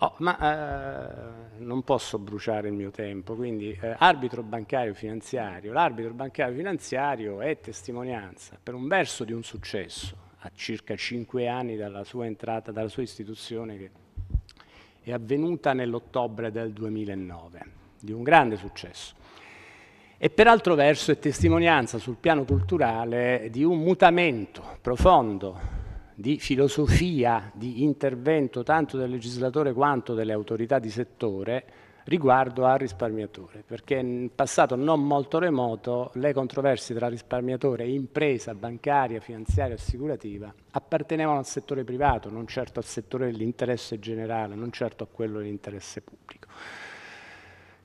S7: Oh, ma eh, non posso bruciare il mio tempo, quindi eh, arbitro bancario finanziario. L'arbitro bancario finanziario è testimonianza per un verso di un successo a circa cinque anni dalla sua entrata, dalla sua istituzione che è avvenuta nell'ottobre del 2009, di un grande successo. E per altro verso è testimonianza sul piano culturale di un mutamento profondo di filosofia di intervento tanto del legislatore quanto delle autorità di settore riguardo al risparmiatore, perché in passato non molto remoto le controversie tra risparmiatore e impresa bancaria, finanziaria, assicurativa appartenevano al settore privato, non certo al settore dell'interesse generale, non certo a quello dell'interesse pubblico.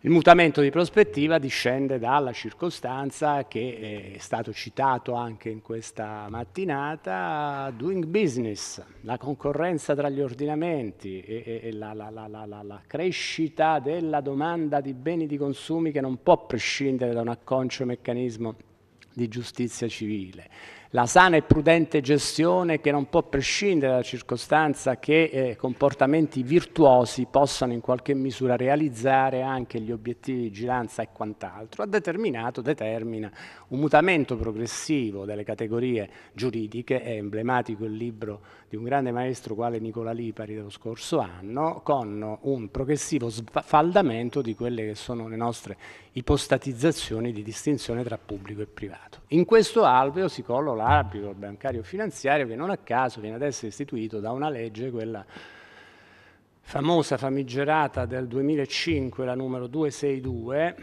S7: Il mutamento di prospettiva discende dalla circostanza che eh, è stato citato anche in questa mattinata, doing business, la concorrenza tra gli ordinamenti e, e la, la, la, la, crescita della domanda di beni di consumi che non può prescindere da un acconcio meccanismo di giustizia civile la sana e prudente gestione che non può prescindere dalla circostanza che eh, comportamenti virtuosi possano in qualche misura realizzare anche gli obiettivi di vigilanza e quant'altro, ha determinato, determina un mutamento progressivo delle categorie giuridiche, è emblematico il libro di un grande maestro quale Nicola Lipari dello scorso anno, con un progressivo sfaldamento di quelle che sono le nostre ipostatizzazioni di distinzione tra pubblico e privato. In questo alveo si colloca l'arbitro bancario finanziario che non a caso viene adesso istituito da una legge, quella famosa famigerata del 2005, la numero 262,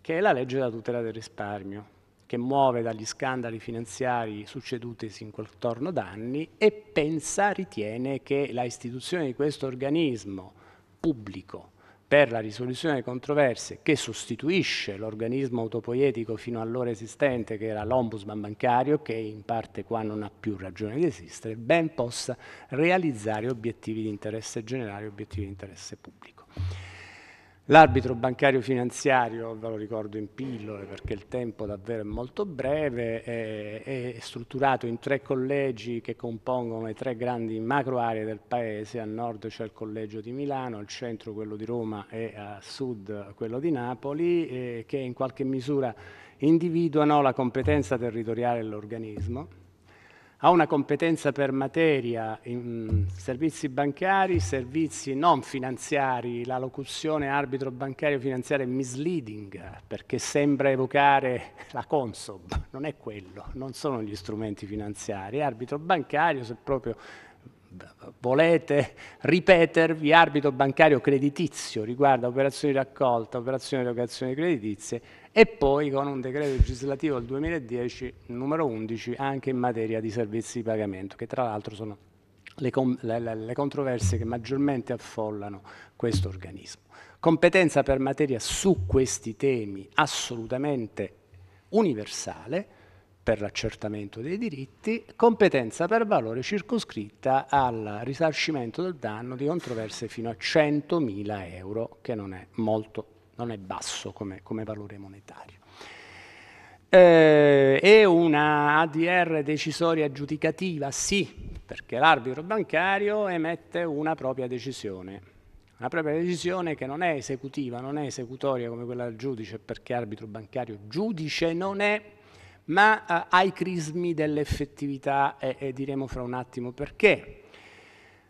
S7: che è la legge della tutela del risparmio, che muove dagli scandali finanziari succedutisi in quel torno d'anni e pensa, ritiene che la istituzione di questo organismo pubblico per la risoluzione delle controversie che sostituisce l'organismo autopoietico fino allora esistente che era l'ombudsman bancario che in parte qua non ha più ragione di esistere, ben possa realizzare obiettivi di interesse generale e obiettivi di interesse pubblico. L'arbitro bancario finanziario, ve lo ricordo in pillole perché il tempo davvero è molto breve, è, è strutturato in tre collegi che compongono le tre grandi macro aree del paese, a nord c'è il collegio di Milano, al centro quello di Roma e a sud quello di Napoli, eh, che in qualche misura individuano la competenza territoriale dell'organismo ha una competenza per materia in servizi bancari, servizi non finanziari, la locuzione arbitro bancario finanziario è misleading perché sembra evocare la Consob, non è quello, non sono gli strumenti finanziari, arbitro bancario se proprio volete ripetervi arbitro bancario creditizio riguarda operazioni di raccolta, operazioni di locazione creditizie e poi con un decreto legislativo del 2010 numero 11 anche in materia di servizi di pagamento, che tra l'altro sono le, le, le controversie che maggiormente affollano questo organismo. Competenza per materia su questi temi assolutamente universale, per l'accertamento dei diritti, competenza per valore circoscritta al risarcimento del danno di controverse fino a 100.000 euro, che non è molto non è basso come, come valore monetario. Eh, è una ADR decisoria giudicativa? Sì, perché l'arbitro bancario emette una propria decisione. Una propria decisione che non è esecutiva, non è esecutoria come quella del giudice, perché arbitro bancario giudice non è, ma eh, ha i crismi dell'effettività e, e diremo fra un attimo perché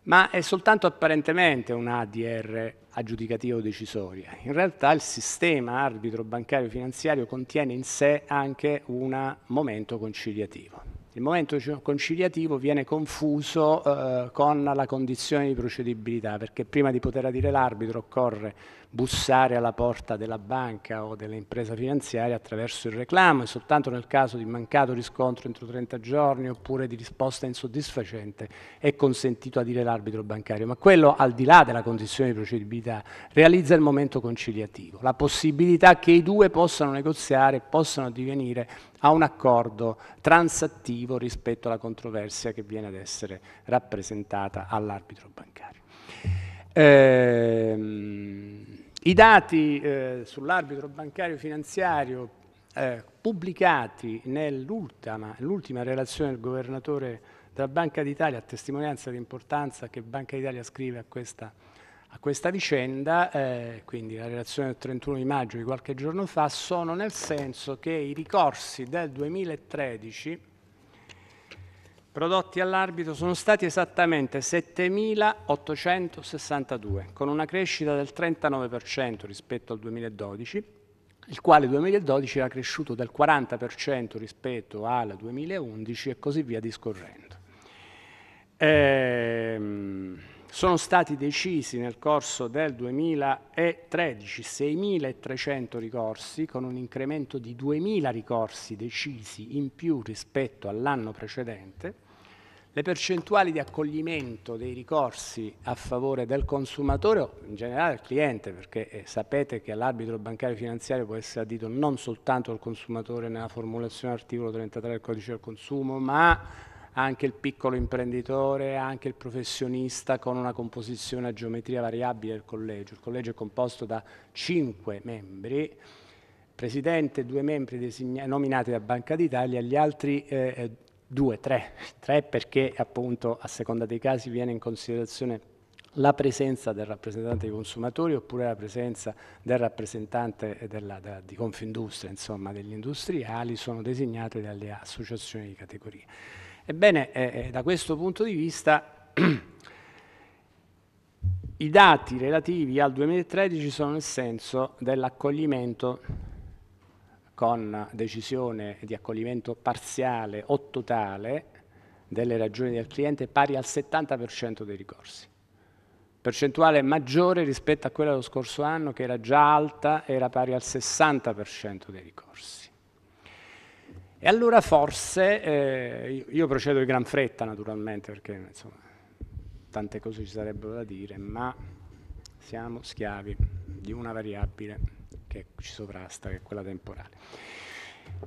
S7: ma è soltanto apparentemente un ADR aggiudicativo decisoria. In realtà il sistema arbitro bancario finanziario contiene in sé anche un momento conciliativo. Il momento conciliativo viene confuso eh, con la condizione di procedibilità, perché prima di poter adire l'arbitro occorre bussare alla porta della banca o dell'impresa finanziaria attraverso il reclamo e soltanto nel caso di mancato riscontro entro 30 giorni oppure di risposta insoddisfacente è consentito a dire l'arbitro bancario. Ma quello, al di là della condizione di procedibilità, realizza il momento conciliativo, la possibilità che i due possano negoziare, e possano divenire a un accordo transattivo rispetto alla controversia che viene ad essere rappresentata all'arbitro bancario. Ehm... I dati eh, sull'arbitro bancario finanziario eh, pubblicati nell'ultima relazione del governatore della Banca d'Italia, a testimonianza dell'importanza che Banca d'Italia scrive a questa, a questa vicenda, eh, quindi la relazione del 31 di maggio di qualche giorno fa, sono nel senso che i ricorsi del 2013 prodotti all'arbitro sono stati esattamente 7.862, con una crescita del 39% rispetto al 2012, il quale 2012 era cresciuto del 40% rispetto al 2011 e così via discorrendo. Ehm, sono stati decisi nel corso del 2013 6.300 ricorsi, con un incremento di 2.000 ricorsi decisi in più rispetto all'anno precedente, le percentuali di accoglimento dei ricorsi a favore del consumatore o in generale del cliente, perché eh, sapete che l'arbitro bancario finanziario può essere addito non soltanto al consumatore nella formulazione articolo 33 del codice del consumo, ma anche il piccolo imprenditore, anche il professionista con una composizione a geometria variabile del collegio. Il collegio è composto da cinque membri, presidente, due membri nominati da Banca d'Italia, gli altri eh, eh due, tre, tre perché appunto a seconda dei casi viene in considerazione la presenza del rappresentante dei consumatori oppure la presenza del rappresentante della, della, di Confindustria, insomma degli industriali, sono designate dalle associazioni di categoria. Ebbene, eh, eh da questo punto di vista i dati relativi al 2013 sono nel senso dell'accoglimento con decisione di accoglimento parziale o totale delle ragioni del cliente pari al 70% dei ricorsi. Percentuale maggiore rispetto a quella dello scorso anno che era già alta, era pari al 60% dei ricorsi. E allora forse, eh, io procedo di gran fretta naturalmente perché insomma, tante cose ci sarebbero da dire, ma siamo schiavi di una variabile che ci sovrasta, che è quella temporale.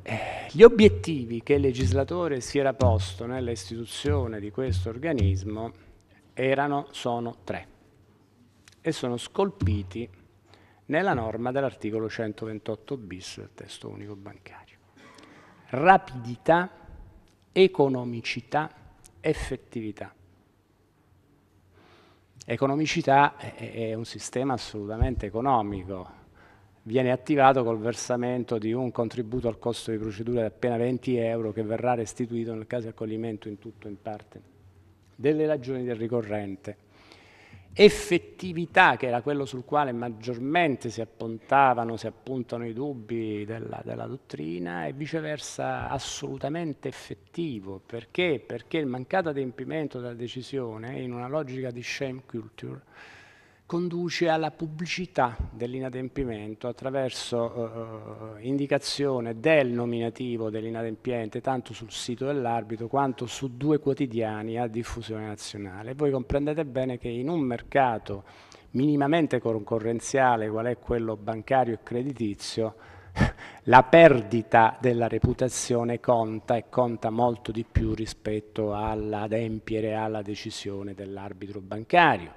S7: Eh, gli obiettivi che il legislatore si era posto nell'istituzione di questo organismo erano, sono tre e sono scolpiti nella norma dell'articolo 128 bis del testo unico bancario. Rapidità, economicità, effettività. Economicità è un sistema assolutamente economico, viene attivato col versamento di un contributo al costo di procedura di appena 20 euro che verrà restituito nel caso di accoglimento in tutto o in parte delle ragioni del ricorrente. Effettività, che era quello sul quale maggiormente si appuntavano, si appuntano i dubbi della, della dottrina, e viceversa assolutamente effettivo. Perché? Perché il mancato adempimento della decisione, in una logica di shame culture, conduce alla pubblicità dell'inadempimento attraverso eh, eh, indicazione del nominativo dell'inadempiente tanto sul sito dell'arbitro quanto su due quotidiani a diffusione nazionale. Voi comprendete bene che in un mercato minimamente concorrenziale qual è quello bancario e creditizio, la perdita della reputazione conta e conta molto di più rispetto all'adempiere alla decisione dell'arbitro bancario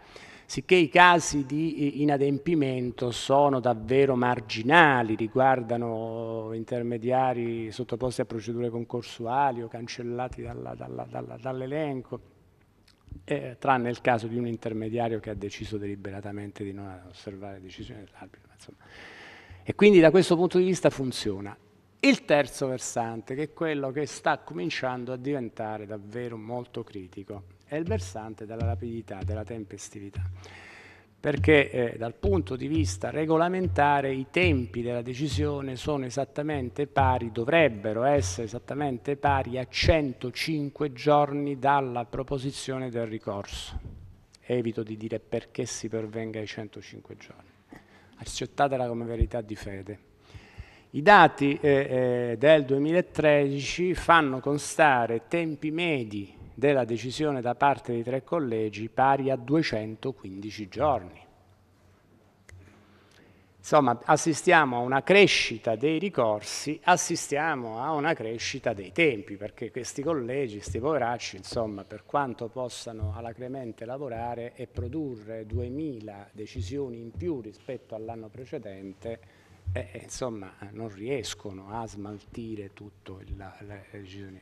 S7: sicché i casi di eh, inadempimento sono davvero marginali, riguardano intermediari sottoposti a procedure concorsuali o cancellati dalla, dalla, dalla, dall'elenco, eh, tranne il caso di un intermediario che ha deciso deliberatamente di non osservare le decisioni dell'arbitro. Insomma. E quindi da questo punto di vista funziona. Il terzo versante, che è quello che sta cominciando a diventare davvero molto critico, è il versante della rapidità, della tempestività. Perché eh, dal punto di vista regolamentare i tempi della decisione sono esattamente pari, dovrebbero essere esattamente pari a 105 giorni dalla proposizione del ricorso. Evito di dire perché si pervenga ai 105 giorni. Accettatela come verità di fede. I dati eh, eh del 2013 fanno constare tempi medi della decisione da parte dei tre collegi pari a 215 giorni. Insomma, assistiamo a una crescita dei ricorsi, assistiamo a una crescita dei tempi, perché questi collegi, questi poveracci, insomma, per quanto possano alacremente lavorare e produrre 2.000 decisioni in più rispetto all'anno precedente, eh, insomma, non riescono a smaltire tutto il, le decisioni.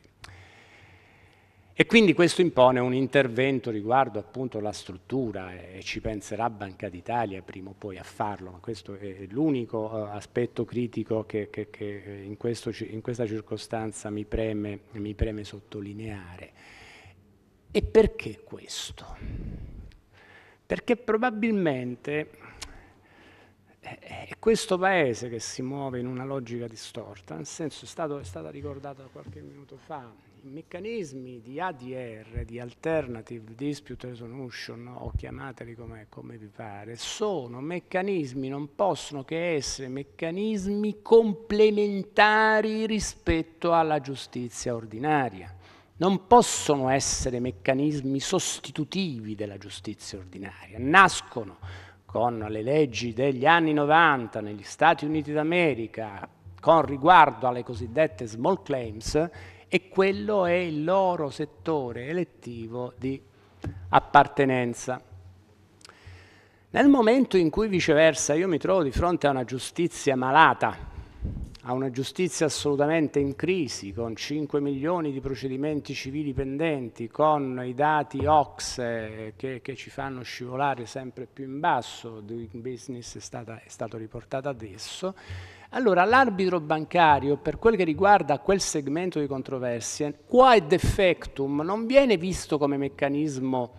S7: E quindi questo impone un intervento riguardo appunto la struttura e ci penserà Banca d'Italia prima o poi a farlo, ma questo è l'unico eh, aspetto critico che, che, che eh, in, questo, in, questa circostanza mi preme, mi preme sottolineare. E perché questo? Perché probabilmente è eh, questo paese che si muove in una logica distorta, nel senso è, stato, è stata ricordata qualche minuto fa, i meccanismi di ADR, di Alternative Dispute Resolution, o chiamateli come, come vi pare, sono meccanismi, non possono che essere meccanismi complementari rispetto alla giustizia ordinaria. Non possono essere meccanismi sostitutivi della giustizia ordinaria. Nascono con le leggi degli anni 90 negli Stati Uniti d'America con riguardo alle cosiddette small claims e quello è il loro settore elettivo di appartenenza. Nel momento in cui viceversa io mi trovo di fronte a una giustizia malata, a una giustizia assolutamente in crisi, con 5 milioni di procedimenti civili pendenti, con i dati OX eh, che, che ci fanno scivolare sempre più in basso, Doing Business è, stata, è stato riportato adesso, allora l'arbitro bancario per quel che riguarda quel segmento di controversie, qua ed effectum, non viene visto come meccanismo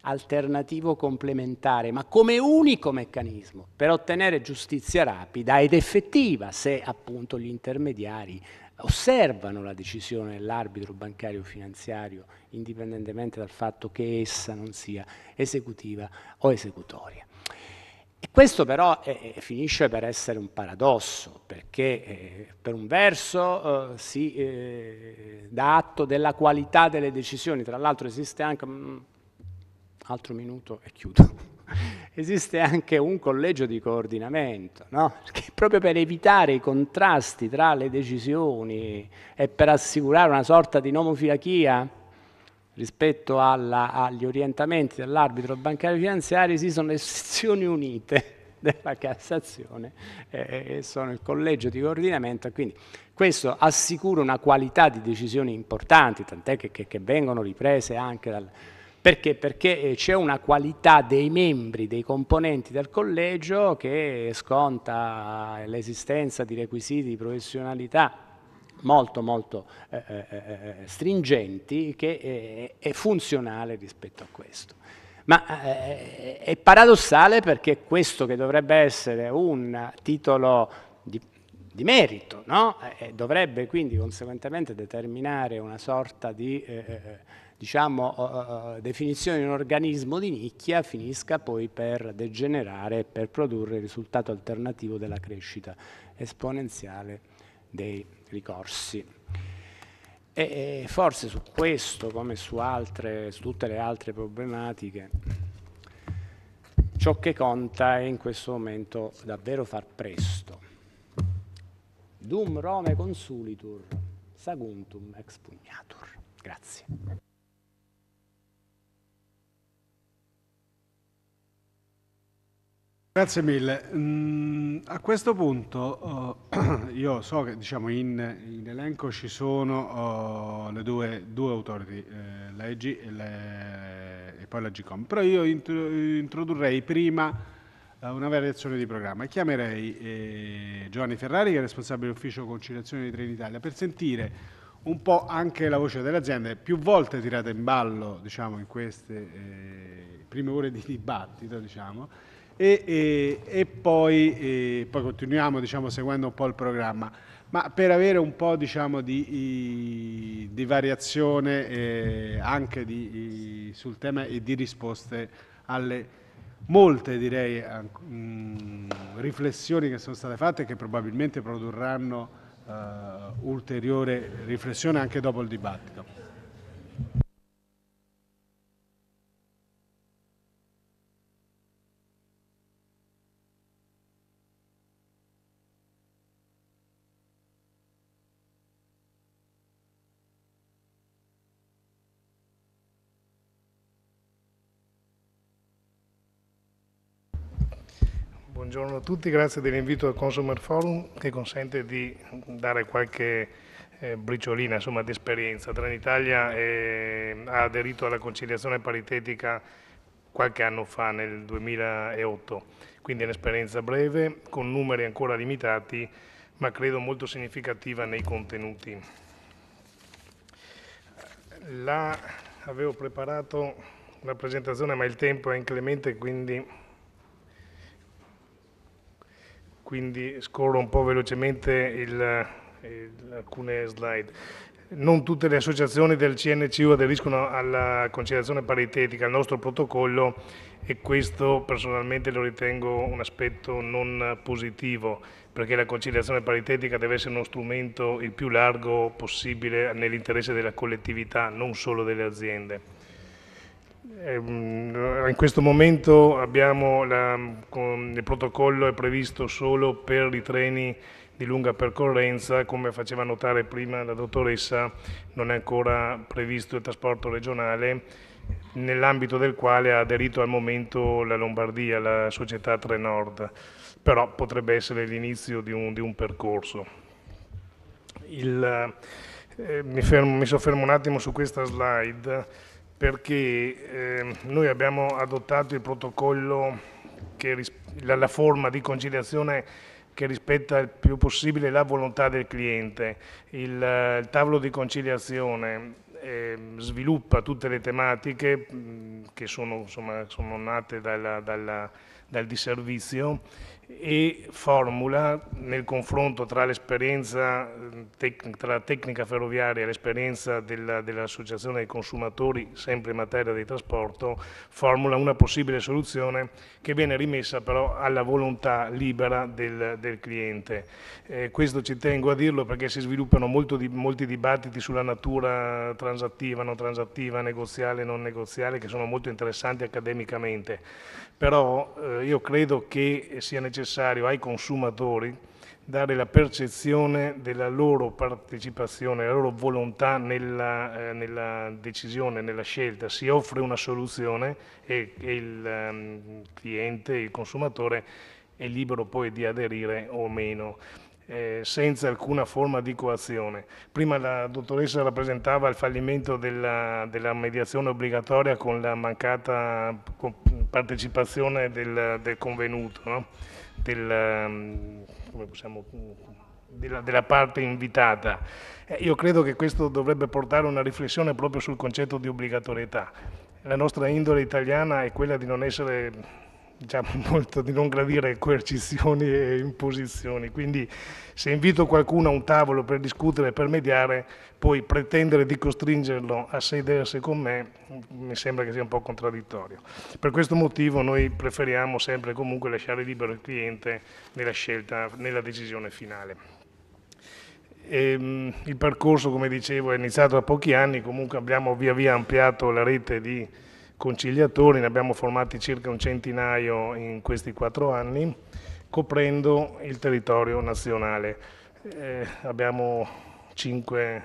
S7: alternativo complementare, ma come unico meccanismo per ottenere giustizia rapida ed effettiva se appunto gli intermediari osservano la decisione dell'arbitro bancario finanziario indipendentemente dal fatto che essa non sia esecutiva o esecutoria. E questo però eh, eh, finisce per essere un paradosso, perché eh, per un verso eh, si eh, dà atto della qualità delle decisioni, tra l'altro esiste anche, mh, mm, altro minuto e chiudo, esiste anche un collegio di coordinamento, no? Perché proprio per evitare i contrasti tra le decisioni e per assicurare una sorta di nomofilachia, rispetto alla, agli orientamenti dell'arbitro bancario finanziario esistono le sezioni unite della Cassazione e eh, sono il collegio di coordinamento, quindi questo assicura una qualità di decisioni importanti, tant'è che, che, che, vengono riprese anche dal... Perché? Perché eh, c'è una qualità dei membri, dei componenti del collegio che sconta l'esistenza di requisiti di professionalità molto molto eh, eh, eh, eh stringenti che è, eh, è, funzionale rispetto a questo. Ma eh, è paradossale perché questo che dovrebbe essere un titolo di, di merito, no? dovrebbe quindi conseguentemente determinare una sorta di diciamo, definizione di un organismo di nicchia finisca poi per degenerare e per produrre il risultato alternativo della crescita esponenziale dei ricorsi. E forse su questo, come su, altre, su tutte le altre problematiche, ciò che conta è in questo momento davvero far presto. Dum Rome consulitur, saguntum expugnatur. Grazie.
S1: Grazie mille. Mm, a questo punto oh, io so che diciamo, in, in, elenco ci sono oh, le due, due, autori, di, eh, la EG e, le, e, poi la GCOM, però io introdurrei prima eh, una variazione di programma. Chiamerei eh, Giovanni Ferrari, che è responsabile dell'ufficio conciliazione di Trenitalia, per sentire un po' anche la voce dell'azienda, più volte tirata in ballo diciamo, in queste prime ore di dibattito. Diciamo, e, e, e poi, poi, continuiamo diciamo, seguendo un po' il programma. Ma per avere un po' diciamo, di, di, variazione anche di, sul tema e di risposte alle molte direi, mh, mm, riflessioni che sono state fatte che probabilmente produrranno uh, ulteriore riflessione anche dopo il dibattito.
S8: Buongiorno a tutti, grazie dell'invito al Consumer Forum che consente di dare qualche eh, briciolina insomma, di esperienza. Trenitalia eh, ha aderito alla conciliazione paritetica qualche anno fa, nel 2008, quindi è un'esperienza breve, con numeri ancora limitati, ma credo molto significativa nei contenuti. La, avevo preparato la presentazione, ma il tempo è inclemente, quindi quindi scorro un po' velocemente il, il, alcune slide. Non tutte le associazioni del CNCU aderiscono alla conciliazione paritetica, al nostro protocollo e questo personalmente lo ritengo un aspetto non positivo perché la conciliazione paritetica deve essere uno strumento il più largo possibile nell'interesse della collettività, non solo delle aziende. Eh, mm, in questo momento la, il protocollo è previsto solo per i treni di lunga percorrenza, come faceva notare prima la dottoressa, non è ancora previsto il trasporto regionale, nell'ambito del quale ha aderito al momento la Lombardia, la società Trenord, però potrebbe essere l'inizio di, di, un percorso. Il, eh, mi, fermo, mi soffermo un attimo su questa slide perché eh, noi abbiamo adottato il protocollo, che, la, la forma di conciliazione che rispetta il più possibile la volontà del cliente. Il, il tavolo di conciliazione eh, sviluppa tutte le tematiche mh, che sono, insomma, sono nate dalla, dalla, dal disservizio e formula nel confronto tra l'esperienza mm, tra la tecnica ferroviaria e l'esperienza dell'associazione dei consumatori sempre in materia di trasporto, formula una possibile soluzione che viene rimessa però alla volontà libera del, del cliente. Eh, questo ci tengo a dirlo perché si sviluppano di, molti dibattiti sulla natura transattiva, non transattiva, negoziale, non negoziale, che sono molto interessanti accademicamente. Però eh, io credo che sia necessario ai consumatori dare la percezione della loro partecipazione, della loro volontà nella, eh, nella decisione, nella scelta. Si offre una soluzione e, e il um, cliente, il consumatore è libero poi di aderire o meno. Eh, senza alcuna forma di coazione. Prima la dottoressa rappresentava il fallimento della, della mediazione obbligatoria con la mancata partecipazione del, del convenuto, no? del, um, possiamo, della, della, parte invitata. Eh, io credo che questo dovrebbe portare a una riflessione proprio sul concetto di obbligatorietà. La nostra indole italiana è quella di non essere diciamo molto di non gradire coercizioni e imposizioni, quindi se invito qualcuno a un tavolo per discutere, per mediare, poi pretendere di costringerlo a sedersi con me mi sembra che sia un po' contraddittorio. Per questo motivo noi preferiamo sempre comunque lasciare libero il cliente nella scelta, nella decisione finale. E, ehm, il percorso, come dicevo, è iniziato da pochi anni, comunque abbiamo via via ampliato la rete di conciliatori, ne abbiamo formati circa un centinaio in questi quattro anni, coprendo il territorio nazionale. Eh, abbiamo cinque,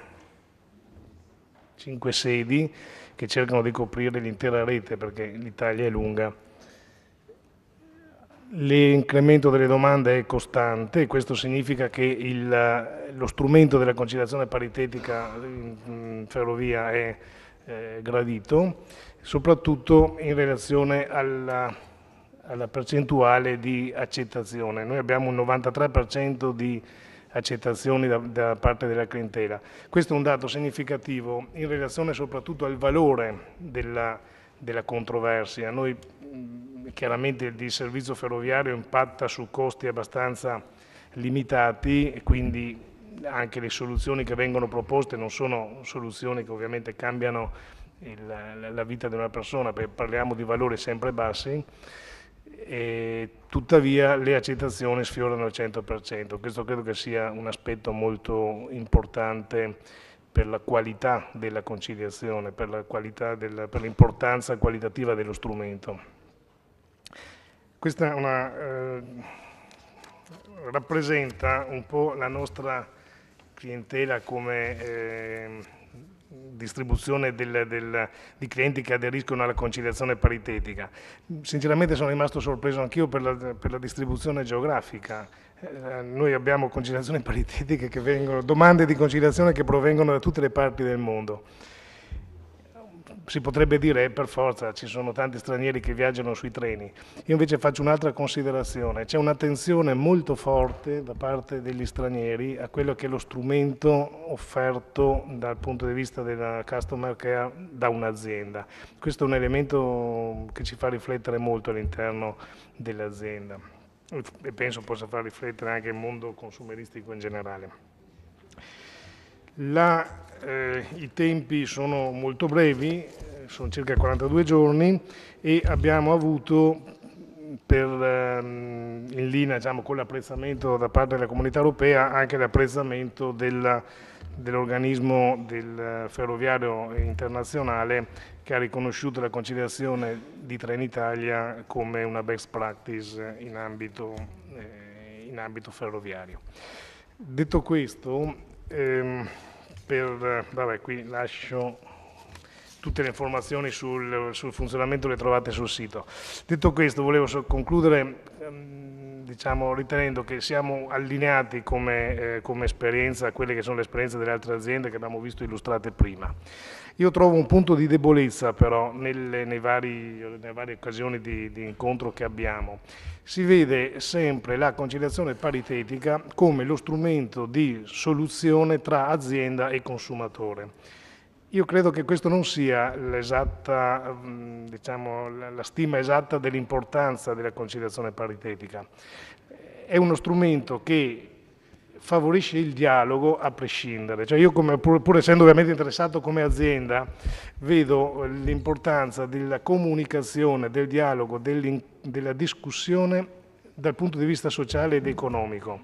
S8: cinque sedi che cercano di coprire l'intera rete perché l'Italia è lunga. L'incremento delle domande è costante questo significa che il, lo strumento della conciliazione paritetica in, in ferrovia è eh, gradito soprattutto in relazione alla, alla percentuale di accettazione. Noi abbiamo un 93% di accettazioni da, da, parte della clientela. Questo è un dato significativo in relazione soprattutto al valore della, della controversia. Noi mm, chiaramente il servizio ferroviario impatta su costi abbastanza limitati e quindi anche le soluzioni che vengono proposte non sono soluzioni che ovviamente cambiano il, la vita di una persona, perché parliamo di valori sempre bassi, e tuttavia le accettazioni sfiorano al 100%. Questo credo che sia un aspetto molto importante per la qualità della conciliazione, per, l'importanza qualitativa dello strumento. Questa una, eh, rappresenta un po' la nostra clientela come eh, distribuzione del, del, di clienti che aderiscono alla conciliazione paritetica. Sinceramente sono rimasto sorpreso anch'io per, per la distribuzione geografica eh, noi abbiamo conciliazioni paritetiche che vengono, domande di conciliazione che provengono da tutte le parti del mondo si potrebbe dire eh, per forza ci sono tanti stranieri che viaggiano sui treni. Io invece faccio un'altra considerazione, c'è un'attenzione molto forte da parte degli stranieri a quello che è lo strumento offerto dal punto di vista della customer care da un'azienda. Questo è un elemento che ci fa riflettere molto all'interno dell'azienda e penso possa far riflettere anche il mondo consumeristico in generale. La, eh, I tempi sono molto brevi, eh, sono circa 42 giorni e abbiamo avuto per, ehm, in linea diciamo, con l'apprezzamento da parte della comunità europea anche l'apprezzamento dell'organismo del eh, ferroviario internazionale che ha riconosciuto la conciliazione di Trenitalia come una best practice in ambito, eh, in ambito ferroviario. Detto questo, ehm, per, vabbè, qui lascio tutte le informazioni sul, sul, funzionamento le trovate sul sito. Detto questo, volevo concludere ehm, diciamo, ritenendo che siamo allineati come, eh, come esperienza a quelle che sono le esperienze delle altre aziende che abbiamo visto illustrate prima. Io trovo un punto di debolezza però nelle, nei vari, nelle varie occasioni di, di incontro che abbiamo. Si vede sempre la conciliazione paritetica come lo strumento di soluzione tra azienda e consumatore. Io credo che questo non sia diciamo, la stima esatta dell'importanza della conciliazione paritetica. È uno strumento che favorisce il dialogo a prescindere. Cioè io come, pur, pur, essendo ovviamente interessato come azienda vedo l'importanza della comunicazione, del dialogo, della discussione dal punto di vista sociale ed economico.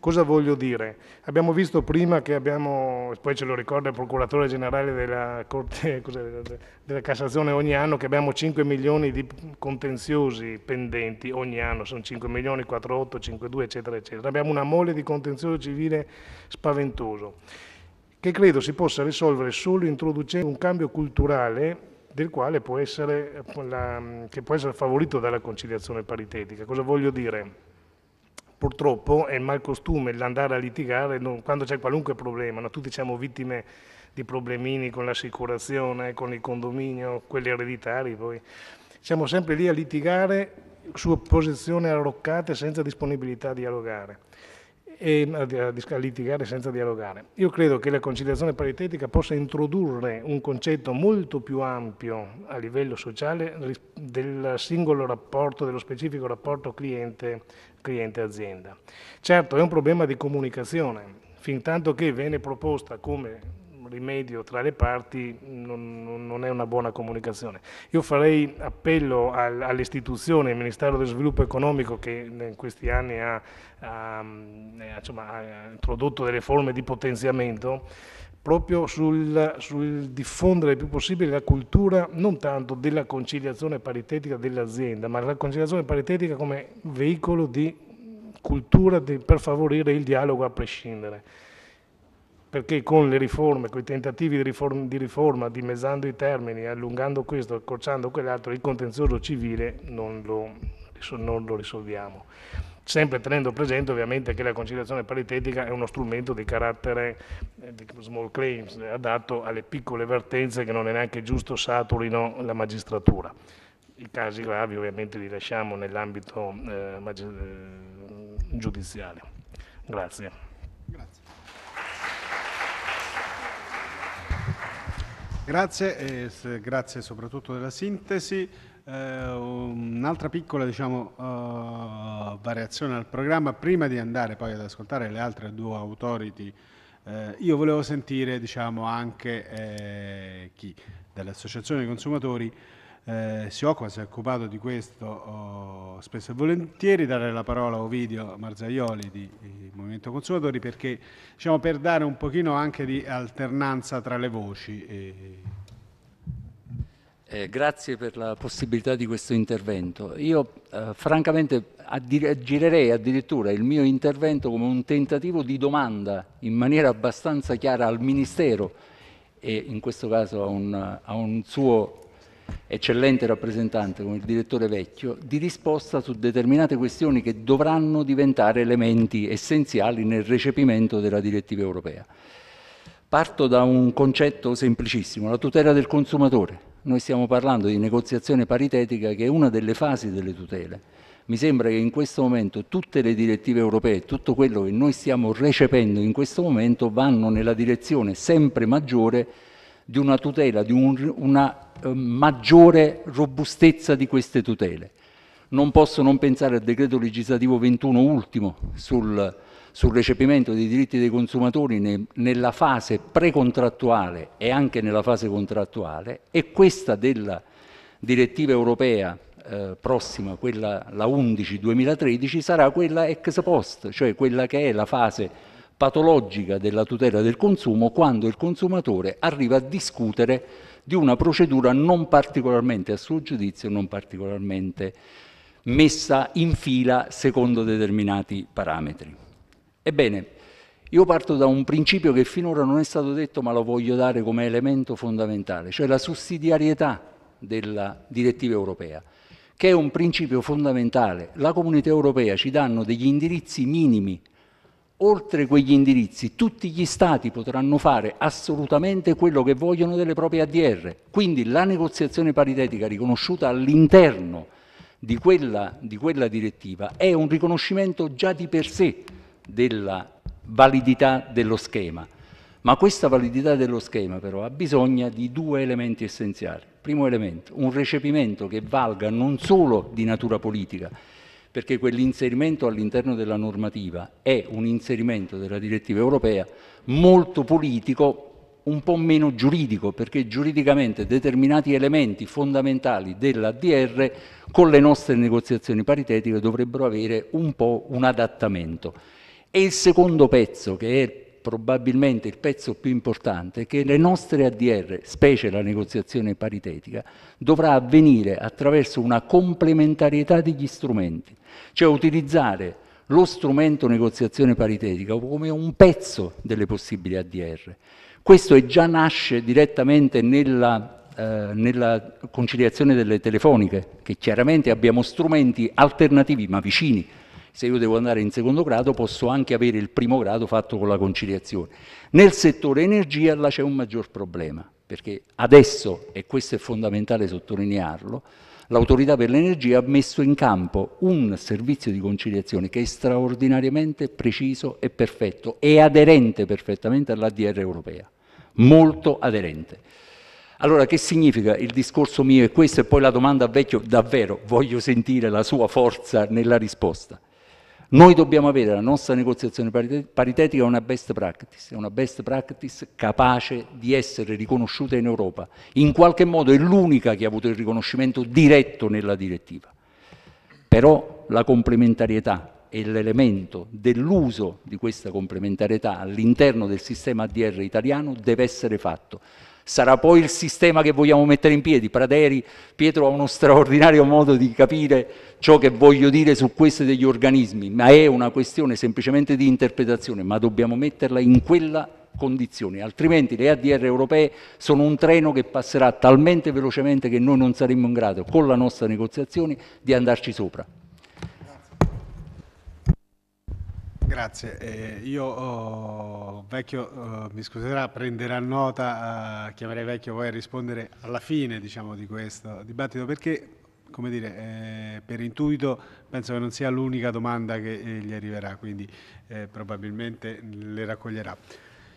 S8: Cosa voglio dire? Abbiamo visto prima che abbiamo, poi ce lo ricorda il procuratore generale della, Corte, della Cassazione ogni anno, che abbiamo 5 milioni di contenziosi pendenti ogni anno, sono 5 milioni, 48, 52, eccetera, eccetera. Abbiamo una mole di contenzioso civile spaventoso, che credo si possa risolvere solo introducendo un cambio culturale del quale può essere, la, che può essere favorito dalla conciliazione paritetica. Cosa voglio dire? purtroppo è il costume l'andare a litigare non, quando c'è qualunque problema, no? tutti siamo vittime di problemini con l'assicurazione, con il condominio, quelli ereditari poi. Siamo sempre lì a litigare su posizioni arroccate senza disponibilità a dialogare e a litigare senza dialogare. Io credo che la conciliazione paritetica possa introdurre un concetto molto più ampio a livello sociale del singolo rapporto, dello specifico rapporto cliente cliente-azienda. Certo, è un problema di comunicazione, fin tanto che viene proposta come rimedio tra le parti non, non, è una buona comunicazione. Io farei appello al, all'istituzione, al Ministero dello Sviluppo Economico che in questi anni ha, ha, insomma, ha introdotto delle forme di potenziamento, proprio sul, sul diffondere il più possibile la cultura non tanto della conciliazione paritetica dell'azienda, ma la conciliazione paritetica come veicolo di cultura di, per favorire il dialogo a prescindere perché con le riforme, con i tentativi di riforma, di riforma, dimezzando i termini, allungando questo, accorciando quell'altro, il contenzioso civile non lo, non lo risolviamo sempre tenendo presente ovviamente che la conciliazione paritetica è uno strumento di carattere eh, di small claims eh, adatto alle piccole vertenze che non è neanche giusto saturino la magistratura. I casi gravi ovviamente li lasciamo nell'ambito eh, eh giudiziario. Grazie. Grazie.
S1: Grazie, eh, grazie soprattutto della sintesi. Eh, un'altra piccola diciamo, uh, variazione al programma, prima di andare poi ad ascoltare le altre due authority, eh, io volevo sentire diciamo, anche eh, chi dell'Associazione dei Consumatori eh, si occupa, si è occupato di questo oh, spesso e volentieri, dare la parola a Ovidio Marzaioli di, di Movimento Consumatori perché diciamo, per dare un pochino anche di alternanza tra le voci. E,
S9: eh, grazie per la possibilità di questo intervento. Io eh, francamente addir- girerei addirittura il mio intervento come un tentativo di domanda in maniera abbastanza chiara al Ministero e in questo caso a un, a un suo eccellente rappresentante come il direttore Vecchio, di risposta su determinate questioni che dovranno diventare elementi essenziali nel recepimento della direttiva europea. Parto da un concetto semplicissimo, la tutela del consumatore. Noi stiamo parlando di negoziazione paritetica che è una delle fasi delle tutele. Mi sembra che in questo momento tutte le direttive europee, tutto quello che noi stiamo recependo in questo momento vanno nella direzione sempre maggiore di una tutela, di un, una eh, maggiore robustezza di queste tutele. Non posso non pensare al decreto legislativo 21 ultimo sul sul recepimento dei diritti dei consumatori ne, nella fase precontrattuale e anche nella fase contrattuale e questa della direttiva europea eh, prossima, quella la 11-2013, sarà quella ex post, cioè quella che è la fase patologica della tutela del consumo quando il consumatore arriva a discutere di una procedura non particolarmente, a suo giudizio, non particolarmente messa in fila secondo determinati parametri. Ebbene, io parto da un principio che finora non è stato detto ma lo voglio dare come elemento fondamentale, cioè la sussidiarietà della direttiva europea, che è un principio fondamentale. La comunità europea ci danno degli indirizzi minimi, oltre quegli indirizzi tutti gli Stati potranno fare assolutamente quello che vogliono delle proprie ADR, quindi la negoziazione paritetica riconosciuta all'interno di, di quella, direttiva è un riconoscimento già di per sé della validità dello schema. Ma questa validità dello schema però ha bisogno di due elementi essenziali. Primo elemento, un recepimento che valga non solo di natura politica, perché quell'inserimento all'interno della normativa è un inserimento della direttiva europea molto politico, un po' meno giuridico, perché giuridicamente determinati elementi fondamentali dell'ADR con le nostre negoziazioni paritetiche dovrebbero avere un po' un adattamento. E il secondo pezzo, che è probabilmente il pezzo più importante, è che le nostre ADR, specie la negoziazione paritetica, dovrà avvenire attraverso una complementarietà degli strumenti, cioè utilizzare lo strumento negoziazione paritetica come un pezzo delle possibili ADR. Questo già nasce direttamente nella, eh, nella conciliazione delle telefoniche, che chiaramente abbiamo strumenti alternativi ma vicini se io devo andare in secondo grado posso anche avere il primo grado fatto con la conciliazione. Nel settore energia là c'è un maggior problema, perché adesso, e questo è fondamentale sottolinearlo, l'autorità per l'energia ha messo in campo un servizio di conciliazione che è straordinariamente preciso e perfetto e aderente perfettamente all'ADR europea, molto aderente. Allora che significa il discorso mio e questo e poi la domanda a vecchio, davvero voglio sentire la sua forza nella risposta. Noi dobbiamo avere la nostra negoziazione paritetica una best practice, una best practice capace di essere riconosciuta in Europa. In qualche modo è l'unica che ha avuto il riconoscimento diretto nella direttiva. Però la complementarietà e l'elemento dell'uso di questa complementarietà all'interno del sistema ADR italiano deve essere fatto sarà poi il sistema che vogliamo mettere in piedi. Praderi, Pietro ha uno straordinario modo di capire ciò che voglio dire su questo degli organismi, ma è una questione semplicemente di interpretazione, ma dobbiamo metterla in quella condizione, altrimenti le ADR europee sono un treno che passerà talmente velocemente che noi non saremmo in grado, con la nostra negoziazione, di andarci sopra.
S1: Grazie. Eh, io, oh, vecchio, oh, mi scuserà, prenderà nota, eh, chiamerei vecchio poi a rispondere alla fine diciamo, di questo dibattito, perché come dire, eh, per intuito penso che non sia l'unica domanda che eh, gli arriverà, quindi eh, probabilmente le raccoglierà.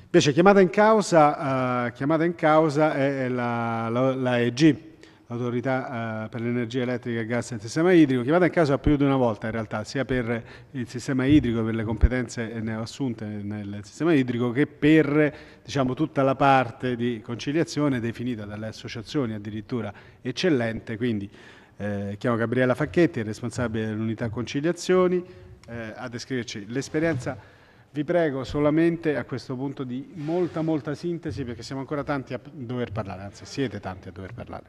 S1: Invece chiamata in causa, eh, chiamata in causa è la, la, la EG, l'autorità eh, per l'energia elettrica, gas e il sistema idrico, chiamata in causa più di una volta in realtà, sia per il sistema idrico, per le competenze assunte nel sistema idrico, che per diciamo, tutta la parte di conciliazione definita dalle associazioni addirittura eccellente, quindi eh, chiamo Gabriella Facchetti, responsabile dell'unità conciliazioni, eh, a descriverci l'esperienza. Vi prego solamente a questo punto di molta molta sintesi perché siamo ancora tanti a dover parlare, anzi siete tanti a dover parlare.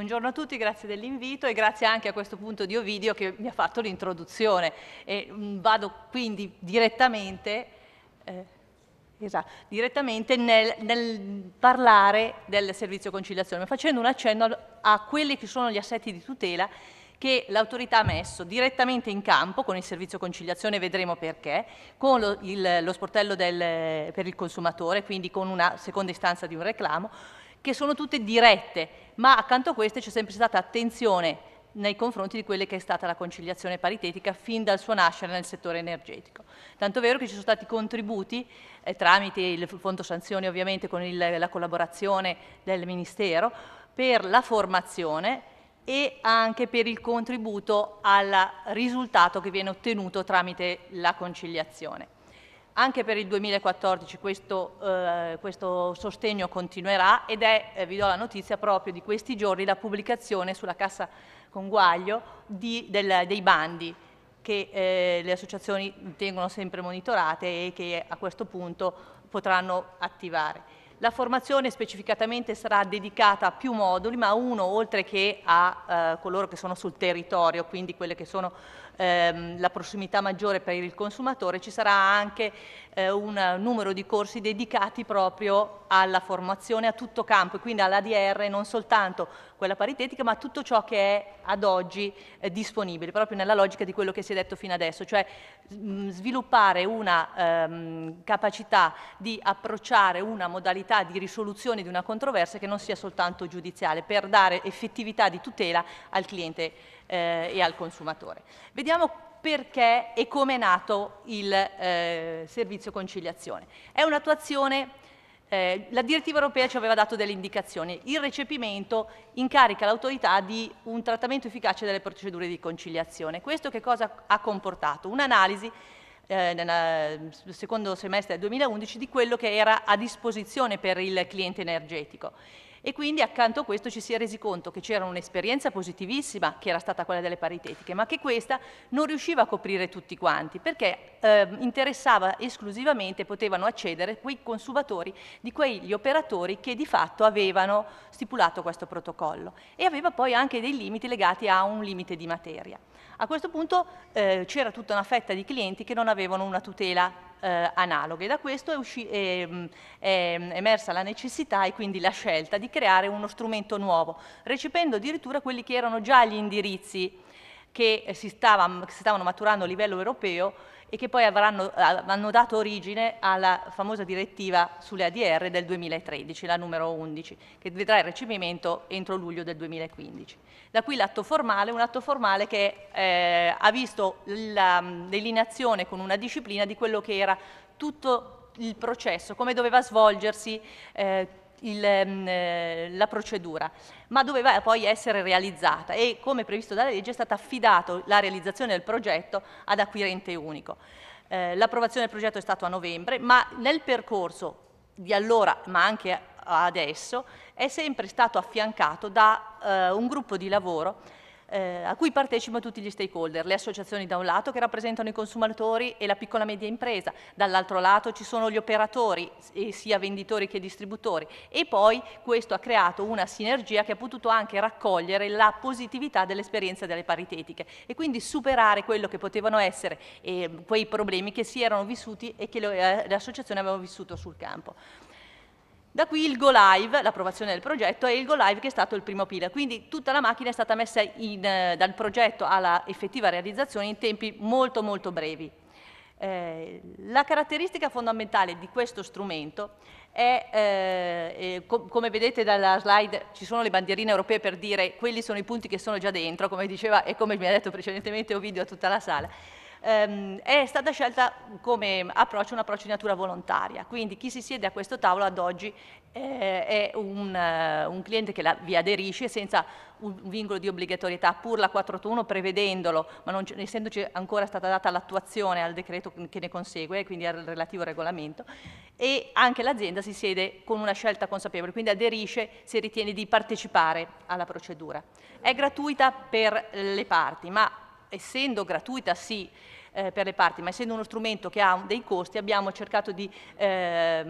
S10: Buongiorno a tutti, grazie dell'invito e grazie anche a questo punto di Ovidio che mi ha fatto l'introduzione. Mm, vado quindi direttamente, eh, esatto, direttamente nel, nel, parlare del servizio conciliazione, facendo un accenno a quelli che sono gli assetti di tutela che l'autorità ha messo direttamente in campo con il servizio conciliazione, vedremo perché, con lo, il, lo sportello del, per il consumatore, quindi con una seconda istanza di un reclamo, che sono tutte dirette, ma accanto a queste c'è sempre stata attenzione nei confronti di quella che è stata la conciliazione paritetica fin dal suo nascere nel settore energetico. Tanto vero che ci sono stati contributi eh, tramite il fondo sanzioni ovviamente con il, la collaborazione del Ministero per la formazione e anche per il contributo al risultato che viene ottenuto tramite la conciliazione. Anche per il 2014 questo, eh, questo sostegno continuerà ed è, eh, vi do la notizia proprio di questi giorni, la pubblicazione sulla cassa conguaglio di, del, dei bandi che eh, le associazioni tengono sempre monitorate e che a questo punto potranno attivare. La formazione specificatamente sarà dedicata a più moduli, ma uno oltre che a eh, coloro che sono sul territorio, quindi quelle che sono ehm, la prossimità maggiore per il consumatore, ci sarà anche eh, un numero di corsi dedicati proprio alla formazione a tutto campo, quindi all'ADR non soltanto quella paritetica, ma tutto ciò che è ad oggi eh, disponibile, proprio nella logica di quello che si è detto fino adesso, cioè mh, mm, sviluppare una ehm, capacità di approcciare una modalità di risoluzione di una controversia che non sia soltanto giudiziale, per dare effettività di tutela al cliente eh, e al consumatore. Vediamo perché e come è nato il eh, servizio conciliazione. È un'attuazione eh, la direttiva europea ci aveva dato delle indicazioni. Il recepimento incarica l'autorità di un trattamento efficace delle procedure di conciliazione. Questo che cosa ha comportato? Un'analisi eh, nel secondo semestre del 2011 di quello che era a disposizione per il cliente energetico. E quindi accanto a questo ci si è resi conto che c'era un'esperienza positivissima, che era stata quella delle paritetiche, ma che questa non riusciva a coprire tutti quanti, perché eh, interessava esclusivamente, potevano accedere quei consumatori di quegli operatori che di fatto avevano stipulato questo protocollo e aveva poi anche dei limiti legati a un limite di materia. A questo punto eh, c'era tutta una fetta di clienti che non avevano una tutela eh, analoghe. Da questo è, usci- è, mm, è, mm, emersa la necessità e quindi la scelta di creare uno strumento nuovo, recependo addirittura quelli che erano già gli indirizzi che si, stava, che si stavano maturando a livello europeo e che poi avranno, hanno dato origine alla famosa direttiva sulle ADR del 2013, la numero 11, che vedrà il recepimento entro luglio del 2015. Da qui l'atto formale, un atto formale che eh, ha visto la delineazione con una disciplina di quello che era tutto il processo, come doveva svolgersi eh, il, ehm, eh, la procedura, ma doveva poi essere realizzata e come previsto dalla legge è stata affidata la realizzazione del progetto ad acquirente unico. Eh, l'approvazione del progetto è stata a novembre, ma nel percorso di allora, ma anche adesso, è sempre stato affiancato da eh, un gruppo di lavoro eh, a cui partecipano tutti gli stakeholder, le associazioni da un lato che rappresentano i consumatori e la piccola e media impresa, dall'altro lato ci sono gli operatori, sia venditori che distributori e poi questo ha creato una sinergia che ha potuto anche raccogliere la positività dell'esperienza delle paritetiche e quindi superare quello che potevano essere eh, quei problemi che si erano vissuti e che le, eh, le associazioni avevano vissuto sul campo. Da qui il go live, l'approvazione del progetto, e il go live che è stato il primo pila. Quindi tutta la macchina è stata messa in, eh, dal progetto alla effettiva realizzazione in tempi molto molto brevi. Eh, la caratteristica fondamentale di questo strumento è, eh, com come vedete dalla slide, ci sono le bandierine europee per dire quelli sono i punti che sono già dentro, come diceva e come mi ha detto precedentemente Ovidio a tutta la sala, ehm, è stata scelta come approccio un approccio di natura volontaria, quindi chi si siede a questo tavolo ad oggi eh, è un, eh, un, cliente che la, vi aderisce senza un vincolo di obbligatorietà, pur la 481 prevedendolo, ma non essendoci ancora stata data l'attuazione al decreto che ne consegue, quindi al relativo regolamento, e anche l'azienda si siede con una scelta consapevole, quindi aderisce se ritiene di partecipare alla procedura. È gratuita per le parti, ma essendo gratuita sì eh, per le parti, ma essendo uno strumento che ha dei costi, abbiamo cercato di eh,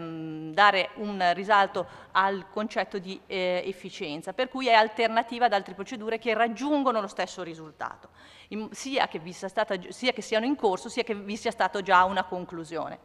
S10: dare un risalto al concetto di eh, efficienza, per cui è alternativa ad altre procedure che raggiungono lo stesso risultato, in, sia, che stata, sia che siano in corso, sia che vi sia stata già una conclusione.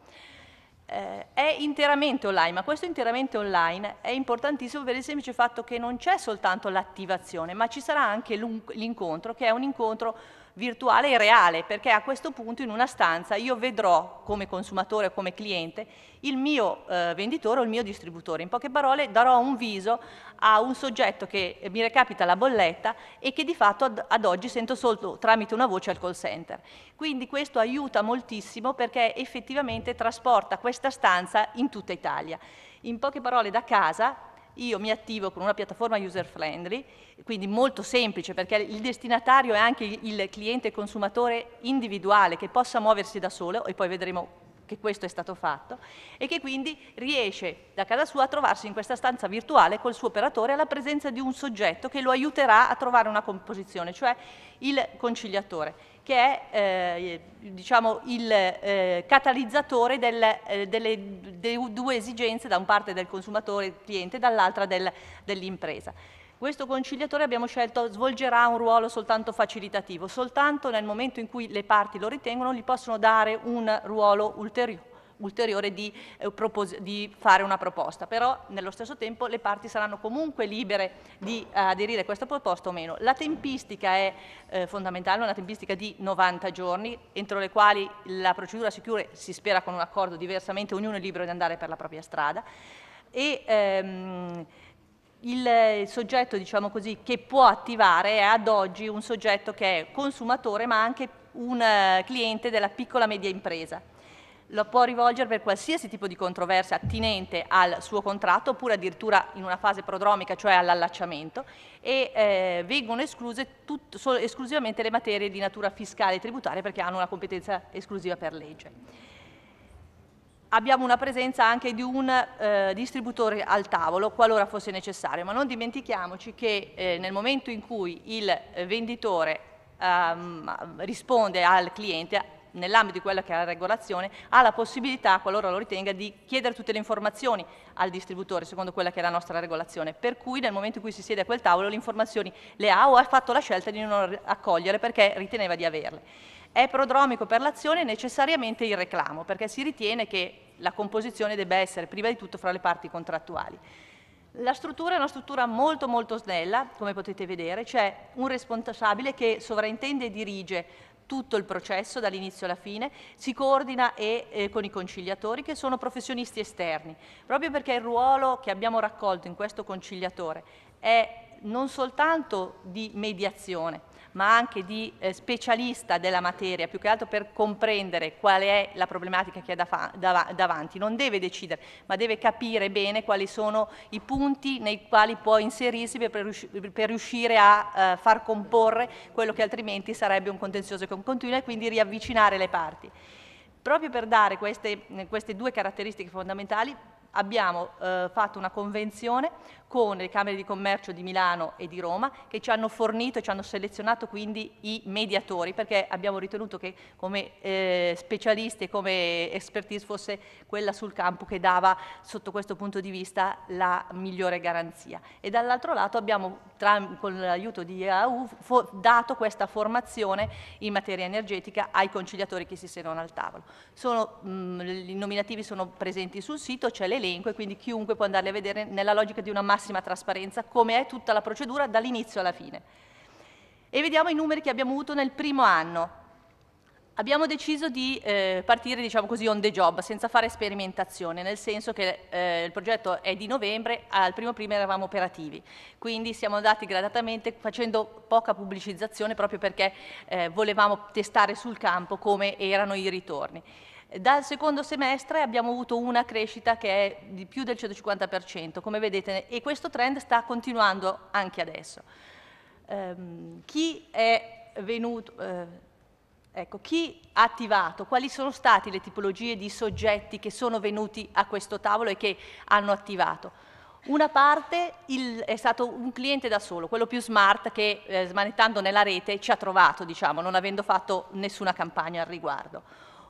S10: Eh, è interamente online, ma questo interamente online è importantissimo per il semplice fatto che non c'è soltanto l'attivazione, ma ci sarà anche l'incontro, che è un incontro virtuale e reale, perché a questo punto in una stanza io vedrò come consumatore o come cliente il mio eh, venditore o il mio distributore. In poche parole darò un viso a un soggetto che eh, mi recapita la bolletta e che di fatto ad, ad oggi sento solo tramite una voce al call center. Quindi questo aiuta moltissimo perché effettivamente trasporta questa stanza in tutta Italia. In poche parole da casa io mi attivo con una piattaforma user friendly, quindi molto semplice perché il destinatario è anche il cliente consumatore individuale che possa muoversi da solo e poi vedremo che questo è stato fatto e che quindi riesce da casa sua a trovarsi in questa stanza virtuale col suo operatore alla presenza di un soggetto che lo aiuterà a trovare una composizione, cioè il conciliatore che è eh, diciamo, il eh, catalizzatore del, eh, delle, delle, due esigenze da un parte del consumatore cliente e dall'altra del, dell'impresa. Questo conciliatore abbiamo scelto svolgerà un ruolo soltanto facilitativo, soltanto nel momento in cui le parti lo ritengono gli possono dare un ruolo ulteriore ulteriore di, eh, di, fare una proposta, però nello stesso tempo le parti saranno comunque libere di eh, aderire a questa proposta o meno. La tempistica è eh, fondamentale, una tempistica di 90 giorni, entro le quali la procedura si chiude, si spera con un accordo diversamente, ognuno è libero di andare per la propria strada. E, ehm, il soggetto diciamo così, che può attivare è ad oggi un soggetto che è consumatore ma anche un eh, cliente della piccola media impresa lo può rivolgere per qualsiasi tipo di controversia attinente al suo contratto oppure addirittura in una fase prodromica, cioè all'allacciamento e eh, vengono escluse tut, so, esclusivamente le materie di natura fiscale e tributaria perché hanno una competenza esclusiva per legge. Abbiamo una presenza anche di un eh, distributore al tavolo qualora fosse necessario, ma non dimentichiamoci che eh, nel momento in cui il eh, venditore ehm, risponde al cliente nell'ambito di quella che è la regolazione, ha la possibilità, qualora lo ritenga, di chiedere tutte le informazioni al distributore, secondo quella che è la nostra regolazione. Per cui nel momento in cui si siede a quel tavolo le informazioni le ha o ha fatto la scelta di non accogliere perché riteneva di averle. È prodromico per l'azione necessariamente il reclamo, perché si ritiene che la composizione debba essere prima di tutto fra le parti contrattuali. La struttura è una struttura molto molto snella, come potete vedere, c'è un responsabile che sovraintende e dirige tutto il processo dall'inizio alla fine, si coordina e, eh, con i conciliatori che sono professionisti esterni, proprio perché il ruolo che abbiamo raccolto in questo conciliatore è non soltanto di mediazione, ma anche di eh, specialista della materia, più che altro per comprendere qual è la problematica che ha da da davanti. Non deve decidere, ma deve capire bene quali sono i punti nei quali può inserirsi per, rius per riuscire a eh, far comporre quello che altrimenti sarebbe un contenzioso con continuo e quindi riavvicinare le parti. Proprio per dare queste, queste due caratteristiche fondamentali abbiamo eh, fatto una convenzione con le Camere di Commercio di Milano e di Roma che ci hanno fornito e ci hanno selezionato quindi i mediatori perché abbiamo ritenuto che come eh, specialisti e come expertise fosse quella sul campo che dava sotto questo punto di vista la migliore garanzia. E dall'altro lato abbiamo tra, con l'aiuto di IAU dato questa formazione in materia energetica ai conciliatori che si siedono al tavolo. Sono, mh, mm, I nominativi sono presenti sul sito, c'è l'elenco e quindi chiunque può andarli a vedere nella logica di una macchina massima trasparenza come è tutta la procedura dall'inizio alla fine. E vediamo i numeri che abbiamo avuto nel primo anno. Abbiamo deciso di eh, partire, diciamo così, on the job, senza fare sperimentazione, nel senso che eh, il progetto è di novembre, al primo primo eravamo operativi, quindi siamo andati gradatamente facendo poca pubblicizzazione proprio perché eh, volevamo testare sul campo come erano i ritorni. Dal secondo semestre abbiamo avuto una crescita che è di più del 150%, come vedete, e questo trend sta continuando anche adesso. Um, chi è venuto... Uh, Ecco, chi ha attivato, quali sono state le tipologie di soggetti che sono venuti a questo tavolo e che hanno attivato? Una parte il, è stato un cliente da solo, quello più smart che eh, smanettando nella rete ci ha trovato, diciamo, non avendo fatto nessuna campagna al riguardo.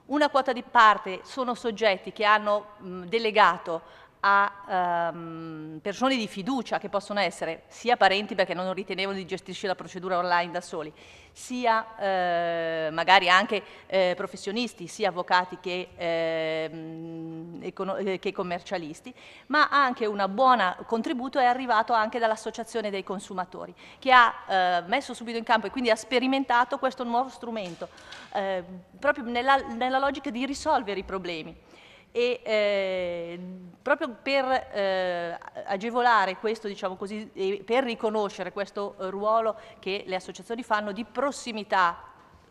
S10: Una quota di parte sono soggetti che hanno mh, delegato a um, persone di fiducia che possono essere sia parenti perché non ritenevano di gestirci la procedura online da soli, sia eh, magari anche eh, professionisti, sia avvocati che, ehm, eh, che, commercialisti, ma anche un buon contributo è arrivato anche dall'Associazione dei Consumatori che ha ehm, messo subito in campo e quindi ha sperimentato questo nuovo strumento proprio nella, nella logica di risolvere i problemi e eh, proprio per eh, agevolare questo, diciamo così, per riconoscere questo ruolo che le associazioni fanno di prossimità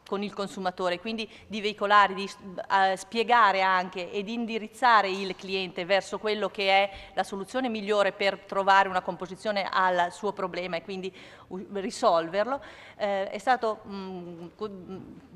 S10: con il consumatore, quindi di veicolare, di uh, spiegare anche e di indirizzare il cliente verso quello che è la soluzione migliore per trovare una composizione al suo problema e quindi risolverlo, eh, è, stato, mh, mhmm,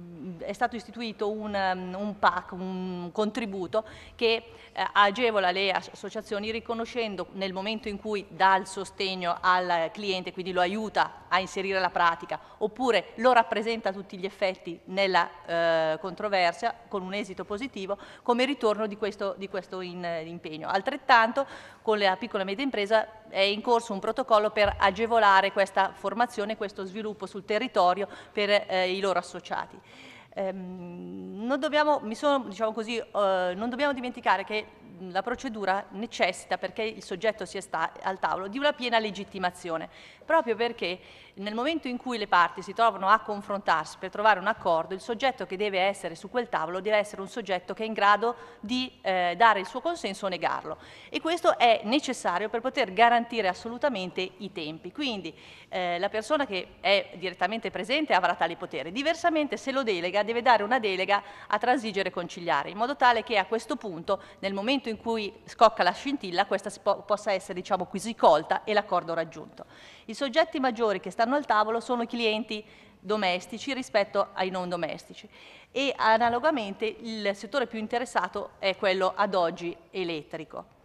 S10: mhmm, è, stato, istituito un, mhmm, un, PAC, un contributo che eh, agevola le associazioni riconoscendo nel momento in cui dà il sostegno al cliente, quindi lo aiuta a inserire la pratica, oppure lo rappresenta a tutti gli effetti scelti nella eh, controversia con un esito positivo come ritorno di questo, di questo in, eh, impegno. Altrettanto con la piccola e media impresa è in corso un protocollo per agevolare questa formazione, questo sviluppo sul territorio per eh, i loro associati. Ehm, non, dobbiamo, sono, diciamo così, eh, non dobbiamo dimenticare che la procedura necessita, perché il soggetto sia al tavolo, di una piena legittimazione, proprio perché nel momento in cui le parti si trovano a confrontarsi per trovare un accordo, il soggetto che deve essere su quel tavolo deve essere un soggetto che è in grado di eh, dare il suo consenso o negarlo e questo è necessario per poter garantire assolutamente i tempi. Quindi eh, la persona che è direttamente presente avrà tale potere, diversamente se lo delega deve dare una delega a transigere e conciliare, in modo tale che a questo punto, nel momento in cui scocca la scintilla, questa po possa essere diciamo così colta e l'accordo raggiunto. I soggetti maggiori che stanno al tavolo sono i clienti domestici rispetto ai non domestici e analogamente il settore più interessato è quello ad oggi elettrico.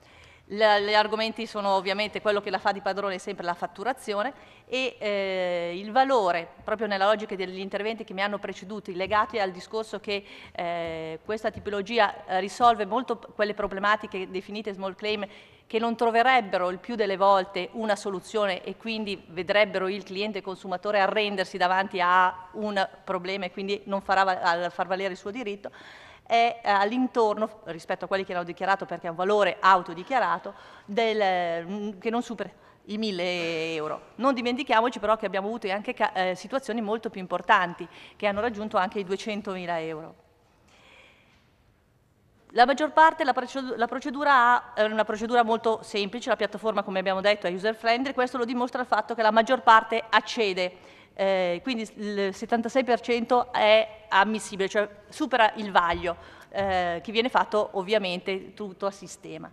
S10: Gli argomenti sono ovviamente quello che la fa di padrone sempre la fatturazione e eh, il valore, proprio nella logica degli interventi che mi hanno preceduto, legati al discorso che eh, questa tipologia eh, risolve molto quelle problematiche definite small claim che non troverebbero il più delle volte una soluzione e quindi vedrebbero il cliente consumatore arrendersi davanti a un problema e quindi non farà, far valere il suo diritto, è eh, all'intorno, rispetto a quelli che l'hanno dichiarato perché è un valore autodichiarato, del, mm, che non supera i 1000 euro. Non dimentichiamoci però che abbiamo avuto anche eh, situazioni molto più importanti che hanno raggiunto anche i 200.000 euro. La maggior parte la procedura è una procedura molto semplice, la piattaforma come abbiamo detto è user friendly, questo lo dimostra il fatto che la maggior parte accede eh, quindi il 76% è ammissibile, cioè supera il vaglio eh, che viene fatto ovviamente tutto a sistema.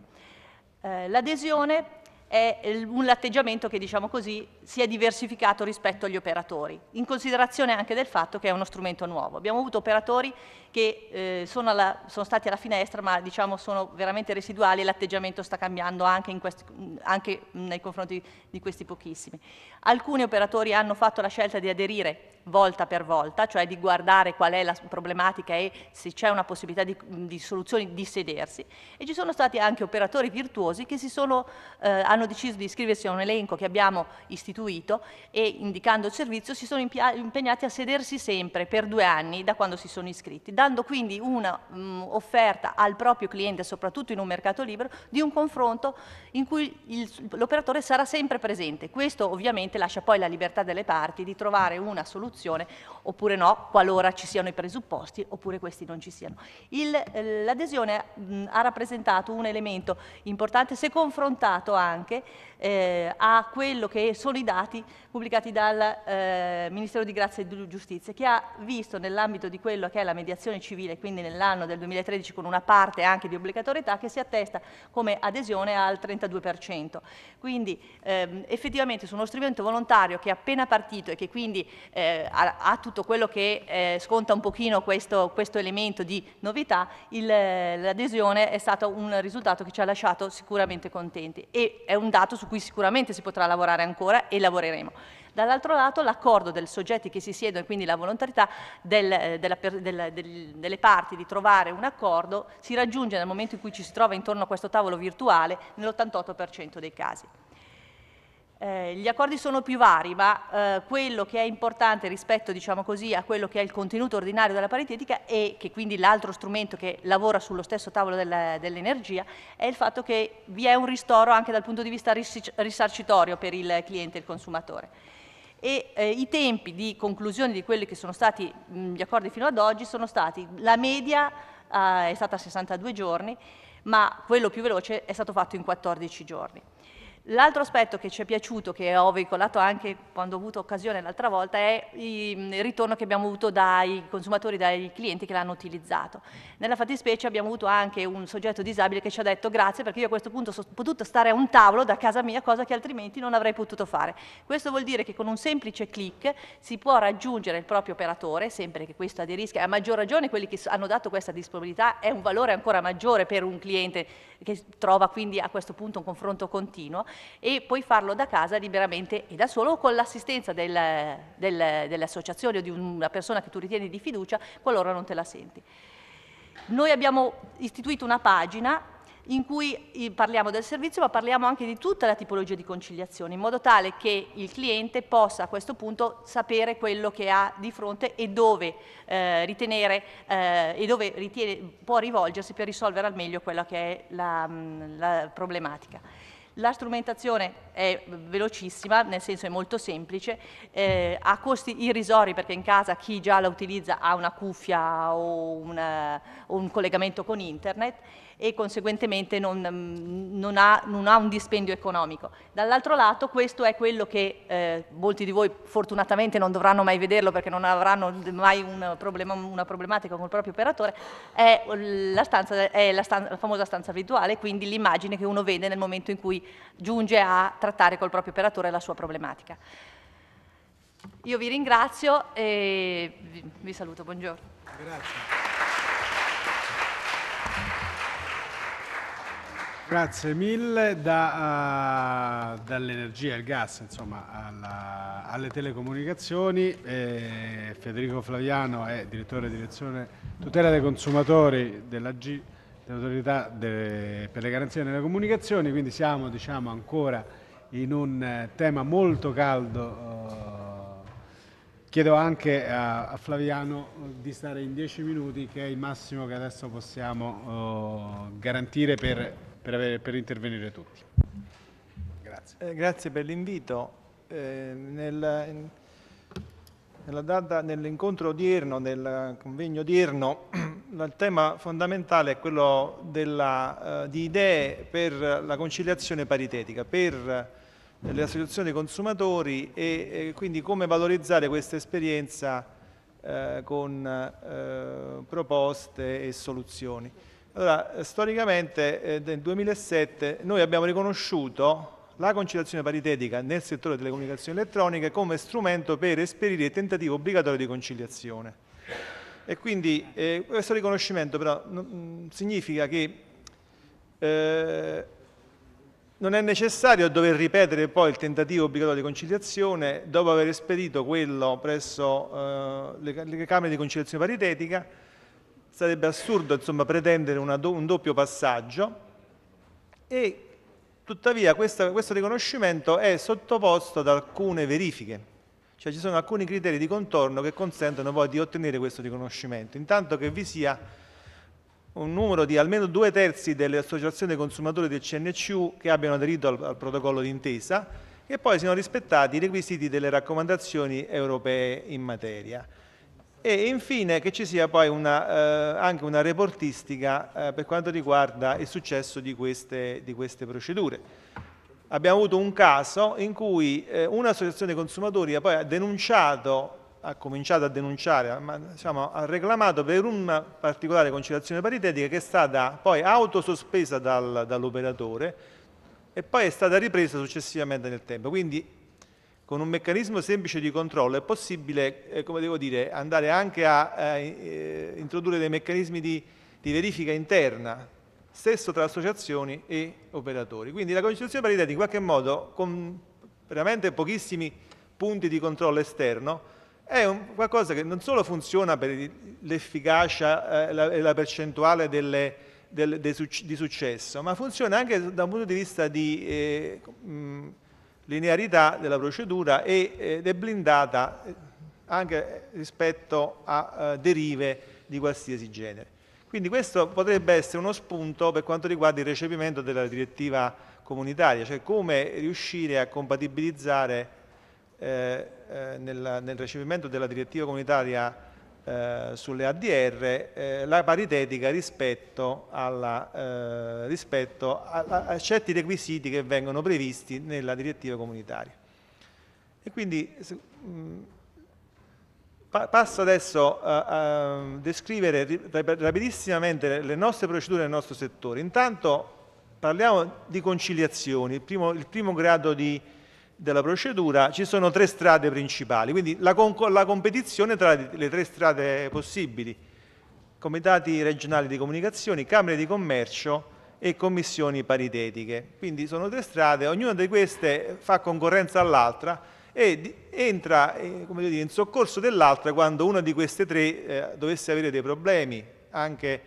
S10: Eh, l'adesione è l'atteggiamento che diciamo così si è diversificato rispetto agli operatori, in considerazione anche del fatto che è uno strumento nuovo. Abbiamo avuto operatori che eh, sono, alla, sono, stati alla finestra, ma diciamo sono veramente residuali e l'atteggiamento sta cambiando anche, questi, anche, nei confronti di questi pochissimi. Alcuni operatori hanno fatto la scelta di aderire volta per volta, cioè di guardare qual è la problematica e se c'è una possibilità di, di soluzioni di sedersi e ci sono stati anche operatori virtuosi che sono, eh, hanno deciso di iscriversi a un elenco che abbiamo istituito istituito e indicando il servizio si sono impegnati a sedersi sempre per due anni da quando si sono iscritti, dando quindi un'offerta al proprio cliente, soprattutto in un mercato libero, di un confronto in cui l'operatore sarà sempre presente. Questo ovviamente lascia poi la libertà delle parti di trovare una soluzione oppure no, qualora ci siano i presupposti oppure questi non ci siano. Eh, l'adesione ha rappresentato un elemento importante se confrontato anche eh, a quello che sono i i dati pubblicati dal eh, Ministero di Grazia e Giustizia, che ha visto nell'ambito di quello che è la mediazione civile, quindi nell'anno del 2013 con una parte anche di obbligatorietà, che si attesta come adesione al 32%. Quindi ehm, effettivamente su uno strumento volontario che è appena partito e che quindi eh, ha, ha, tutto quello che eh, sconta un pochino questo, questo elemento di novità, l'adesione è stato un risultato che ci ha lasciato sicuramente contenti e è un dato su cui sicuramente si potrà lavorare ancora e lavoreremo. Dall'altro lato l'accordo dei soggetti che si siedono e quindi la volontarietà del, eh, della, del, del, delle parti di trovare un accordo si raggiunge nel momento in cui ci si trova intorno a questo tavolo virtuale nell'88% dei casi. Eh, gli accordi sono più vari, ma eh, quello che è importante rispetto diciamo così, a quello che è il contenuto ordinario della paritetica e che quindi l'altro strumento che lavora sullo stesso tavolo della, dell'energia è il fatto che vi è un ristoro anche dal punto di vista risarcitorio per il cliente e il consumatore. E eh, i tempi di conclusione di quelli che sono stati mh, gli accordi fino ad oggi sono stati, la media eh, è stata 62 giorni, ma quello più veloce è stato fatto in 14 giorni. L'altro aspetto che ci è piaciuto, che ho veicolato anche quando ho avuto occasione l'altra volta, è il ritorno che abbiamo avuto dai consumatori, dai clienti che l'hanno utilizzato. Nella fattispecie abbiamo avuto anche un soggetto disabile che ci ha detto grazie perché io a questo punto sono potuto stare a un tavolo da casa mia, cosa che altrimenti non avrei potuto fare. Questo vuol dire che con un semplice clic si può raggiungere il proprio operatore, sempre che questo aderisca, e a maggior ragione quelli che hanno dato questa disponibilità è un valore ancora maggiore per un cliente che trova quindi a questo punto un confronto continuo e puoi farlo da casa liberamente e da solo o con l'assistenza del, del, dell'associazione o di una persona che tu ritieni di fiducia qualora non te la senti. Noi abbiamo istituito una pagina in cui eh, parliamo del servizio ma parliamo anche di tutta la tipologia di conciliazione in modo tale che il cliente possa a questo punto sapere quello che ha di fronte e dove, eh, ritenere, eh, e dove ritiene, può rivolgersi per risolvere al meglio quella che è la, mm, la problematica. La strumentazione è velocissima, nel senso è molto semplice, eh, ha costi irrisori perché in casa chi già la utilizza ha una cuffia o, una, o eh, un collegamento con internet e conseguentemente non, mm, non, ha, non ha, un dispendio economico. Dall'altro lato questo è quello che eh, molti di voi fortunatamente non dovranno mai vederlo perché non avranno mai un problema, una problematica con il proprio operatore, è la, stanza, è la, stanza, la famosa stanza virtuale, quindi l'immagine che uno vede nel momento in cui giunge a trattare col proprio operatore la sua problematica. Io vi ringrazio e vi saluto, buongiorno. Grazie.
S1: Grazie mille. Da, uh, Dall'energia e il gas insomma, alla, alle telecomunicazioni, eh, Federico Flaviano è direttore di direzione tutela dei consumatori dell'AG, dell'autorità de, per le garanzie nelle comunicazioni, quindi siamo diciamo, ancora in un eh, tema molto caldo. Eh, chiedo anche a, a, Flaviano di stare in 10 minuti, che è il massimo che adesso possiamo uh, garantire per per, avere, per intervenire tutti.
S11: Grazie. Eh, grazie per l'invito. Eh, nel, nell'incontro odierno, nel convegno odierno, il tema fondamentale è quello della, eh, di idee per la conciliazione paritetica, per eh, le associazioni dei consumatori e, e, quindi come valorizzare questa esperienza eh, con eh, proposte e soluzioni. Allora, storicamente eh, nel 2007 noi abbiamo riconosciuto la conciliazione paritetica nel settore delle comunicazioni elettroniche come strumento per esperire il tentativo obbligatorio di conciliazione. E quindi eh, questo riconoscimento però mh, mm, significa che eh, non è necessario dover ripetere poi il tentativo obbligatorio di conciliazione dopo aver esperito quello presso eh, le, le Camere di conciliazione paritetica, sarebbe assurdo insomma, pretendere do, un doppio passaggio e tuttavia questa, questo riconoscimento è sottoposto ad alcune verifiche, cioè ci sono alcuni criteri di contorno che consentono poi di ottenere questo riconoscimento, intanto che vi sia un numero di almeno due terzi delle associazioni dei consumatori del CNCU che abbiano aderito al, al protocollo d'intesa e poi siano rispettati i requisiti delle raccomandazioni europee in materia e infine che ci sia poi una, eh, anche una reportistica eh, per quanto riguarda il successo di queste, di queste, procedure. Abbiamo avuto un caso in cui eh, un'associazione consumatori poi ha denunciato, ha cominciato a denunciare, ma, diciamo, ha reclamato per una particolare conciliazione paritetica che è stata poi autosospesa dal, dall'operatore e poi è stata ripresa successivamente nel tempo. Quindi con un meccanismo semplice di controllo è possibile, eh, come devo dire, andare anche a, eh, eh introdurre dei meccanismi di, di, verifica interna, stesso tra associazioni e operatori. Quindi la Costituzione paritetica in qualche modo, con veramente pochissimi punti di controllo esterno, è un, qualcosa che non solo funziona per l'efficacia e eh, la, la, percentuale delle, del, de, di successo, ma funziona anche da un punto di vista di... Eh, mh, linearità della procedura ed è blindata anche rispetto a eh, derive di qualsiasi genere. Quindi questo potrebbe essere uno spunto per quanto riguarda il recepimento della direttiva comunitaria, cioè come riuscire a compatibilizzare eh, eh nel, nel, recepimento della direttiva comunitaria eh, sulle ADR, eh, la paritetica rispetto, alla, eh, rispetto a, a, a, certi requisiti che vengono previsti nella direttiva comunitaria. E quindi se, mh, mm, pa passo adesso a, a descrivere rapidissimamente le, le nostre procedure nel nostro settore. Intanto parliamo di conciliazioni, il primo, il primo grado di della procedura ci sono tre strade principali, quindi la, la competizione tra le tre strade possibili, comitati regionali di comunicazione, camere di commercio e commissioni paritetiche. Quindi sono tre strade, ognuna di queste fa concorrenza all'altra e entra eh, dire, in soccorso dell'altra quando una di queste tre eh, dovesse avere dei problemi, anche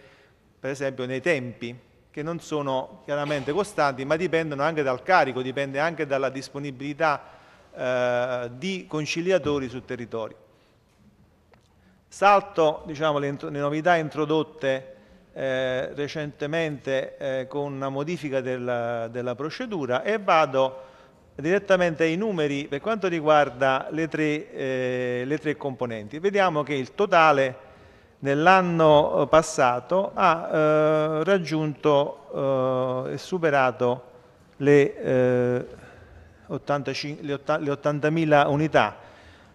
S11: per esempio nei tempi che non sono chiaramente costanti, ma dipendono anche dal carico, dipende anche dalla disponibilità eh, di conciliatori sul territorio. Salto diciamo, le, le, novità introdotte eh, recentemente eh, con una modifica del, della procedura e vado direttamente ai numeri per quanto riguarda le tre, eh, le tre componenti. Vediamo che il totale nell'anno eh, passato ha eh, raggiunto eh, e superato le, 85, eh, le, 80, le 80.000 unità.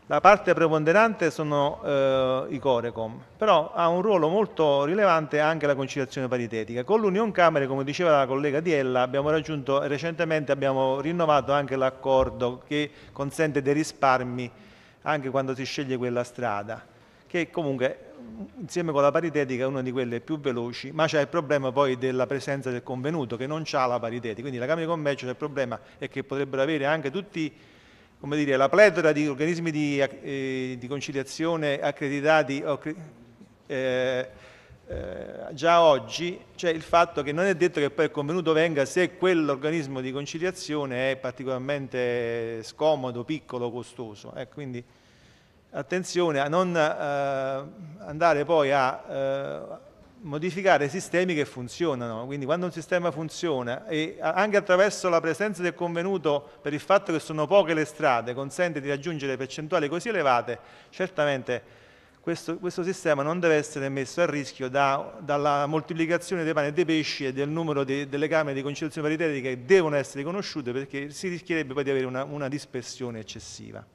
S11: La parte preponderante sono eh, i Corecom, però ha un ruolo molto rilevante anche la conciliazione paritetica. Con l'Union Camere, come diceva la collega Diella, abbiamo raggiunto recentemente, abbiamo rinnovato anche l'accordo che consente dei risparmi anche quando si sceglie quella strada, che comunque insieme con la paritetica è una di quelle più veloci, ma c'è il problema poi della presenza del convenuto che non ha la paritetica, quindi la Camera di Commercio c'è il problema è che potrebbero avere anche tutti, come dire, la pletora di organismi di, eh, di conciliazione accreditati eh, eh, già oggi, cioè il fatto che non è detto che poi il convenuto venga se quell'organismo di conciliazione è particolarmente scomodo, piccolo, costoso. Eh, quindi, attenzione a non eh, andare poi a eh, modificare sistemi che funzionano, quindi quando un sistema funziona e anche attraverso la presenza del convenuto per il fatto che sono poche le strade consente di raggiungere percentuali così elevate, certamente questo, questo sistema non deve essere messo a rischio da, dalla moltiplicazione dei pani e dei pesci e del numero de, delle camere di conciliazione paritetica che devono essere conosciute perché si rischierebbe poi di avere una, una dispersione eccessiva.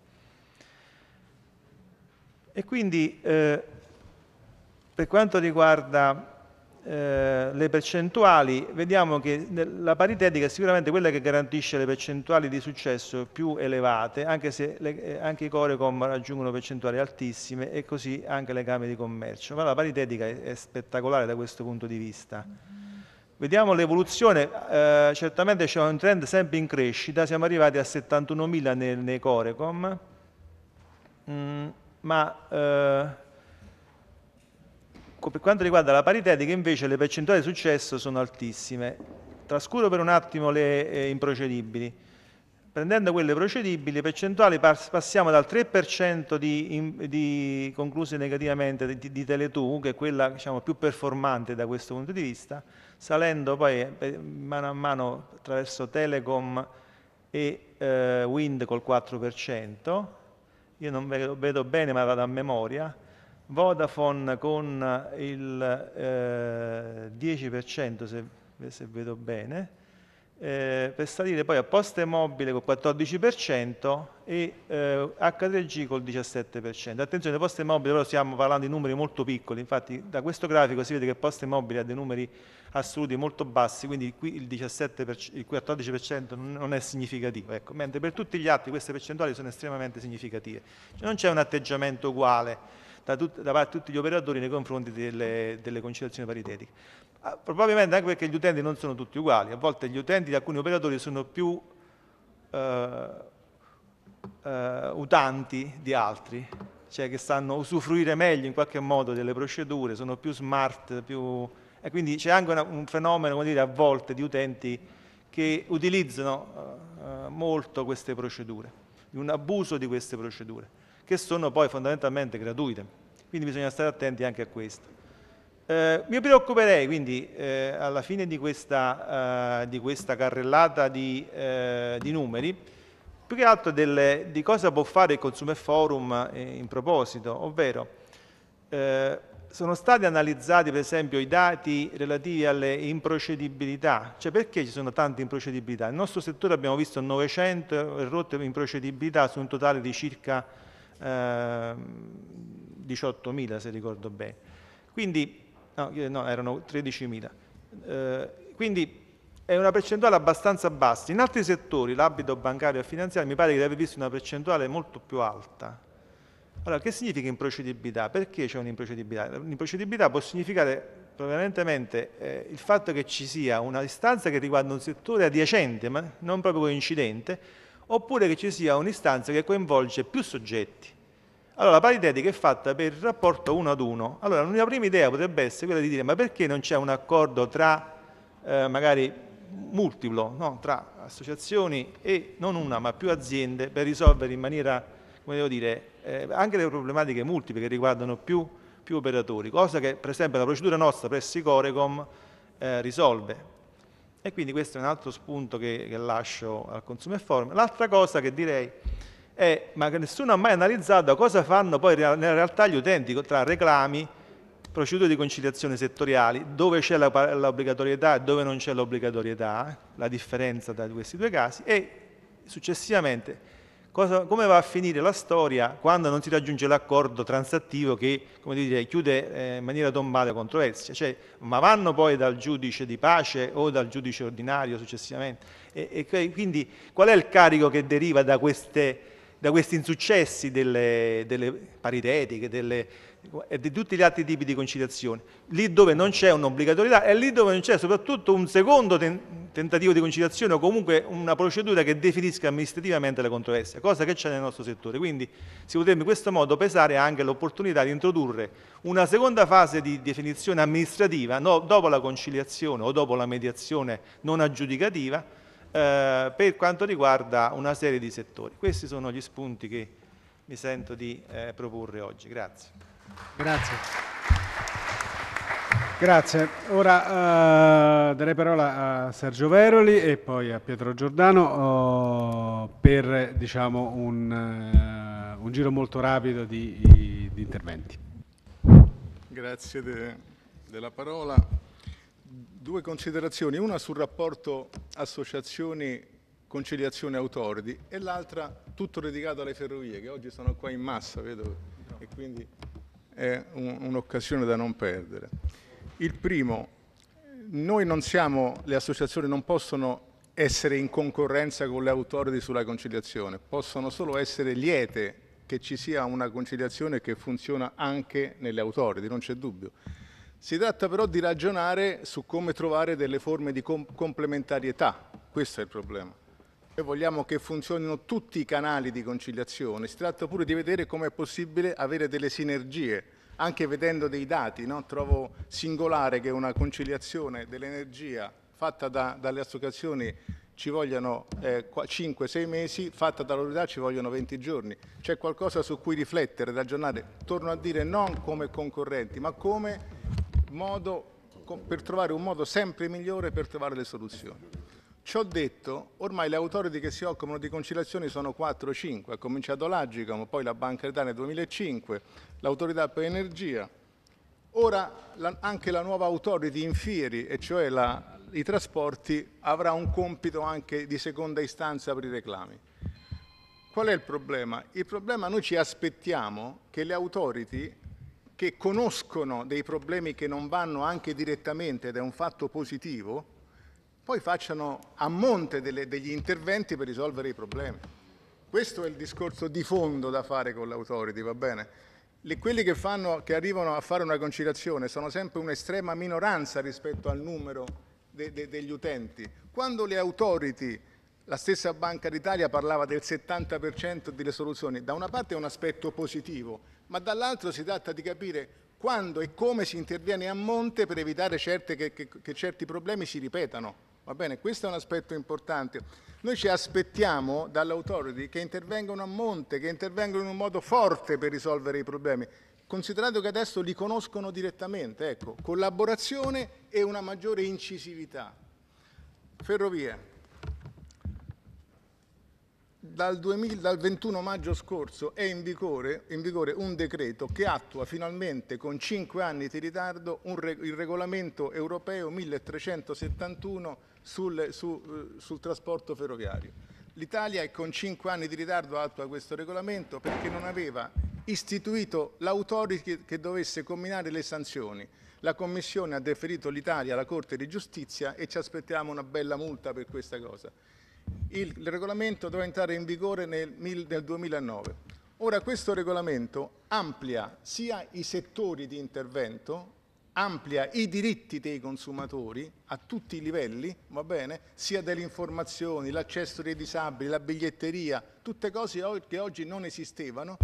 S11: E quindi eh, per quanto riguarda eh, le percentuali, vediamo che la paritetica è sicuramente quella che garantisce le percentuali di successo più elevate, anche se le, eh, anche i Corecom raggiungono percentuali altissime e così anche le Camere di Commercio. Ma la paritetica è, è spettacolare da questo punto di vista. Vediamo l'evoluzione, eh, certamente c'è un trend sempre in crescita, siamo arrivati a 71.000 nei, nei Corecom. Mm ma eh, per quanto riguarda la paritetica invece le percentuali di successo sono altissime. Trascuro per un attimo le eh, improcedibili. Prendendo quelle procedibili, percentuali passiamo dal 3% di, di concluse negativamente di, di Tele2, che è quella diciamo, più performante da questo punto di vista, salendo poi eh, mano a mano attraverso Telecom e eh, Wind col 4%, io non vedo, vedo bene ma vado a memoria, Vodafone con il eh, 10% se, se vedo bene, eh, per salire poi a Poste Mobile col 14% e eh, H3G col 17%. Attenzione, Poste Mobile però stiamo parlando di numeri molto piccoli, infatti da questo grafico si vede che Poste Mobile ha dei numeri assoluti molto bassi, quindi qui il, 17%, il 14% non è significativo, ecco. mentre per tutti gli altri queste percentuali sono estremamente significative. Cioè non c'è un atteggiamento uguale da, tut, da parte di tutti gli operatori nei confronti delle, delle conciliazioni paritetiche. Ah, probabilmente anche perché gli utenti non sono tutti uguali, a volte gli utenti di alcuni operatori sono più eh, eh, utanti di altri, cioè che stanno usufruire meglio in qualche modo delle procedure, sono più smart, più... e quindi c'è anche una, un fenomeno come dire, a volte di utenti che utilizzano eh, eh molto queste procedure, di un abuso di queste procedure che sono poi fondamentalmente gratuite. Quindi bisogna stare attenti anche a questo. Eh, mi preoccuperei quindi eh, alla fine di questa, eh, di questa carrellata di, eh, di, numeri, più che altro delle, di cosa può fare il Consumer Forum eh, in proposito, ovvero eh, sono stati analizzati per esempio i dati relativi alle improcedibilità, cioè perché ci sono tante improcedibilità? Nel nostro settore abbiamo visto 900 rotte improcedibilità su un totale di circa 18.000 ehm, se ricordo bene. Quindi, no, eh, no erano 13.000. Eh, quindi è una percentuale abbastanza bassa. In altri settori, l'abito bancario e finanziario, mi pare che di aver visto una percentuale molto più alta. Allora, che significa improcedibilità? Perché c'è un'improcedibilità? L'improcedibilità può significare prevalentemente eh, il fatto che ci sia una distanza che riguarda un settore adiacente, ma non proprio coincidente, oppure che ci sia un'istanza che coinvolge più soggetti. Allora la paritetica è fatta per il rapporto uno ad uno. Allora una prima idea potrebbe essere quella di dire ma perché non c'è un accordo tra eh, magari multiplo, no? tra associazioni e non una ma più aziende per risolvere in maniera, come devo dire, eh, anche le problematiche multiple che riguardano più, più, operatori, cosa che per esempio la procedura nostra presso i Corecom eh, risolve. E quindi questo è un altro spunto che, che lascio al Consumer Forum. L'altra cosa che direi è, ma che nessuno ha mai analizzato, cosa fanno poi nella realtà gli utenti tra reclami, procedure di conciliazione settoriali, dove c'è l'obbligatorietà e dove non c'è l'obbligatorietà, eh, la differenza tra questi due casi, e successivamente cosa, come va a finire la storia quando non si raggiunge l'accordo transattivo che dire, chiude eh, in maniera tombale la controversia? Cioè, ma vanno poi dal giudice di pace o dal giudice ordinario successivamente? E, e quindi qual è il carico che deriva da, queste, da questi insuccessi delle, delle paritetiche, delle, e di tutti gli altri tipi di conciliazione. Lì dove non c'è un'obbligatorietà e lì dove non c'è soprattutto un secondo ten- tentativo di conciliazione o comunque una procedura che definisca amministrativamente la controversia, cosa che c'è nel nostro settore. Quindi si potrebbe in questo modo pesare anche l'opportunità di introdurre una seconda fase di definizione amministrativa no, dopo la conciliazione o dopo la mediazione non aggiudicativa eh, per quanto riguarda una serie di settori. Questi sono gli spunti che mi sento di eh, proporre oggi. Grazie.
S1: Grazie. Grazie. Ora uh, darei parola a Sergio Veroli e poi a Pietro Giordano uh, per diciamo, un, uh, un, giro molto rapido di,
S12: di interventi. Grazie de, della parola. Due considerazioni, una sul rapporto associazioni conciliazione autordi e l'altra tutto dedicato alle ferrovie che oggi sono qua in massa, vedo, e quindi è un'occasione da non perdere. Il primo, noi non siamo, le associazioni non possono essere in concorrenza con le autority sulla conciliazione, possono solo essere liete che ci sia una conciliazione che funziona anche nelle autority, non c'è dubbio. Si tratta però di ragionare su come trovare delle forme di complementarietà, questo è il problema. Noi vogliamo che funzionino tutti i canali di conciliazione, si tratta pure di vedere come è possibile avere delle sinergie, anche vedendo dei dati, no? trovo singolare che una conciliazione dell'energia fatta da, dalle associazioni ci vogliano eh, 5-6 mesi, fatta dall'autorità ci vogliono 20 giorni. C'è qualcosa su cui riflettere, ragionare, torno a dire non come concorrenti, ma come modo, per trovare un modo sempre migliore per trovare le soluzioni. Ciò detto, ormai le autorità che si occupano di conciliazione sono 4 o 5, ha cominciato l'Agicom, poi la Banca d'Italia nel 2005, l'Autorità per l'Energia, ora la, anche la nuova authority in Fieri, e cioè la, i trasporti, avrà un compito anche di seconda istanza per i reclami. Qual è il problema? Il problema noi ci aspettiamo che le authority che conoscono dei problemi che non vanno anche direttamente ed è un fatto positivo, poi facciano a monte delle, degli interventi per risolvere i problemi. Questo è il discorso di fondo da fare con l'autority, va bene? Le, quelli che, fanno, che, arrivano a fare una conciliazione sono sempre un'estrema minoranza rispetto al numero de, de, degli utenti. Quando le autority, la stessa Banca d'Italia parlava del 70% delle soluzioni, da una parte è un aspetto positivo, ma dall'altro si tratta di capire quando e come si interviene a monte per evitare che, che, che certi problemi si ripetano. Va bene, questo è un aspetto importante. Noi ci aspettiamo dall'autority che intervengano a monte, che intervengano in un modo forte per risolvere i problemi, considerato che adesso li conoscono direttamente, ecco, collaborazione e una maggiore incisività. Ferrovie. Dal, 2000, dal, 21 maggio scorso è in vigore, in vigore, un decreto che attua finalmente con 5 anni di ritardo un, il regolamento europeo 1371 sul, su, eh, sul trasporto ferroviario. L'Italia è con 5 anni di ritardo attua questo regolamento perché non aveva istituito l'autority che dovesse combinare le sanzioni. La Commissione ha deferito l'Italia alla Corte di Giustizia e ci aspettiamo una bella multa per questa cosa. Il, il regolamento doveva entrare in vigore nel, nel 2009. Ora questo regolamento amplia sia i settori di intervento amplia i diritti dei consumatori a tutti i livelli, va bene? sia delle informazioni, l'accesso dei disabili, la biglietteria, tutte cose che oggi non esistevano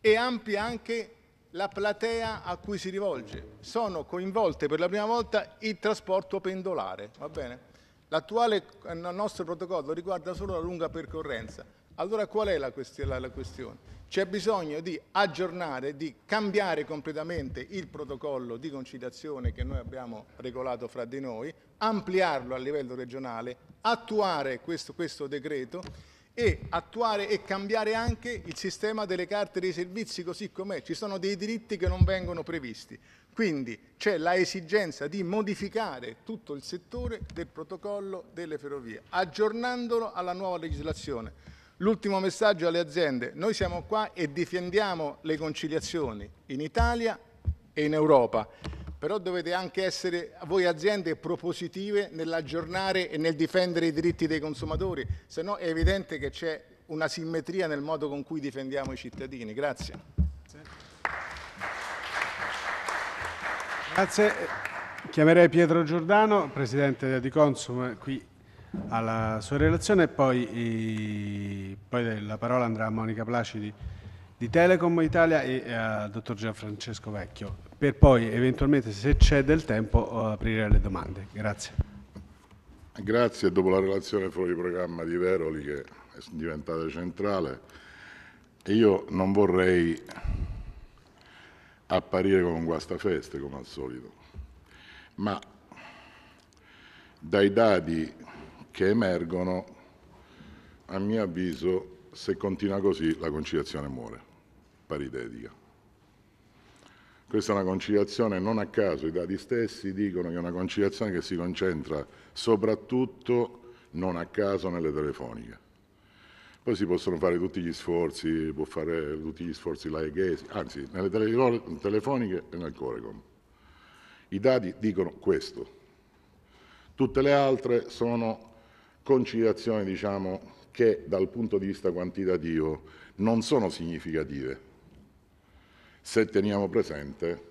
S12: e amplia anche la platea a cui si rivolge. Sono coinvolte per la prima volta il trasporto pendolare, L'attuale eh, nostro protocollo riguarda solo la lunga percorrenza. Allora qual è la, questione? C'è bisogno di aggiornare, di cambiare completamente il protocollo di conciliazione che noi abbiamo regolato fra di noi, ampliarlo a livello regionale, attuare questo, questo decreto e attuare e cambiare anche il sistema delle carte dei servizi così com'è. Ci sono dei diritti che non vengono previsti. Quindi c'è la esigenza di modificare tutto il settore del protocollo delle ferrovie, aggiornandolo alla nuova legislazione. L'ultimo messaggio alle aziende, noi siamo qua e difendiamo le conciliazioni in Italia e in Europa, però dovete anche essere voi aziende propositive nell'aggiornare e nel difendere i diritti dei consumatori, se no è evidente che c'è una simmetria nel modo con cui difendiamo i cittadini. Grazie.
S1: Grazie. Chiamerei Pietro Giordano, Presidente di Consum, qui alla sua relazione e poi, e, poi la parola andrà a Monica Placidi di Telecom Italia e eh, al dottor Gianfrancesco Vecchio, per poi eventualmente se c'è del tempo eh, aprire le domande. Grazie.
S13: Grazie, dopo la relazione fuori programma di Veroli che è diventata centrale, io non vorrei apparire come un guastafeste come al solito, ma dai dati che emergono, a mio avviso, se continua così la conciliazione muore, paritetica. Questa è una conciliazione, non a caso i dati stessi dicono che è una conciliazione che si concentra soprattutto, non a caso, nelle telefoniche. Poi si possono fare tutti gli sforzi, può fare tutti gli sforzi la Egesi, anzi, nelle telefoniche e nel Corecom. I dati dicono questo. Tutte le altre sono conciliazioni diciamo, che dal punto di vista quantitativo non sono significative se teniamo presente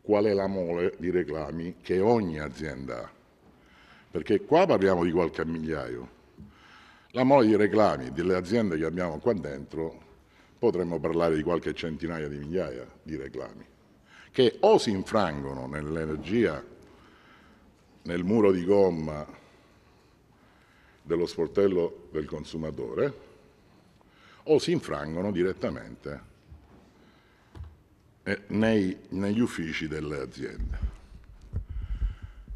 S13: qual è la mole di reclami che ogni azienda ha. Perché qua parliamo di qualche migliaio. La mole di reclami delle aziende che abbiamo qua dentro potremmo parlare di qualche centinaia di migliaia di reclami che o si infrangono nell'energia, nel muro di gomma dello sportello del consumatore o si infrangono direttamente eh, nei, negli uffici delle aziende.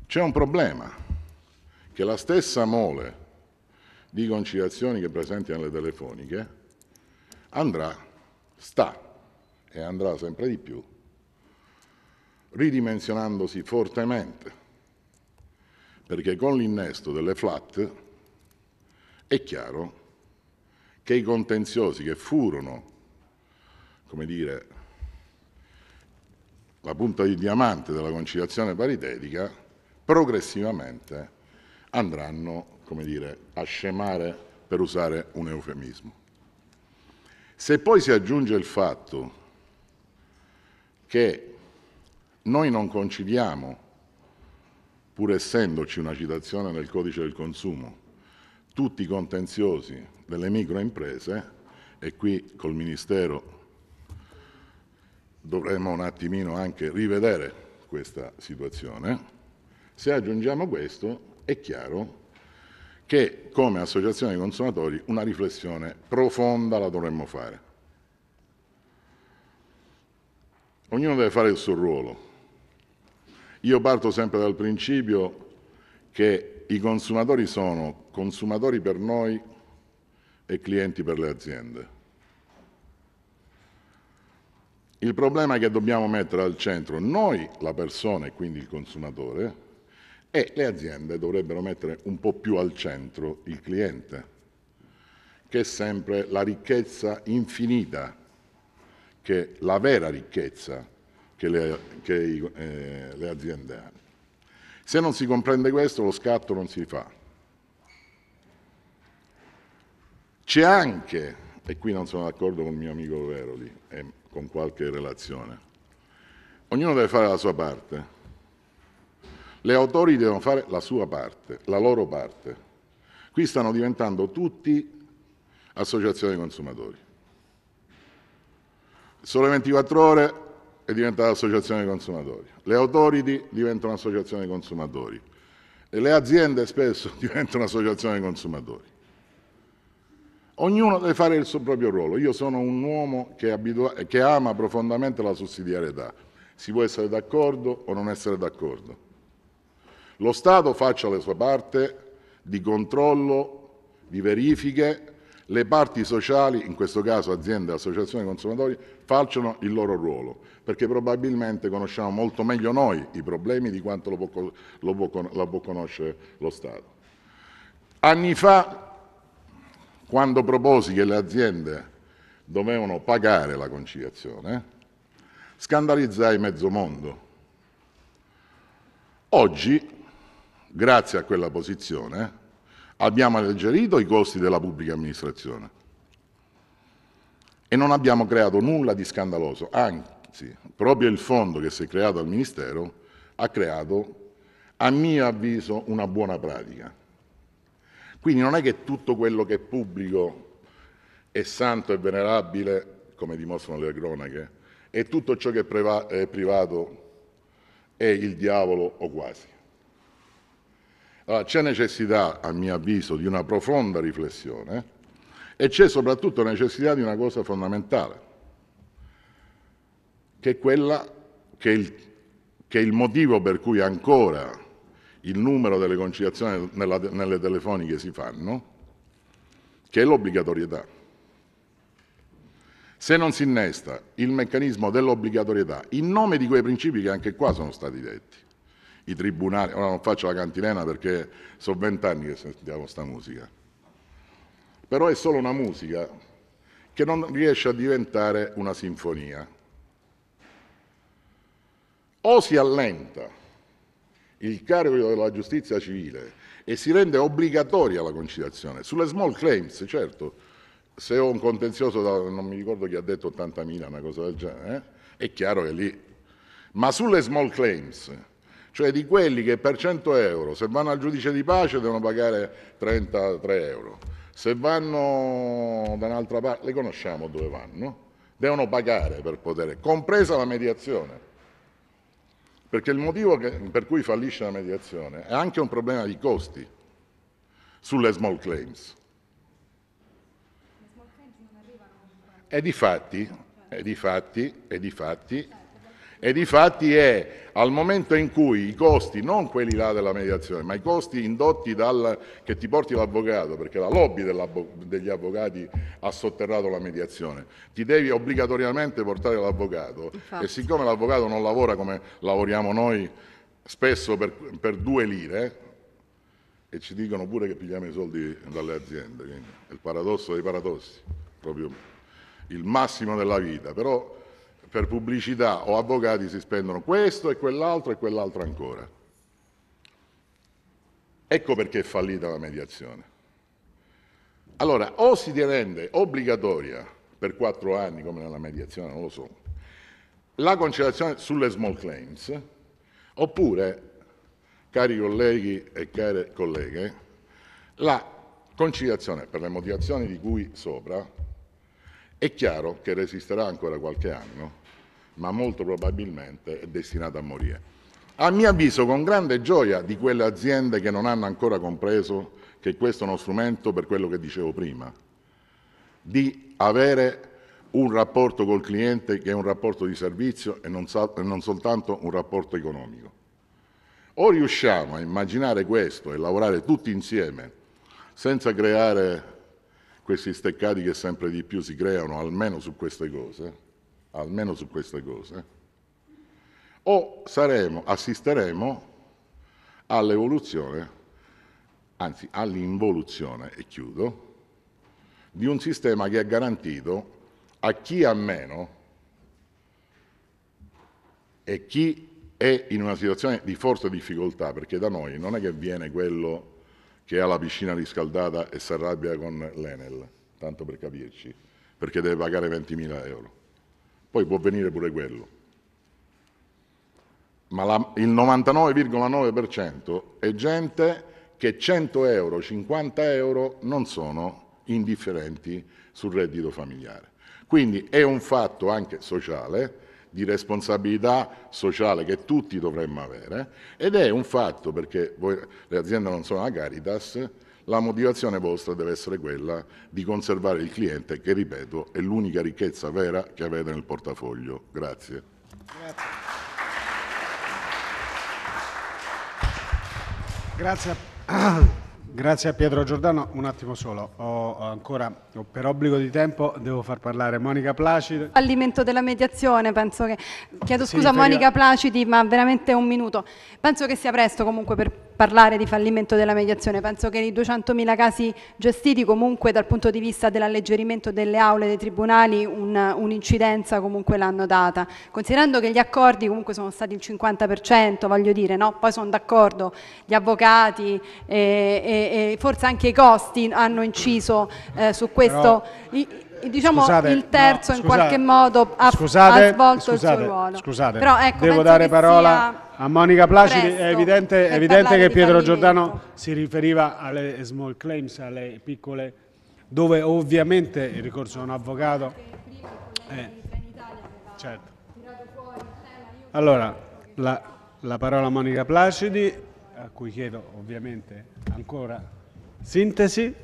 S13: C'è un problema che la stessa mole di conciliazioni che presenti nelle telefoniche andrà, sta e andrà sempre di più ridimensionandosi fortemente perché con l'innesto delle flat è chiaro che i contenziosi che furono, come dire, la punta di diamante della conciliazione paritetica, progressivamente andranno, come dire, a scemare, per usare un eufemismo. Se poi si aggiunge il fatto che noi non conciliamo, pur essendoci una citazione nel codice del consumo, tutti i contenziosi delle microimprese e qui col Ministero dovremmo un attimino anche rivedere questa situazione. Se aggiungiamo questo è chiaro che come associazione di consumatori una riflessione profonda la dovremmo fare. Ognuno deve fare il suo ruolo. Io parto sempre dal principio che i consumatori sono consumatori per noi e clienti per le aziende. Il problema che dobbiamo mettere al centro noi, la persona e quindi il consumatore, e le aziende dovrebbero mettere un po' più al centro il cliente, che è sempre la ricchezza infinita, che è la vera ricchezza che le, che, eh, le aziende hanno. Se non si comprende questo, lo scatto non si fa. C'è anche, e qui non sono d'accordo con il mio amico Veroli e con qualche relazione, ognuno deve fare la sua parte. Le autori devono fare la sua parte, la loro parte. Qui stanno diventando tutti associazioni consumatori. Sole 24 ore è diventata associazione consumatori, le authority diventano associazione consumatori e le aziende spesso diventano associazione consumatori. Ognuno deve fare il suo proprio ruolo. Io sono un uomo che, che ama profondamente la sussidiarietà. Si può essere d'accordo o non essere d'accordo. Lo Stato faccia la sua parte di controllo, di verifiche le parti sociali, in questo caso aziende e associazioni consumatori, facciano il loro ruolo, perché probabilmente conosciamo molto meglio noi i problemi di quanto lo può, lo può, lo può conoscere lo Stato. Anni fa, quando proposi che le aziende dovevano pagare la conciliazione, scandalizzai mezzo mondo. Oggi, grazie a quella posizione, Abbiamo alleggerito i costi della pubblica amministrazione e non abbiamo creato nulla di scandaloso, anzi proprio il fondo che si è creato al Ministero ha creato, a mio avviso, una buona pratica. Quindi non è che tutto quello che è pubblico è santo e venerabile, come dimostrano le cronache, e tutto ciò che è privato è il diavolo o quasi. Allora, c'è necessità, a mio avviso, di una profonda riflessione e c'è soprattutto necessità di una cosa fondamentale, che è quella che il, che il motivo per cui ancora il numero delle conciliazioni nella, nelle telefoniche si fanno, che è l'obbligatorietà. Se non si innesta il meccanismo dell'obbligatorietà, in nome di quei principi che anche qua sono stati detti, i tribunali, ora non faccio la cantilena perché sono vent'anni che sentiamo questa musica, però è solo una musica che non riesce a diventare una sinfonia. O si allenta il carico della giustizia civile e si rende obbligatoria la conciliazione. Sulle small claims, certo, se ho un contenzioso, da, non mi ricordo chi ha detto 80.000, una cosa del genere, eh? è chiaro che lì... Ma sulle small claims, cioè di quelli che per 100 euro, se vanno al giudice di pace devono pagare 33 euro, se vanno da un'altra parte, le conosciamo dove vanno, devono pagare per poter, compresa la mediazione. Perché il motivo che, per cui fallisce la mediazione è anche un problema di costi sulle small claims. E di fatti, e di fatti, e di fatti e di fatti è al momento in cui i costi, non quelli là della mediazione, ma i costi indotti dal, che ti porti l'avvocato, perché la lobby degli avvocati ha sotterrato la mediazione, ti devi obbligatoriamente portare l'avvocato e siccome l'avvocato non lavora come lavoriamo noi spesso per, per, due lire e ci dicono pure che pigliamo i soldi dalle aziende, quindi è il paradosso dei paradossi, proprio il massimo della vita, però per pubblicità o avvocati si spendono questo e quell'altro e quell'altro ancora. Ecco perché è fallita la mediazione. Allora, o si rende obbligatoria per quattro anni, come nella mediazione, non lo so, la conciliazione sulle small claims, oppure, cari colleghi e care colleghe, la conciliazione, per le motivazioni di cui sopra, è chiaro che resisterà ancora qualche anno, ma molto probabilmente è destinata a morire. A mio avviso, con grande gioia di quelle aziende che non hanno ancora compreso che questo è uno strumento, per quello che dicevo prima, di avere un rapporto col cliente che è un rapporto di servizio e non, e non soltanto un rapporto economico. O riusciamo a immaginare questo e lavorare tutti insieme senza creare questi steccati che sempre di più si creano, almeno su queste cose, almeno su queste cose, o saremo, assisteremo all'evoluzione, anzi all'involuzione, e chiudo, di un sistema che è garantito a chi ha meno e chi è in una situazione di forte difficoltà, perché da noi non è che viene quello che ha la piscina riscaldata e si arrabbia con l'Enel, tanto per capirci, perché deve pagare 20.000 euro poi può venire pure quello. Ma la, il 99,9% è gente che 100 euro, 50 euro non sono indifferenti sul reddito familiare. Quindi è un fatto anche sociale, di responsabilità sociale che tutti dovremmo avere ed è un fatto perché voi, le aziende non sono la Caritas, la motivazione vostra deve essere quella di conservare il cliente che, ripeto, è l'unica ricchezza vera che avete nel portafoglio. Grazie.
S11: Grazie.
S1: Grazie. Grazie a Pietro Giordano, un attimo solo, ho ancora per obbligo di tempo devo far parlare Monica Placidi.
S5: Fallimento della mediazione, penso che, chiedo scusa a Monica Placidi ma veramente un minuto, penso che sia presto comunque per parlare di fallimento della mediazione, penso che i 200.000 casi gestiti comunque dal punto di vista dell'alleggerimento delle aule dei tribunali un'incidenza comunque l'hanno data, considerando che gli accordi comunque sono stati il 50%, voglio dire, no? poi sono d'accordo gli avvocati e, eh, e, e, forse anche i costi hanno inciso eh, su questo... Però diciamo scusate, il terzo no, in qualche modo ha, scusate, ha svolto scusate, il suo ruolo. Scusate, Però, ecco, devo dare parola
S1: a Monica Placidi, è evidente, è evidente che Pietro Giordano si riferiva alle small claims, alle piccole, dove ovviamente il ricorso a un avvocato... Eh, certo. Allora, la, la parola a Monica Placidi, a cui chiedo ovviamente ancora sintesi,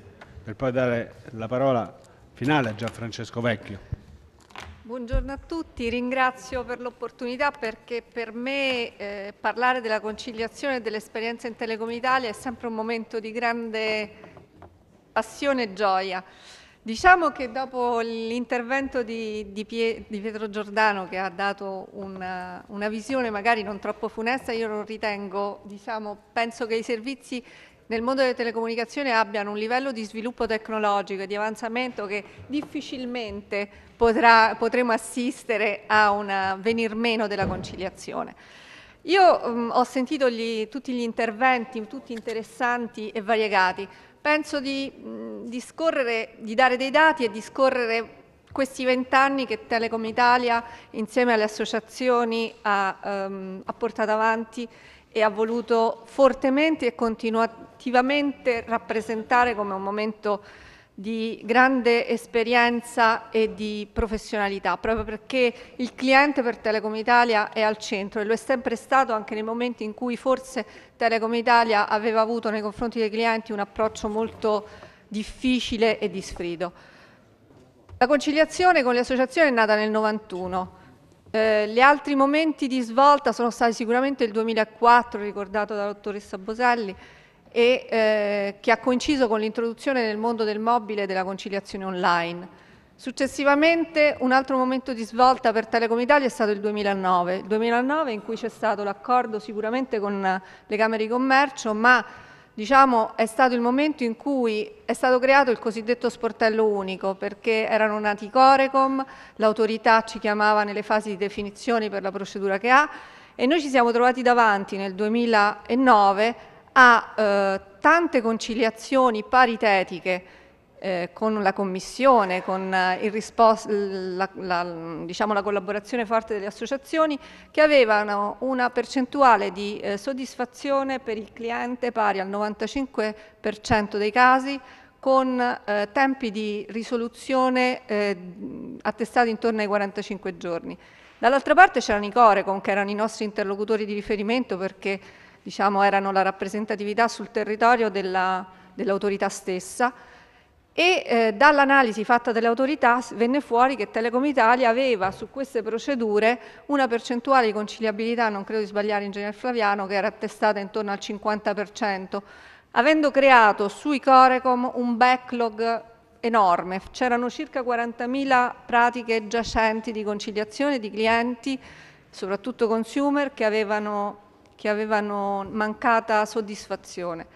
S1: per poi dare la parola a Finale a Gianfrancesco Vecchio.
S14: Buongiorno a tutti, ringrazio per l'opportunità perché per me eh, parlare della conciliazione e dell'esperienza in Telecom Italia è sempre un momento di grande passione e gioia. Diciamo che dopo l'intervento di, di, di, Pietro Giordano che ha dato una, una, visione magari non troppo funesta, io lo ritengo, diciamo, penso che i servizi nel mondo delle telecomunicazioni abbiano un livello di sviluppo tecnologico e di avanzamento che difficilmente potrà, potremo assistere a un venir meno della conciliazione. Io mh, mm, ho sentito gli, tutti gli interventi, tutti interessanti e variegati. Penso di, mh, mm, di, scorrere, di dare dei dati e di scorrere questi vent'anni che Telecom Italia insieme alle associazioni ha, um, ha portato avanti e ha voluto fortemente e continuativamente rappresentare come un momento di grande esperienza e di professionalità, proprio perché il cliente per Telecom Italia è al centro e lo è sempre stato anche nei momenti in cui forse Telecom Italia aveva avuto nei confronti dei clienti un approccio molto difficile e di sfido. La conciliazione con le associazioni è nata nel 1991. Eh, gli altri momenti di svolta sono stati sicuramente il 2004, ricordato dalla dottoressa Boselli, e eh, che ha coinciso con l'introduzione nel mondo del mobile della conciliazione online. Successivamente un altro momento di svolta per Telecom Italia è stato il 2009, il 2009 in cui c'è stato l'accordo sicuramente con le Camere di Commercio, ma Diciamo è stato il momento in cui è stato creato il cosiddetto sportello unico perché erano nati i Corecom, l'autorità ci chiamava nelle fasi di definizione per la procedura che ha e noi ci siamo trovati davanti nel 2009 a eh, tante conciliazioni paritetiche eh, con la Commissione, con eh, la, la, diciamo, la, collaborazione forte delle associazioni, che avevano una percentuale di eh, soddisfazione per il cliente pari al 95% dei casi, con eh, tempi di risoluzione eh, attestati intorno ai 45 giorni. Dall'altra parte c'erano i Corecon, che erano i nostri interlocutori di riferimento perché diciamo, erano la rappresentatività sul territorio dell'autorità stessa, e eh, dall'analisi fatta dalle autorità venne fuori che Telecom Italia aveva su queste procedure una percentuale di conciliabilità, non credo di sbagliare ingegner Flaviano, che era attestata intorno al 50%, avendo creato sui Corecom un backlog enorme, c'erano circa 40.000 pratiche giacenti di conciliazione di clienti, soprattutto consumer, che avevano, che avevano mancata soddisfazione.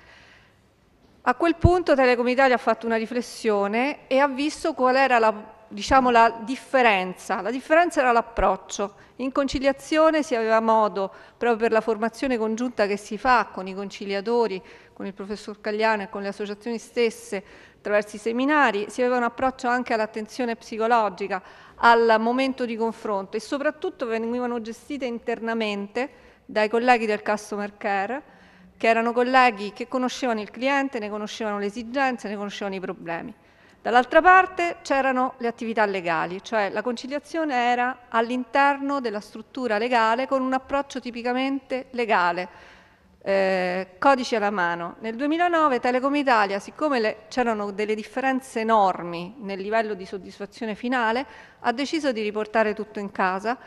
S14: A quel punto Telecom Italia ha fatto una riflessione e ha visto qual era la, diciamo, la differenza. La differenza era l'approccio. In conciliazione si aveva modo, proprio per la formazione congiunta che si fa con i conciliatori, con il professor Cagliano e con le associazioni stesse, attraverso i seminari, si aveva un approccio anche all'attenzione psicologica, al momento di confronto e soprattutto venivano gestite internamente dai colleghi del customer care che erano colleghi che conoscevano il cliente, ne conoscevano le esigenze, ne conoscevano i problemi. Dall'altra parte c'erano le attività legali, cioè la conciliazione era all'interno della struttura legale con un approccio tipicamente legale, eh, codici alla mano. Nel 2009 Telecom Italia, siccome c'erano delle differenze enormi nel livello di soddisfazione finale, ha deciso di riportare tutto in casa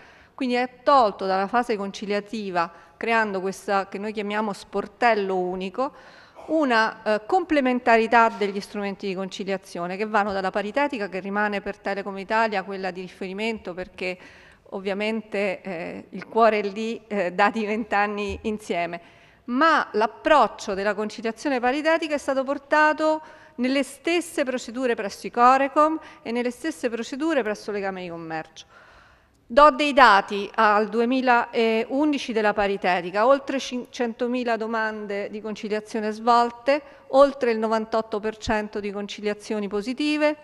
S14: quindi è tolto dalla fase conciliativa, creando questo che noi chiamiamo sportello unico, una eh, complementarità degli strumenti di conciliazione che vanno dalla paritetica che rimane per Telecom Italia quella di riferimento perché ovviamente eh, il cuore è lì eh, dati vent'anni insieme, ma l'approccio della conciliazione paritetica è stato portato nelle stesse procedure presso i Corecom e nelle stesse procedure presso Legame di Commercio. Do dei dati al 2011 della paritetica, oltre 100.000 domande di conciliazione svolte, oltre il 98% di conciliazioni positive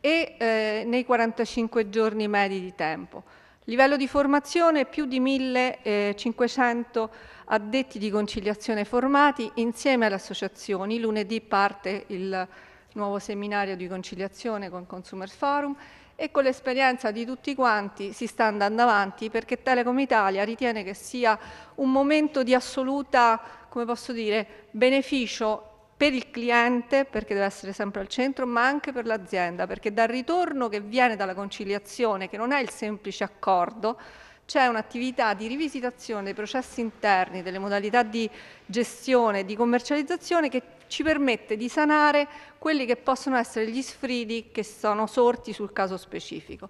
S14: e eh, nei 45 giorni medi di tempo. Livello di formazione, più di 1.500 addetti di conciliazione formati insieme alle associazioni. Lunedì parte il nuovo seminario di conciliazione con Consumer Forum e con l'esperienza di tutti quanti si sta andando avanti perché Telecom Italia ritiene che sia un momento di assoluta, come posso dire, beneficio per il cliente, perché deve essere sempre al centro, ma anche per l'azienda, perché dal ritorno che viene dalla conciliazione, che non è il semplice accordo, c'è un'attività di rivisitazione dei processi interni, delle modalità di gestione e di commercializzazione che ci permette di sanare quelli che possono essere gli sfridi che sono sorti sul caso specifico.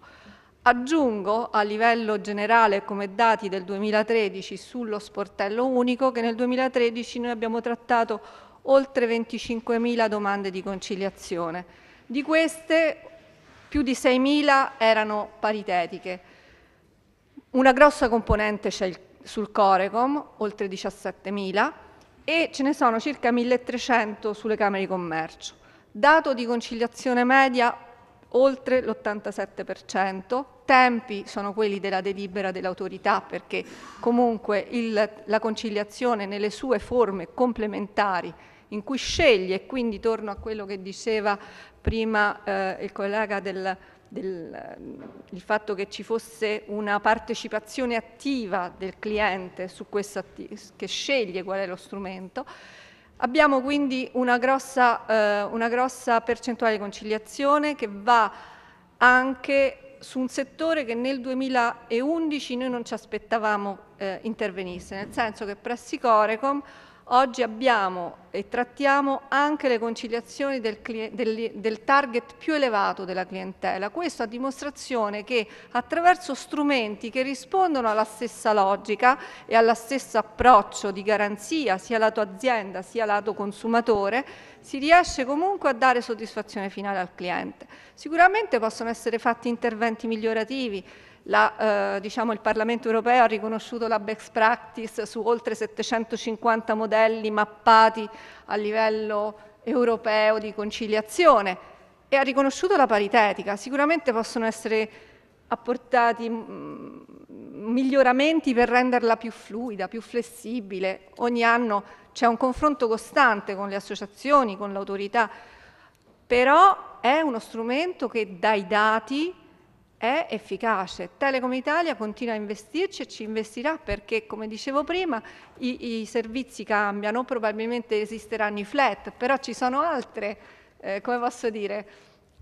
S14: Aggiungo a livello generale come dati del 2013 sullo sportello unico che nel 2013 noi abbiamo trattato oltre 25.000 domande di conciliazione. Di queste più di 6.000 erano paritetiche. Una grossa componente c'è sul Corecom, oltre 17.000, e ce ne sono circa 1300 sulle Camere di Commercio. Dato di conciliazione media oltre l'87%, tempi sono quelli della delibera dell'autorità perché comunque il, la conciliazione nelle sue forme complementari in cui sceglie, e quindi torno a quello che diceva prima eh, il collega del, del il fatto che ci fosse una partecipazione attiva del cliente che sceglie qual è lo strumento. Abbiamo quindi una grossa, eh, una grossa percentuale di conciliazione che va anche su un settore che nel 2011 noi non ci aspettavamo eh, intervenisse, nel senso che presso i Corecom Oggi abbiamo e trattiamo anche le conciliazioni del, del, del, target più elevato della clientela. Questo a dimostrazione che attraverso strumenti che rispondono alla stessa logica e allo stesso approccio di garanzia sia lato azienda sia lato consumatore si riesce comunque a dare soddisfazione finale al cliente. Sicuramente possono essere fatti interventi migliorativi, la, eh, diciamo, il Parlamento europeo ha riconosciuto la best practice su oltre 750 modelli mappati a livello europeo di conciliazione e ha riconosciuto la paritetica. Sicuramente possono essere apportati mm, miglioramenti per renderla più fluida, più flessibile. Ogni anno c'è un confronto costante con le associazioni, con l'autorità, però è uno strumento che dai dati è efficace. Telecom Italia continua a investirci e ci investirà perché, come dicevo prima, i, i servizi cambiano, probabilmente esisteranno i flat, però ci sono altre, eh, come posso dire,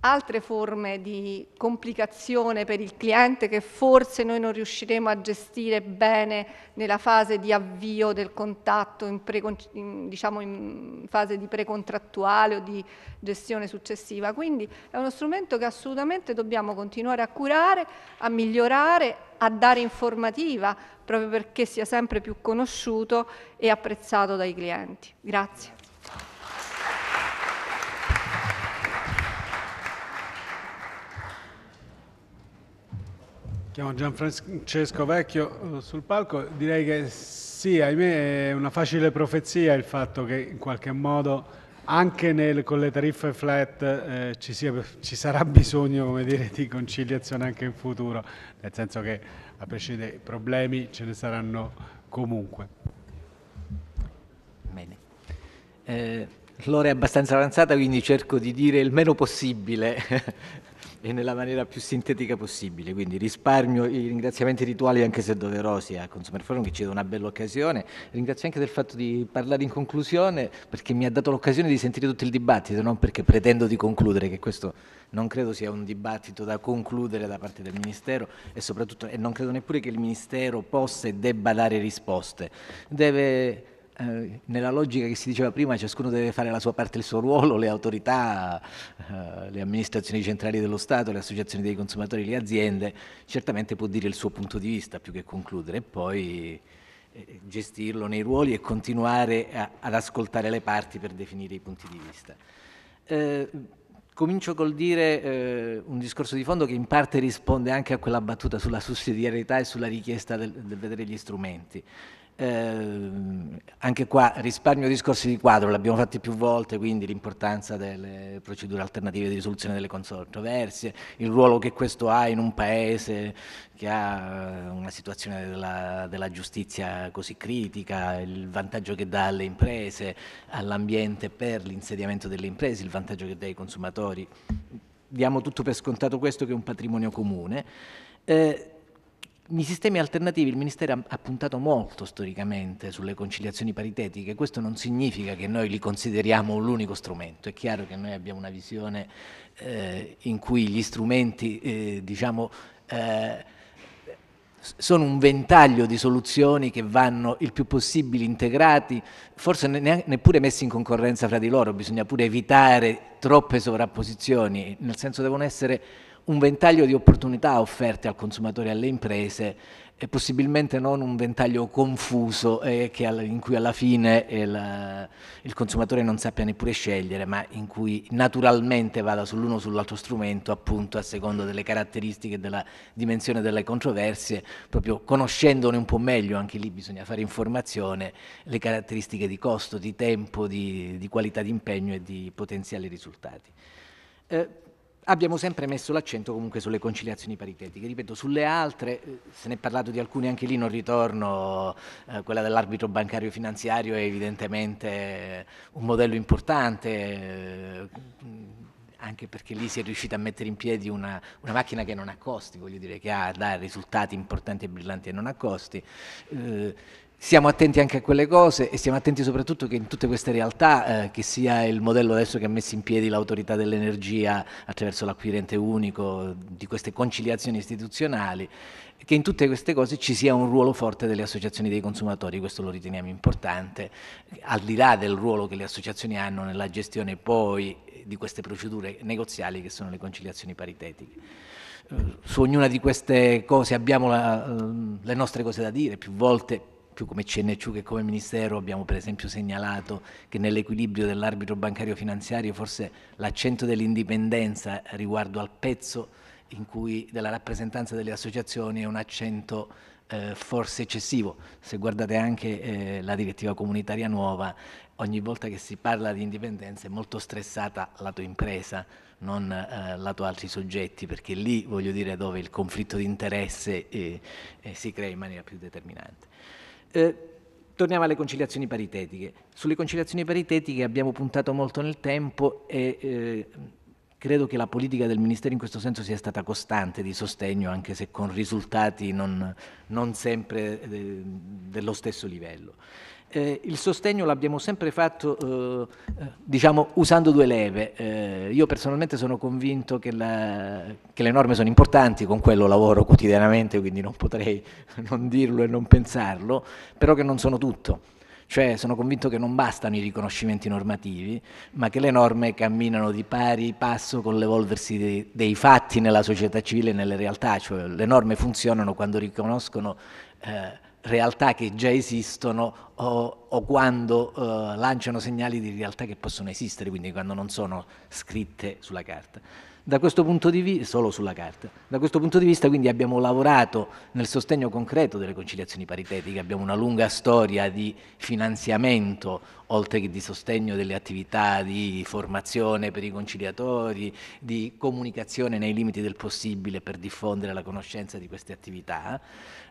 S14: altre forme di complicazione per il cliente che forse noi non riusciremo a gestire bene nella fase di avvio del contatto, in, pre, in, diciamo in fase di precontrattuale o di gestione successiva. Quindi è uno strumento che assolutamente dobbiamo continuare a curare, a migliorare, a dare informativa, proprio perché sia sempre più conosciuto e apprezzato dai clienti. Grazie.
S1: Chiamo Gianfrancesco Vecchio eh, sul palco, direi che sì, ahimè è una facile profezia il fatto che in qualche modo anche nel, con le tariffe flat eh, ci, sia, ci, sarà bisogno dire, di conciliazione anche in futuro, nel senso che a prescindere dai problemi ce ne saranno comunque.
S4: Bene.
S15: Eh... L'ora è abbastanza avanzata, quindi cerco di dire il meno possibile e nella maniera più sintetica possibile, quindi risparmio i ringraziamenti rituali anche se doverosi eh, a Consumer Forum che ci dà una bella occasione, ringrazio anche del fatto di parlare in conclusione perché mi ha dato l'occasione di sentire tutto il dibattito, non perché pretendo di concludere, che questo non credo sia un dibattito da concludere da parte del Ministero e soprattutto e non credo neppure che il Ministero possa e debba dare risposte, deve eh, nella logica che si diceva prima, ciascuno deve fare la sua parte, il suo ruolo, le autorità, eh, le amministrazioni centrali dello Stato, le associazioni dei consumatori, le aziende, certamente può dire il suo punto di vista più che concludere e poi eh, gestirlo nei ruoli e continuare a, ad ascoltare le parti per definire i punti di vista. Eh, comincio col dire eh, un discorso di fondo che in parte risponde anche a quella battuta sulla sussidiarietà e sulla richiesta del, del vedere gli strumenti. Eh, anche qua risparmio discorsi di quadro, l'abbiamo fatti più volte, quindi l'importanza delle procedure alternative di risoluzione delle controversie, il ruolo che questo ha in un paese che ha una situazione della, della giustizia così critica, il vantaggio che dà alle imprese, all'ambiente per l'insediamento delle imprese, il vantaggio che dà ai consumatori. Diamo tutto per scontato questo che è un patrimonio comune. Eh, i sistemi alternativi, il Ministero ha puntato molto storicamente sulle conciliazioni paritetiche, questo non significa che noi li consideriamo l'unico strumento, è chiaro che noi abbiamo una visione eh, in cui gli strumenti eh, diciamo, eh, sono un ventaglio di soluzioni che vanno il più possibile integrati, forse neppure messi in concorrenza fra di loro, bisogna pure evitare troppe sovrapposizioni, nel senso devono essere un ventaglio di opportunità offerte al consumatore e alle imprese e possibilmente non un ventaglio confuso eh, in cui alla fine il, il, consumatore non sappia neppure scegliere, ma in cui naturalmente vada sull'uno o sull'altro strumento, appunto a seconda delle caratteristiche della dimensione delle controversie, proprio conoscendone un po' meglio, anche lì bisogna fare informazione, le caratteristiche di costo, di tempo, di, di qualità di impegno e di potenziali risultati. Eh, Abbiamo sempre messo l'accento comunque sulle conciliazioni paritetiche, ripeto, sulle altre, eh, se ne è parlato di alcune anche lì, non ritorno, eh, quella dell'arbitro bancario finanziario è evidentemente eh, un modello importante, eh, anche perché lì si è riuscita a mettere in piedi una, una, macchina che non ha costi, voglio dire, che ha, dà risultati importanti e brillanti e non ha costi. Eh, siamo attenti anche a quelle cose e siamo attenti soprattutto che in tutte queste realtà, eh, che sia il modello adesso che ha messo in piedi l'autorità dell'energia attraverso l'acquirente unico, di queste conciliazioni istituzionali, che in tutte queste cose ci sia un ruolo forte delle associazioni dei consumatori, questo lo riteniamo importante, al di là del ruolo che le associazioni hanno nella gestione poi di queste procedure negoziali che sono le conciliazioni paritetiche eh, su ognuna di queste cose abbiamo la, eh, le nostre cose da dire, più volte più come CNCU che come Ministero abbiamo per esempio segnalato che nell'equilibrio dell'arbitro bancario finanziario forse l'accento dell'indipendenza riguardo al pezzo cui, della rappresentanza delle associazioni è un accento eh, forse eccessivo. Se guardate anche eh, la direttiva comunitaria nuova, ogni volta che si parla di indipendenza è molto stressata lato impresa, non eh, lato altri soggetti, perché lì voglio dire dove il conflitto di interesse eh, eh, si crea in maniera più determinante. Eh, torniamo alle conciliazioni paritetiche. Sulle conciliazioni paritetiche abbiamo puntato molto nel tempo e eh, credo che la politica del Ministero in questo senso sia stata costante di sostegno, anche se con risultati non, non sempre de, eh, dello stesso livello. Eh, il sostegno l'abbiamo sempre fatto eh, eh, diciamo, usando due leve. Eh, io personalmente sono convinto che, la, che, le norme sono importanti, con quello lavoro quotidianamente, quindi non potrei non dirlo e non pensarlo, però che non sono tutto. Cioè sono convinto che non bastano i riconoscimenti normativi, ma che le norme camminano di pari passo con l'evolversi dei, dei fatti nella società civile e nelle realtà, cioè le norme funzionano quando riconoscono eh, realtà che già esistono o, o quando eh, lanciano segnali di realtà che possono esistere, quindi quando non sono scritte sulla carta. Da questo punto di vista, solo sulla carta, da questo punto di vista quindi abbiamo lavorato nel sostegno concreto delle conciliazioni paritetiche, abbiamo una lunga storia di finanziamento oltre che di sostegno delle attività di formazione per i conciliatori, di comunicazione nei limiti del possibile per diffondere la conoscenza di queste attività.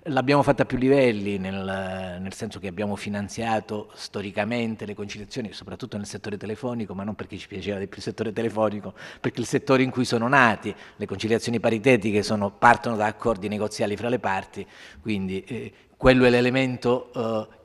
S15: L'abbiamo fatta a più livelli, nel, nel senso che abbiamo finanziato storicamente le conciliazioni, soprattutto nel settore telefonico, ma non perché ci piaceva di più il settore telefonico, perché il settore in cui cui sono nati, le conciliazioni paritetiche sono, partono da accordi negoziali fra le parti, quindi eh, quello è l'elemento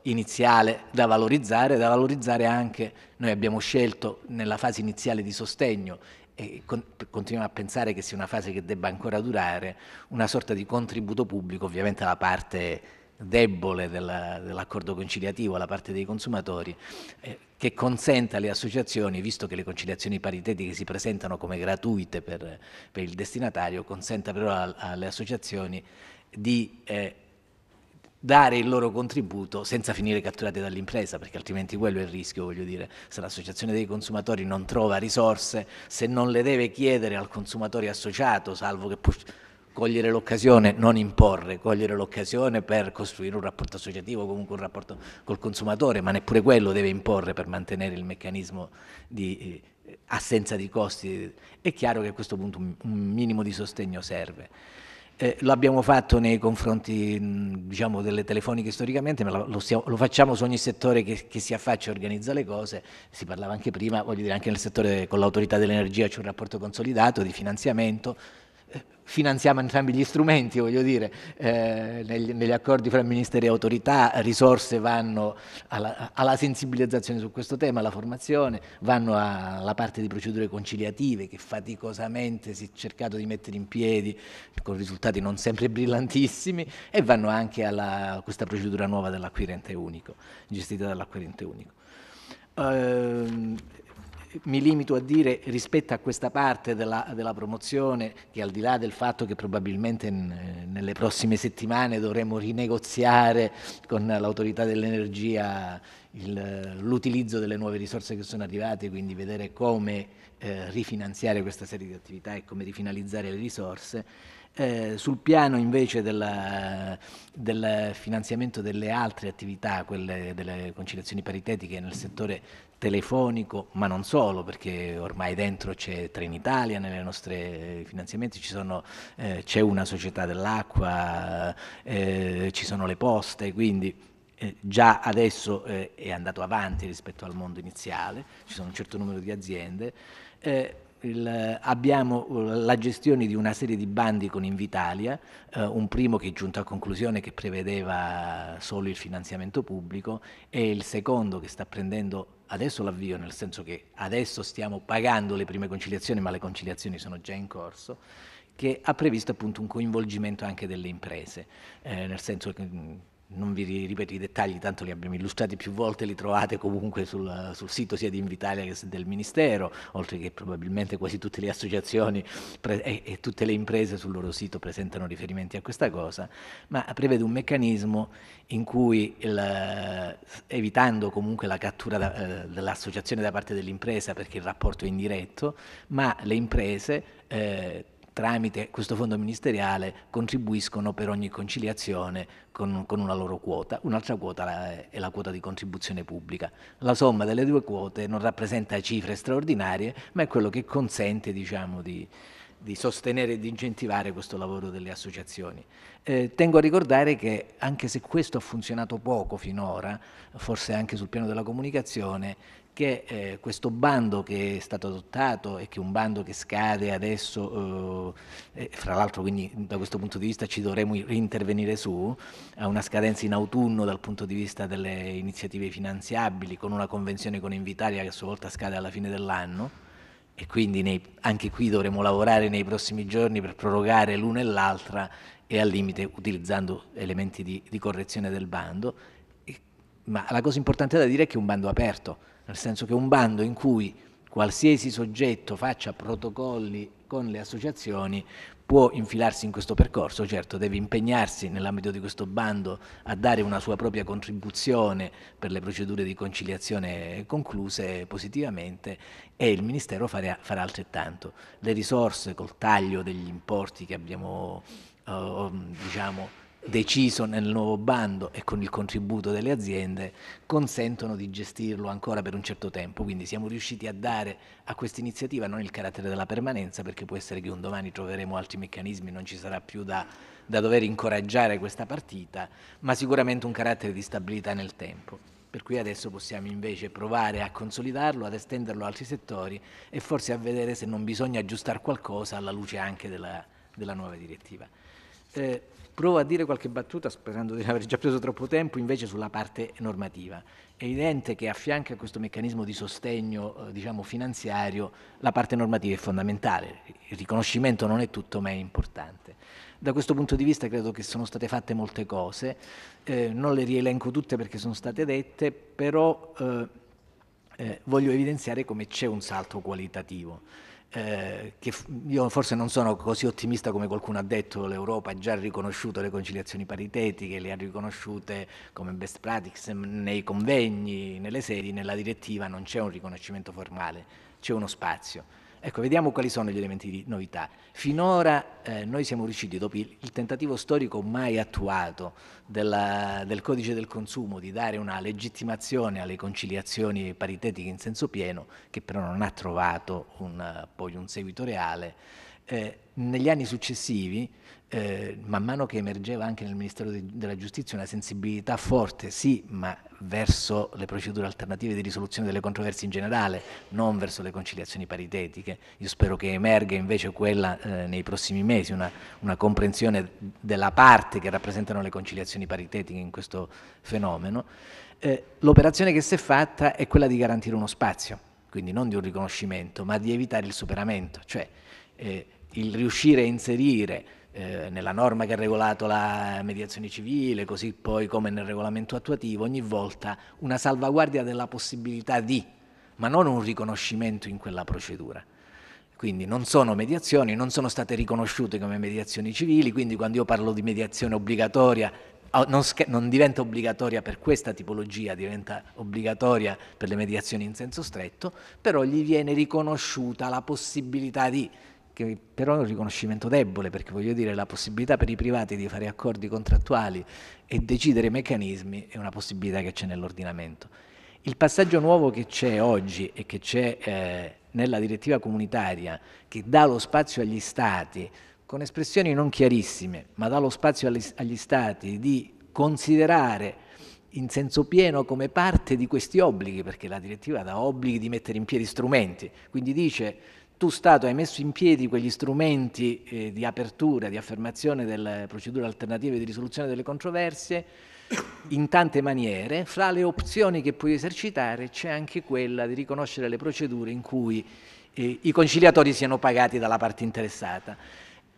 S15: eh, iniziale da valorizzare, da valorizzare anche, noi abbiamo scelto nella fase iniziale di sostegno e con, continuiamo a pensare che sia una fase che debba ancora durare, una sorta di contributo pubblico ovviamente alla parte debole della, dell'accordo conciliativo alla parte dei consumatori eh, che consenta alle associazioni, visto che le conciliazioni paritetiche si presentano come gratuite per, per il destinatario, consenta però a, alle associazioni di eh, dare il loro contributo senza finire catturate dall'impresa, perché altrimenti quello è il rischio, voglio dire, se l'associazione dei consumatori non trova risorse, se non le deve chiedere al consumatore associato, salvo che... Pur- cogliere l'occasione, non imporre, cogliere l'occasione per costruire un rapporto associativo, comunque un rapporto col consumatore, ma neppure quello deve imporre per mantenere il meccanismo di eh, assenza di costi. È chiaro che a questo punto un, minimo di sostegno serve. Eh, lo abbiamo fatto nei confronti diciamo, delle telefoniche storicamente, ma lo, stiamo, lo facciamo su ogni settore che, che, si affaccia e organizza le cose. Si parlava anche prima, voglio dire, anche nel settore con l'autorità dell'energia c'è un rapporto consolidato di finanziamento, finanziamo entrambi gli strumenti, voglio dire, eh, negli, negli, accordi fra ministeri e autorità, risorse vanno alla, alla, sensibilizzazione su questo tema, alla formazione, vanno alla parte di procedure conciliative che faticosamente si è cercato di mettere in piedi con risultati non sempre brillantissimi e vanno anche a questa procedura nuova dell'acquirente unico, gestita dall'acquirente unico. Eh, mi limito a dire rispetto a questa parte della, della, promozione che al di là del fatto che probabilmente in, nelle prossime settimane dovremo rinegoziare con l'autorità dell'energia il, l'utilizzo delle nuove risorse che sono arrivate, quindi vedere come eh, rifinanziare questa serie di attività e come rifinalizzare le risorse. Eh, sul piano invece della, del finanziamento delle altre attività, quelle delle conciliazioni paritetiche nel settore telefonico, ma non solo, perché ormai dentro c'è Trenitalia, nelle nostre eh, finanziamenti sono, eh, c'è una società dell'acqua, eh, ci sono le poste, quindi eh, già adesso eh, è andato avanti rispetto al mondo iniziale, ci sono un certo numero di aziende. Eh, il, abbiamo uh, la gestione di una serie di bandi con Invitalia, eh, un primo che è giunto a conclusione che prevedeva solo il finanziamento pubblico e il secondo che sta prendendo adesso l'avvio, nel senso che adesso stiamo pagando le prime conciliazioni, ma le conciliazioni sono già in corso che ha previsto appunto un coinvolgimento anche delle imprese, eh, nel senso che mm, non vi ripeto i dettagli, tanto li abbiamo illustrati più volte, li trovate comunque sul, sul sito sia di Invitalia che del Ministero, oltre che probabilmente quasi tutte le associazioni pre- e, e, tutte le imprese sul loro sito presentano riferimenti a questa cosa, ma prevede un meccanismo in cui, il, evitando comunque la cattura da, eh, dell'associazione da parte dell'impresa perché il rapporto è indiretto, ma le imprese eh, tramite questo fondo ministeriale contribuiscono per ogni conciliazione con, con una loro quota, un'altra quota è la quota di contribuzione pubblica. La somma delle due quote non rappresenta cifre straordinarie, ma è quello che consente diciamo, di, di sostenere e di incentivare questo lavoro delle associazioni. Eh, tengo a ricordare che anche se questo ha funzionato poco finora, forse anche sul piano della comunicazione, che eh, questo bando che è stato adottato e che è un bando che scade adesso, eh, fra l'altro quindi da questo punto di vista ci dovremo intervenire su, ha una scadenza in autunno dal punto di vista delle iniziative finanziabili con una convenzione con Invitalia che a sua volta scade alla fine dell'anno e quindi nei, anche qui dovremo lavorare nei prossimi giorni per prorogare l'una e l'altra e al limite utilizzando elementi di, di correzione del bando. E, ma la cosa importante da dire è che è un bando aperto, nel senso che un bando in cui qualsiasi soggetto faccia protocolli con le associazioni può infilarsi in questo percorso, certo deve impegnarsi nell'ambito di questo bando a dare una sua propria contribuzione per le procedure di conciliazione concluse positivamente e il Ministero farà, farà altrettanto. Le risorse col taglio degli importi che abbiamo eh, diciamo, deciso nel nuovo bando e con il contributo delle aziende consentono di gestirlo ancora per un certo tempo. Quindi siamo riusciti a dare a questa iniziativa non il carattere della permanenza, perché può essere che un domani troveremo altri meccanismi, non ci sarà più da, da dover incoraggiare questa partita, ma sicuramente un carattere di stabilità nel tempo. Per cui adesso possiamo invece provare a consolidarlo, ad estenderlo a altri settori e forse a vedere se non bisogna aggiustare qualcosa alla luce anche della, della nuova direttiva. Eh, Provo a dire qualche battuta, sperando di non aver già preso troppo tempo, invece sulla parte normativa. È evidente che a fianco a questo meccanismo di sostegno eh, diciamo, finanziario la parte normativa è fondamentale. Il riconoscimento non è tutto, ma è importante. Da questo punto di vista credo che sono state fatte molte cose, eh, non le rielenco tutte perché sono state dette, però eh, eh voglio evidenziare come c'è un salto qualitativo. Eh, che io forse non sono così ottimista come qualcuno ha detto, l'Europa ha già riconosciuto le conciliazioni paritetiche, le ha riconosciute come best practice nei convegni, nelle sedi, nella direttiva non c'è un riconoscimento formale, c'è uno spazio Ecco, vediamo quali sono gli elementi di novità. Finora eh, noi siamo riusciti, dopo il, il tentativo storico mai attuato della, del codice del consumo, di dare una legittimazione alle conciliazioni paritetiche in senso pieno, che però non ha trovato un, eh, poi un seguito reale, eh, negli anni successivi eh, man mano che emergeva anche nel Ministero di, della Giustizia una sensibilità forte, sì, ma verso le procedure alternative di risoluzione delle controversie in generale, non verso le conciliazioni paritetiche. Io spero che emerga invece quella eh, nei prossimi mesi, una, una, comprensione della parte che rappresentano le conciliazioni paritetiche in questo fenomeno. Eh, l'operazione che si è fatta è quella di garantire uno spazio, quindi non di un riconoscimento, ma di evitare il superamento, cioè eh, il riuscire a inserire eh, nella norma che ha regolato la mediazione civile, così poi come nel regolamento attuativo, ogni volta una salvaguardia della possibilità di, ma non un riconoscimento in quella procedura. Quindi non sono mediazioni, non sono state riconosciute come mediazioni civili, quindi quando io parlo di mediazione obbligatoria non, non, diventa obbligatoria per questa tipologia, diventa obbligatoria per le mediazioni in senso stretto, però gli viene riconosciuta la possibilità di che però è un riconoscimento debole, perché voglio dire la possibilità per i privati di fare accordi contrattuali e decidere meccanismi è una possibilità che c'è nell'ordinamento. Il passaggio nuovo che c'è oggi e che c'è eh, nella direttiva comunitaria, che dà lo spazio agli Stati, con espressioni non chiarissime, ma dà lo spazio agli, agli Stati di considerare in senso pieno come parte di questi obblighi, perché la direttiva dà obblighi di mettere in piedi strumenti, quindi dice tu Stato hai messo in piedi quegli strumenti eh, di apertura, di affermazione delle procedure alternative di risoluzione delle controversie in tante maniere, fra le opzioni che puoi esercitare c'è anche quella di riconoscere le procedure in cui eh, i conciliatori siano pagati dalla parte interessata.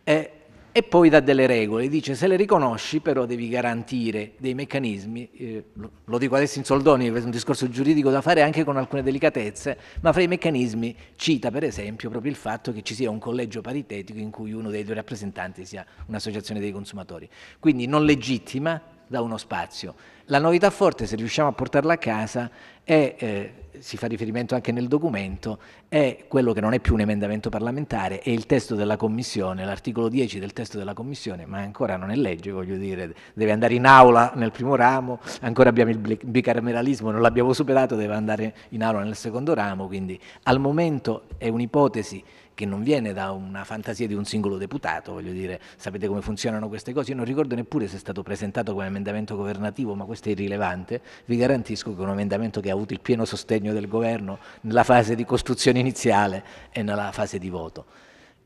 S15: Eh, e poi dà delle regole, dice se le riconosci però devi garantire dei meccanismi, eh, lo, lo, dico adesso in soldoni, è un discorso giuridico da fare anche con alcune delicatezze, ma fra i meccanismi cita per esempio proprio il fatto che ci sia un collegio paritetico in cui uno dei due rappresentanti sia un'associazione dei consumatori, quindi non legittima da uno spazio, la novità forte, se riusciamo a portarla a casa, è, eh, si fa riferimento anche nel documento, è quello che non è più un emendamento parlamentare, è il testo della Commissione, l'articolo 10 del testo della Commissione, ma ancora non è legge, voglio dire, deve andare in aula nel primo ramo, ancora abbiamo il bicameralismo, non l'abbiamo superato, deve andare in aula nel secondo ramo, quindi al momento è un'ipotesi che non viene da una fantasia di un singolo deputato, voglio dire, sapete come funzionano queste cose, io non ricordo neppure se è stato presentato come emendamento governativo, ma questo è irrilevante, vi garantisco che è un emendamento che ha avuto il pieno sostegno del governo nella fase di costruzione iniziale e nella fase di voto.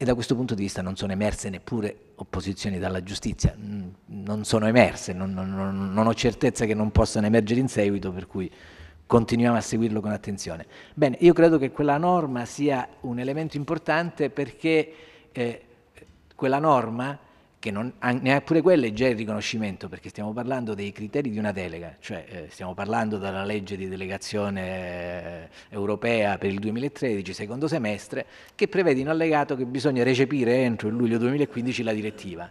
S15: E da questo punto di vista non sono emerse neppure opposizioni dalla giustizia, mm, non sono emerse, non, non, non ho certezza che non possano emergere in seguito, per cui continuiamo a seguirlo con attenzione. Bene, io credo che quella norma sia un elemento importante perché eh, quella norma, che non, neppure quella è già il riconoscimento, perché stiamo parlando dei criteri di una delega, cioè eh, stiamo parlando della legge di delegazione eh, europea per il 2013, secondo semestre, che prevede in allegato che bisogna recepire entro il luglio 2015 la direttiva.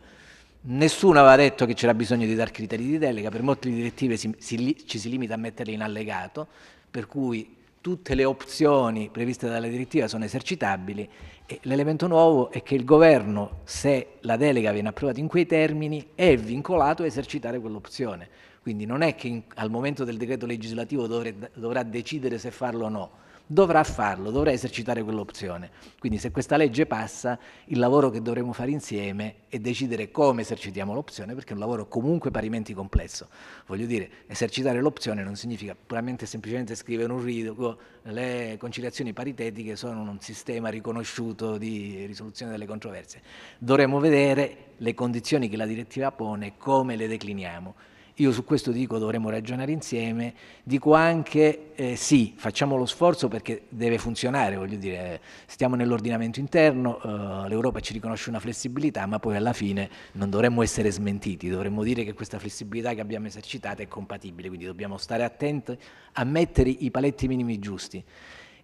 S15: Nessuno aveva detto che c'era bisogno di dar criteri di delega, per molte direttive si, si, ci si limita a metterle in allegato, per cui tutte le opzioni previste dalla direttiva sono esercitabili e l'elemento nuovo è che il governo, se la delega viene approvata in quei termini, è vincolato a esercitare quell'opzione. Quindi non è che in, al momento del decreto legislativo dovre, dovrà decidere se farlo o no, dovrà farlo, dovrà esercitare quell'opzione. Quindi se questa legge passa, il lavoro che dovremo fare insieme è decidere come esercitiamo l'opzione, perché è un lavoro comunque parimenti complesso. Voglio dire, esercitare l'opzione non significa puramente e semplicemente scrivere un rito, le conciliazioni paritetiche sono un sistema riconosciuto di risoluzione delle controversie. Dovremo vedere le condizioni che la direttiva pone, come le decliniamo. Io su questo dico dovremmo ragionare insieme, dico anche eh, sì, facciamo lo sforzo perché deve funzionare, voglio dire, stiamo nell'ordinamento interno, eh, l'Europa ci riconosce una flessibilità, ma poi alla fine non dovremmo essere smentiti, dovremmo dire che questa flessibilità che abbiamo esercitato è compatibile, quindi dobbiamo stare attenti a mettere i paletti minimi giusti.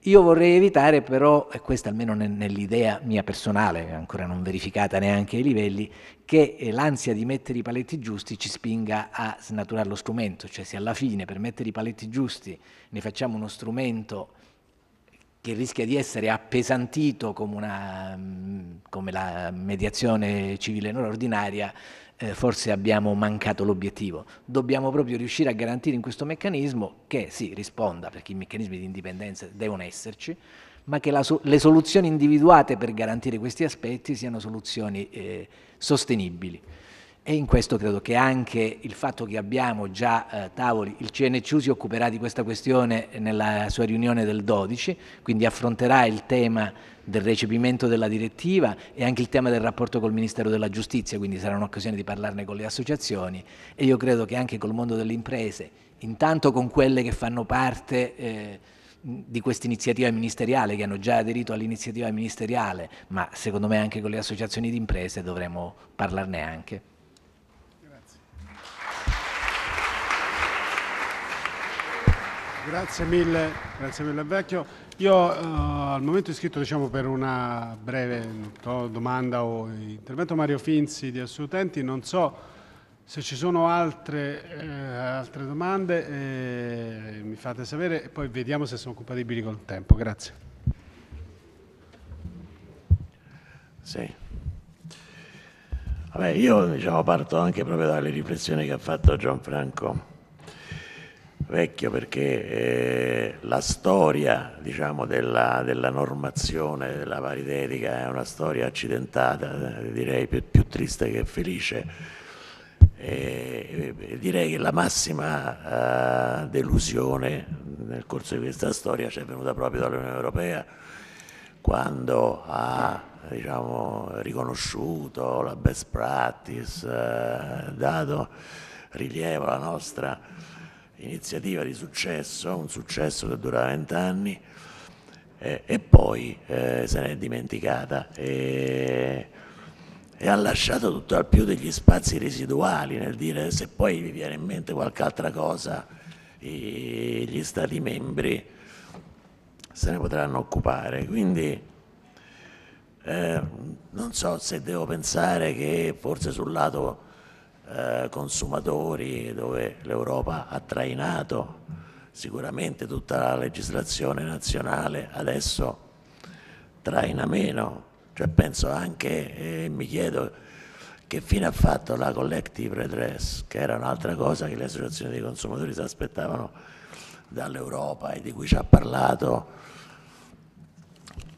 S15: Io vorrei evitare però, e questa almeno nell'idea mia personale, ancora non verificata neanche ai livelli, che eh, l'ansia di mettere i paletti giusti ci spinga a snaturare lo strumento, cioè se alla fine per mettere i paletti giusti ne facciamo uno strumento che rischia di essere appesantito come, una, mm, come la mediazione civile non ordinaria, eh, forse abbiamo mancato l'obiettivo. Dobbiamo proprio riuscire a garantire in questo meccanismo che sì, risponda, perché i meccanismi di indipendenza devono esserci, ma che la, le soluzioni individuate per garantire questi aspetti siano soluzioni eh, sostenibili. E in questo credo che anche il fatto che abbiamo già eh, tavoli, il CNCU si occuperà di questa questione nella sua riunione del 12, quindi affronterà il tema del recepimento della direttiva e anche il tema del rapporto col Ministero della Giustizia, quindi sarà un'occasione di parlarne con le associazioni e io credo che anche col mondo delle imprese, intanto con quelle che fanno parte... Eh, di questa iniziativa ministeriale, che hanno già aderito all'iniziativa ministeriale, ma secondo me anche con le associazioni di imprese dovremmo parlarne anche.
S1: Grazie mille, grazie mille Vecchio. Io uh, al momento è iscritto diciamo, per una breve domanda o intervento Mario Finzi di Assolutenti, non so se ci sono altre, eh, altre domande eh, mi fate sapere e poi vediamo se sono compatibili col tempo. Grazie.
S16: Sì. Vabbè, io diciamo, parto anche proprio dalle riflessioni che ha fatto Gianfranco vecchio perché eh, la storia diciamo, della, della, normazione della paritetica è una storia accidentata, direi più, più triste che felice. E, eh, e direi che la massima eh, delusione nel corso di questa storia ci è venuta proprio dall'Unione Europea quando ha diciamo, riconosciuto la best practice, eh, dato rilievo alla nostra iniziativa di successo, un successo che dura vent'anni eh, e poi eh, se n'è dimenticata e, e, ha lasciato tutto al più degli spazi residuali nel dire se poi vi viene in mente qualche altra cosa i, gli stati membri se ne potranno occupare. Quindi eh, non so se devo pensare che forse sul lato eh, consumatori dove l'Europa ha trainato sicuramente tutta la legislazione nazionale adesso traina meno cioè penso anche e eh, mi chiedo che fine ha fatto la collective redress che era un'altra cosa che le associazioni dei consumatori si aspettavano dall'Europa e di cui ci ha parlato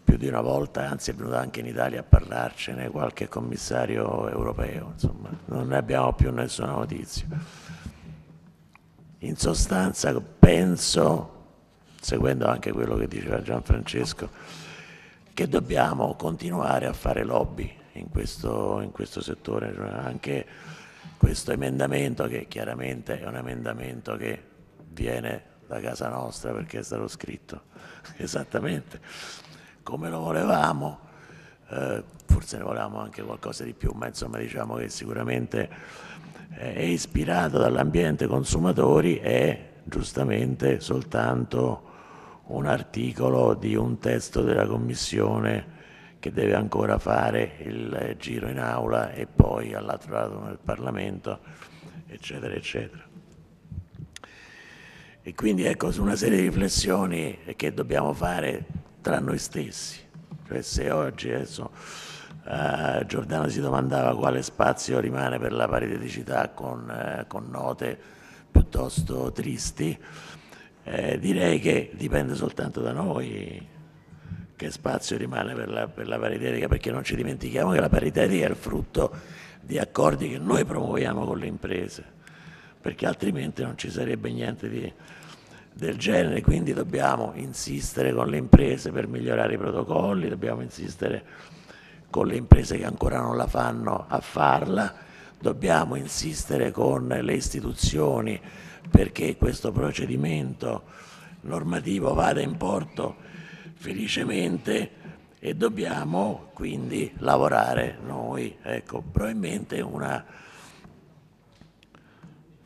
S16: più di una volta, anzi è venuto anche in Italia a parlarcene qualche commissario europeo, insomma non ne abbiamo più nessuna notizia. In sostanza penso, seguendo anche quello che diceva Gianfrancesco, che dobbiamo continuare a fare lobby in questo, in questo settore, cioè anche questo emendamento che chiaramente è un emendamento che viene da casa nostra perché è stato scritto esattamente come lo volevamo, eh, forse ne volevamo anche qualcosa di più, ma insomma diciamo che sicuramente eh, è ispirato dall'ambiente consumatori è giustamente soltanto un articolo di un testo della Commissione che deve ancora fare il giro in aula e poi all'altro lato nel Parlamento, eccetera, eccetera. E quindi ecco, su una serie di riflessioni che dobbiamo fare tra noi stessi. Cioè se oggi adesso, eh, Giordano si domandava quale spazio rimane per la pariteticità con, eh, con note piuttosto tristi, eh, direi che dipende soltanto da noi che spazio rimane per la, per la paritetica, perché non ci dimentichiamo che la paritetica è il frutto di accordi che noi promuoviamo con le imprese, perché altrimenti non ci sarebbe niente di, del genere, quindi dobbiamo insistere con le imprese per migliorare i protocolli, dobbiamo insistere con le imprese che ancora non la fanno a farla, dobbiamo insistere con le istituzioni perché questo procedimento normativo vada in porto felicemente e dobbiamo quindi lavorare noi. Ecco, probabilmente una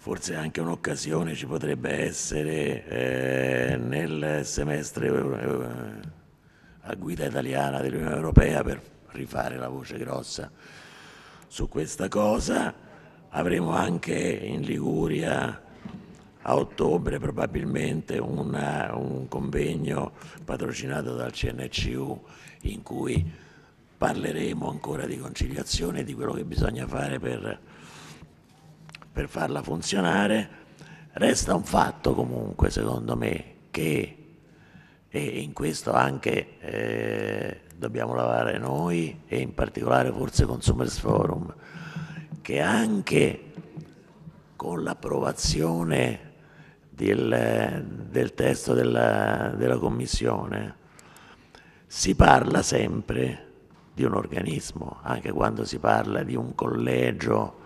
S16: Forse anche un'occasione ci potrebbe essere eh, nel semestre eh, eh, a guida italiana dell'Unione Europea per rifare la voce grossa su questa cosa. Avremo anche in Liguria a ottobre probabilmente una, un convegno patrocinato dal CNCU in cui parleremo ancora di conciliazione e di quello che bisogna fare per per farla funzionare. Resta un fatto comunque, secondo me, che, e in questo anche eh, dobbiamo lavorare noi e in particolare forse Consumers Forum, che anche con l'approvazione del, del, testo della, della Commissione si parla sempre di un organismo, anche quando si parla di un collegio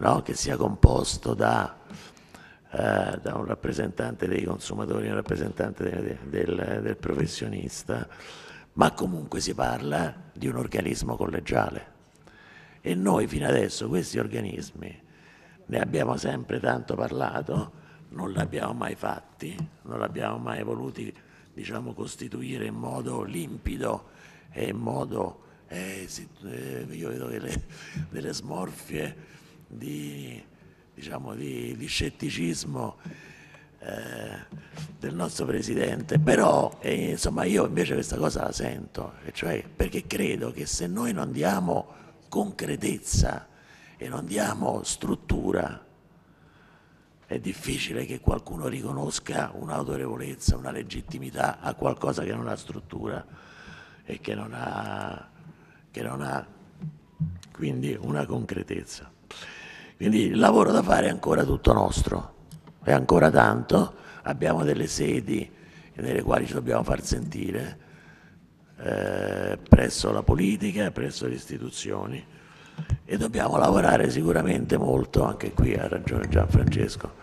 S16: no? che sia composto da, eh, da, un rappresentante dei consumatori, un rappresentante de, de, del, del professionista, ma comunque si parla di un organismo collegiale. E noi fino adesso questi organismi ne abbiamo sempre tanto parlato, non li abbiamo mai fatti, non li abbiamo mai voluti diciamo, costituire in modo limpido e in modo, eh, eh io vedo delle, delle smorfie di, diciamo, di, di scetticismo eh, del nostro presidente, però eh, insomma io invece questa cosa la sento, cioè perché credo che se noi non diamo concretezza e non diamo struttura, è difficile che qualcuno riconosca un'autorevolezza, una legittimità a qualcosa che non ha struttura e che non ha, che non ha quindi una concretezza.
S5: Quindi il lavoro da fare è ancora tutto
S16: nostro, è ancora tanto, abbiamo delle sedi nelle quali ci dobbiamo far sentire eh, presso la politica, presso le istituzioni e dobbiamo lavorare sicuramente molto, anche qui ha ragione Gianfrancesco,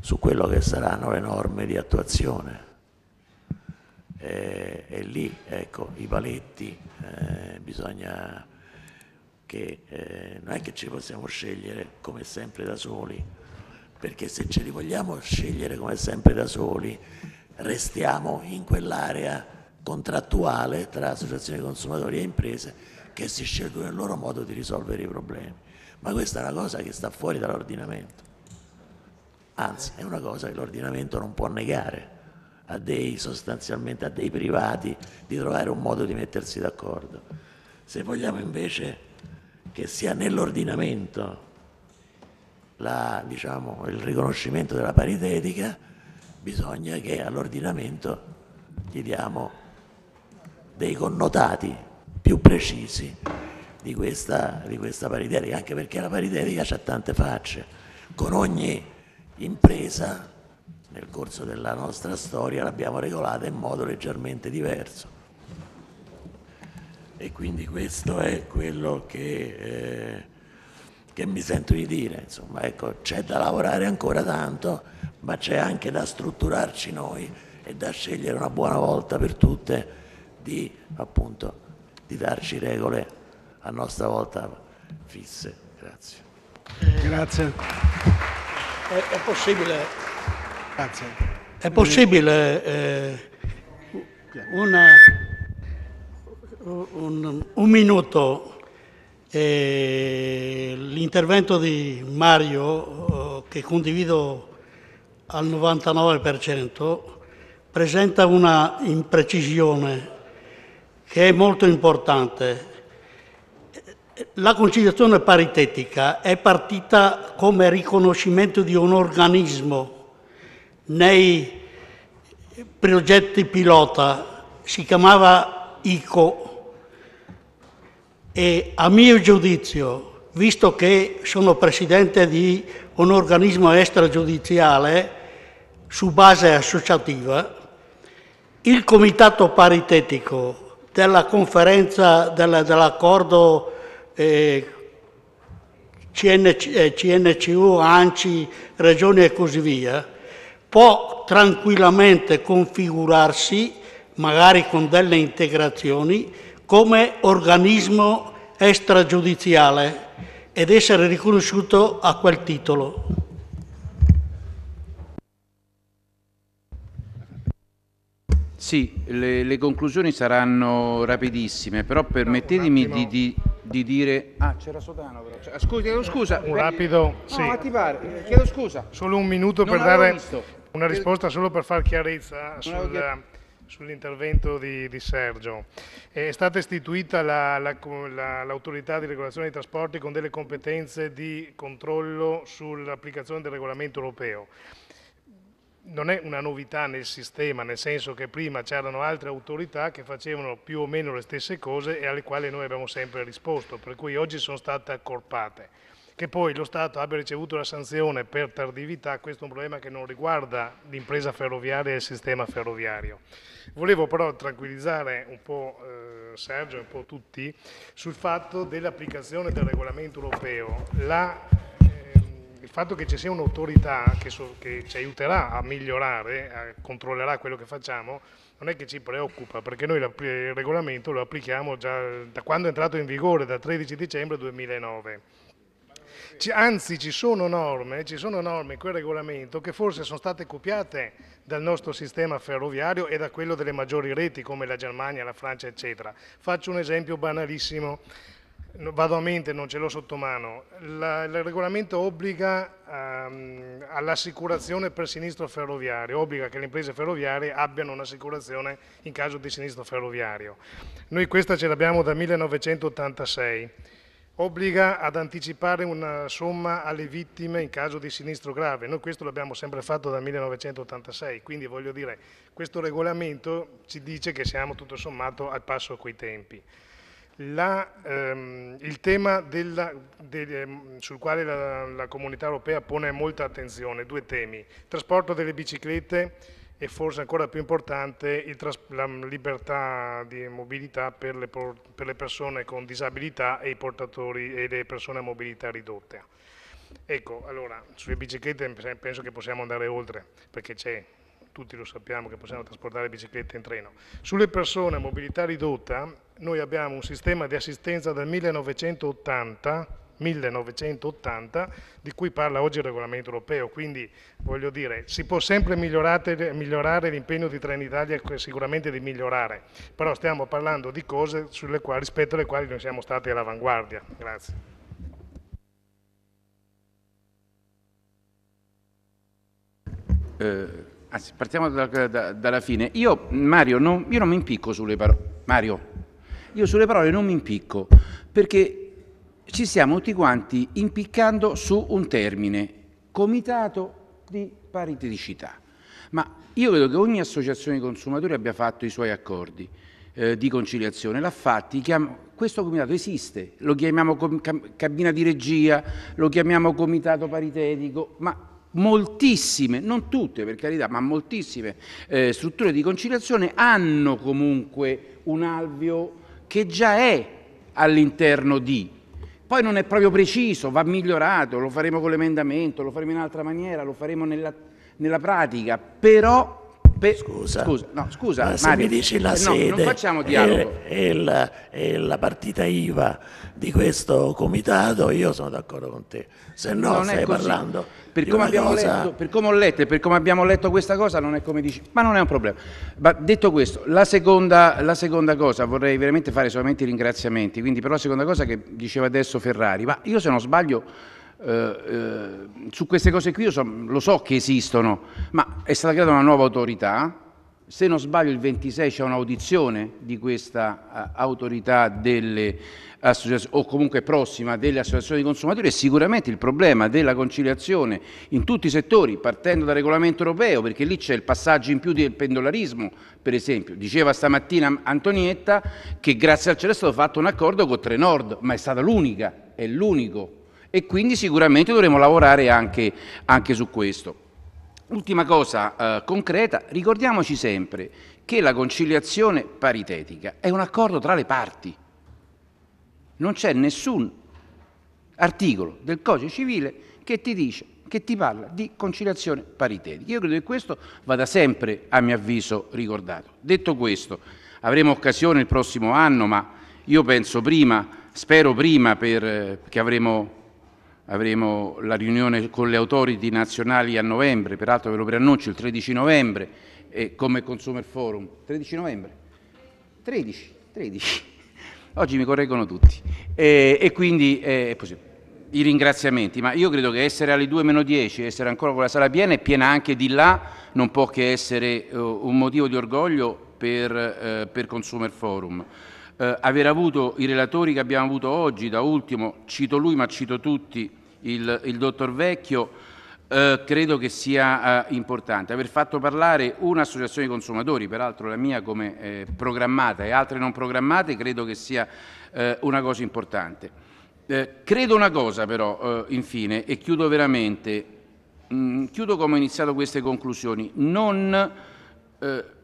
S16: su quello che saranno le norme di attuazione. E, eh, e lì, ecco, i paletti eh, bisogna che eh, non è che ci possiamo scegliere come sempre da soli, perché se ce li vogliamo scegliere come sempre da soli, restiamo in quell'area contrattuale tra associazioni di consumatori e imprese che si scelgono il loro modo di risolvere i problemi. Ma questa è una cosa che sta fuori dall'ordinamento. Anzi, è una cosa che l'ordinamento non può negare a dei sostanzialmente a dei privati di trovare un modo di mettersi d'accordo. Se vogliamo invece che sia nell'ordinamento diciamo, il riconoscimento della paritetica, bisogna che all'ordinamento gli diamo dei connotati più precisi di questa, di questa paritetica, anche perché la paritetica ha tante facce. Con ogni impresa nel corso della nostra storia l'abbiamo regolata in modo leggermente diverso. E quindi questo è quello che, eh, che mi sento di dire. Insomma, ecco, c'è da lavorare ancora tanto, ma c'è anche da strutturarci noi e da scegliere una buona volta per tutte di, appunto, di darci regole a nostra volta fisse. Grazie.
S8: Grazie.
S3: È, è possibile, Grazie. È possibile eh, una un, un minuto. Eh, l'intervento di Mario, eh, che condivido al 99%, presenta una imprecisione che è molto importante. La conciliazione paritetica è partita come riconoscimento di un organismo nei progetti pilota, si chiamava ICO, e a mio giudizio, visto che sono presidente di un organismo extragiudiziale su base associativa, il comitato paritetico della conferenza dell'accordo eh, CNCU, eh, ANCI, Regioni e così via, può tranquillamente configurarsi, magari con delle integrazioni, come organismo extragiudiziale ed essere riconosciuto a quel titolo.
S2: Sì, le, le conclusioni saranno rapidissime, però permettetemi di, di, di, dire...
S8: Ah, c'era Sodano però. Cioè, scusi, chiedo scusa. Un rapido... Sì. No, attivare. Chiedo scusa. Solo un minuto non per dare visto. una risposta solo per far chiarezza sul sull'intervento di, di, Sergio. È stata istituita la, la, la, l'autorità di regolazione dei trasporti con delle competenze di controllo sull'applicazione del regolamento europeo. Non è una novità nel sistema, nel senso che prima c'erano altre autorità che facevano più o meno le stesse cose e alle quali noi abbiamo sempre risposto, per cui oggi sono state accorpate. Che poi lo Stato abbia ricevuto la sanzione per tardività, questo è un problema che non riguarda l'impresa ferroviaria e il sistema ferroviario. Volevo però tranquillizzare un po' eh, Sergio e un po' tutti sul fatto dell'applicazione del regolamento europeo. La, ehm, il fatto che ci sia un'autorità che, so, che ci aiuterà a migliorare, a controllerà quello che facciamo, non è che ci preoccupa, perché noi il regolamento lo applichiamo già da quando è entrato in vigore, dal 13 dicembre 2009 anzi ci sono norme, ci sono norme in quel regolamento che forse sono state copiate dal nostro sistema ferroviario e da quello delle maggiori reti come la Germania, la Francia, eccetera. Faccio un esempio banalissimo vado a mente, non ce l'ho sotto mano, La, il regolamento obbliga um, all'assicurazione per sinistro ferroviario, obbliga che le imprese ferroviarie abbiano un'assicurazione in caso di sinistro ferroviario. Noi questa ce l'abbiamo dal 1986 obbliga ad anticipare una somma alle vittime in caso di sinistro grave. Noi questo l'abbiamo sempre fatto dal 1986, quindi voglio dire, questo regolamento ci dice che siamo tutto sommato al passo coi tempi. La, ehm, il tema della, del, ehm, sul quale la, la comunità europea pone molta attenzione, due temi, trasporto delle biciclette e forse ancora più importante la libertà di mobilità per le, per le, persone con disabilità e i portatori e le persone a mobilità ridotta. Ecco, allora, sulle biciclette penso che possiamo andare oltre, perché c'è, tutti lo sappiamo, che possiamo trasportare biciclette in treno. Sulle persone a mobilità ridotta, noi abbiamo un sistema di assistenza dal 1980 1980 di cui parla oggi il regolamento europeo, quindi voglio dire si può sempre migliorare l'impegno di Trenitalia sicuramente di migliorare, però stiamo parlando di cose quali, rispetto alle quali noi siamo stati all'avanguardia. Grazie.
S2: Eh, anzi, partiamo da, da, dalla fine. Io, Mario, non, io non mi impicco sulle parole. Mario, io sulle parole non mi impicco perché ci stiamo tutti quanti impiccando su un termine, comitato di pariteticità. Ma io credo che ogni associazione di consumatori abbia fatto i suoi accordi eh, di conciliazione, l'ha fatti, chiam- questo comitato esiste, lo chiamiamo com- cabina di regia, lo chiamiamo comitato paritetico, ma moltissime, non tutte per carità, ma moltissime eh, strutture di conciliazione hanno comunque un alveo che già è all'interno di poi non è proprio preciso, va migliorato, lo faremo con l'emendamento, lo faremo in un'altra maniera, lo faremo nella, nella pratica, però Pe- scusa, scusa, no, scusa ma eh, se Mario, mi dici la eh, sede no, non facciamo dialogo.
S16: E, eh, e, la, e, la, partita IVA di questo comitato, io sono d'accordo con te, se no non stai parlando. Per come, cosa... letto,
S2: per come, ho letto e per come abbiamo letto questa cosa non è come dici, ma non è un problema. Ma detto questo, la seconda, la seconda cosa, vorrei veramente fare solamente i ringraziamenti, quindi per la seconda cosa che diceva adesso Ferrari, ma io se non sbaglio eh, eh, su queste cose qui io so, lo so che esistono, ma è stata creata una nuova autorità, se non sbaglio il 26 c'è un'audizione di questa uh, autorità delle o comunque prossima delle associazioni di consumatori e sicuramente il problema della conciliazione in tutti i settori partendo dal regolamento europeo perché lì c'è il passaggio in più del pendolarismo per esempio diceva stamattina Antonietta che grazie al cielo è stato fatto un accordo con Trenord ma è stata l'unica è l'unico e quindi sicuramente dovremo lavorare anche, anche su questo. Ultima cosa eh, concreta, ricordiamoci sempre che la conciliazione paritetica è un accordo tra le parti. Non c'è nessun articolo del codice civile che ti dice che ti parla di conciliazione paritetica. Io credo che questo vada sempre, a mio avviso, ricordato. Detto questo, avremo occasione il prossimo anno, ma io penso prima, spero prima per, eh, che avremo avremo la riunione con le autority nazionali a novembre, peraltro ve lo preannuncio, il 13 novembre, eh, come Consumer Forum. 13 novembre? 13, 13. Oggi mi correggono tutti. Eh, e quindi eh, I ringraziamenti, ma io credo che essere alle 2 meno 10, essere ancora con la sala piena e piena anche di là, non può che essere eh, un motivo di orgoglio per, eh, per Consumer Forum eh, aver avuto i relatori che abbiamo avuto oggi, da ultimo, cito lui ma cito tutti, il, il dottor Vecchio, eh, credo che sia eh, importante. Aver fatto parlare un'associazione di consumatori, peraltro la mia come eh, programmata e altre non programmate, credo che sia eh, una cosa importante. Eh, credo una cosa però, infine, e chiudo veramente, mh, mm, chiudo come ho iniziato queste conclusioni, non... Eh,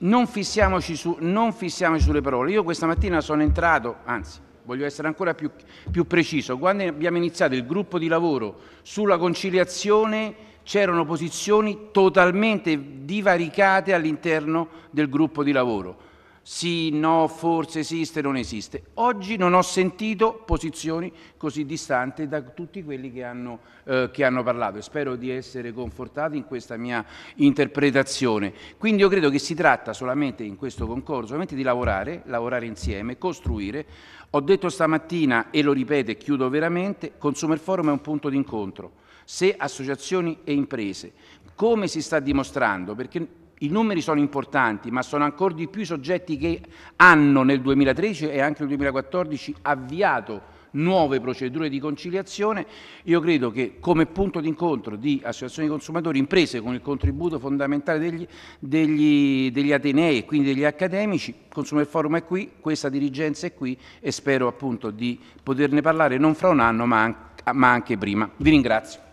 S2: non fissiamoci, su, non fissiamoci, sulle parole. Io questa mattina sono entrato, anzi voglio essere ancora più, più preciso, quando abbiamo iniziato il gruppo di lavoro sulla conciliazione c'erano posizioni totalmente divaricate all'interno del gruppo di lavoro sì, no, forse esiste, non esiste. Oggi non ho sentito posizioni così distanti da tutti quelli che hanno, eh, che hanno parlato e spero di essere confortati in questa mia interpretazione. Quindi io credo che si tratta solamente in questo concorso solamente di lavorare, lavorare insieme, costruire. Ho detto stamattina e lo ripeto e chiudo veramente, Consumer Forum è un punto d'incontro se associazioni e imprese, come si sta dimostrando, perché i numeri sono importanti, ma sono ancora di più i soggetti che hanno nel 2013 e anche nel 2014 avviato nuove procedure di conciliazione. Io credo che come punto d'incontro di associazioni di consumatori, imprese con il contributo fondamentale degli, degli, degli Atenei e quindi degli accademici, Consumer Forum è qui, questa dirigenza è qui e spero appunto di poterne parlare non fra un anno ma, ma anche prima. Vi ringrazio.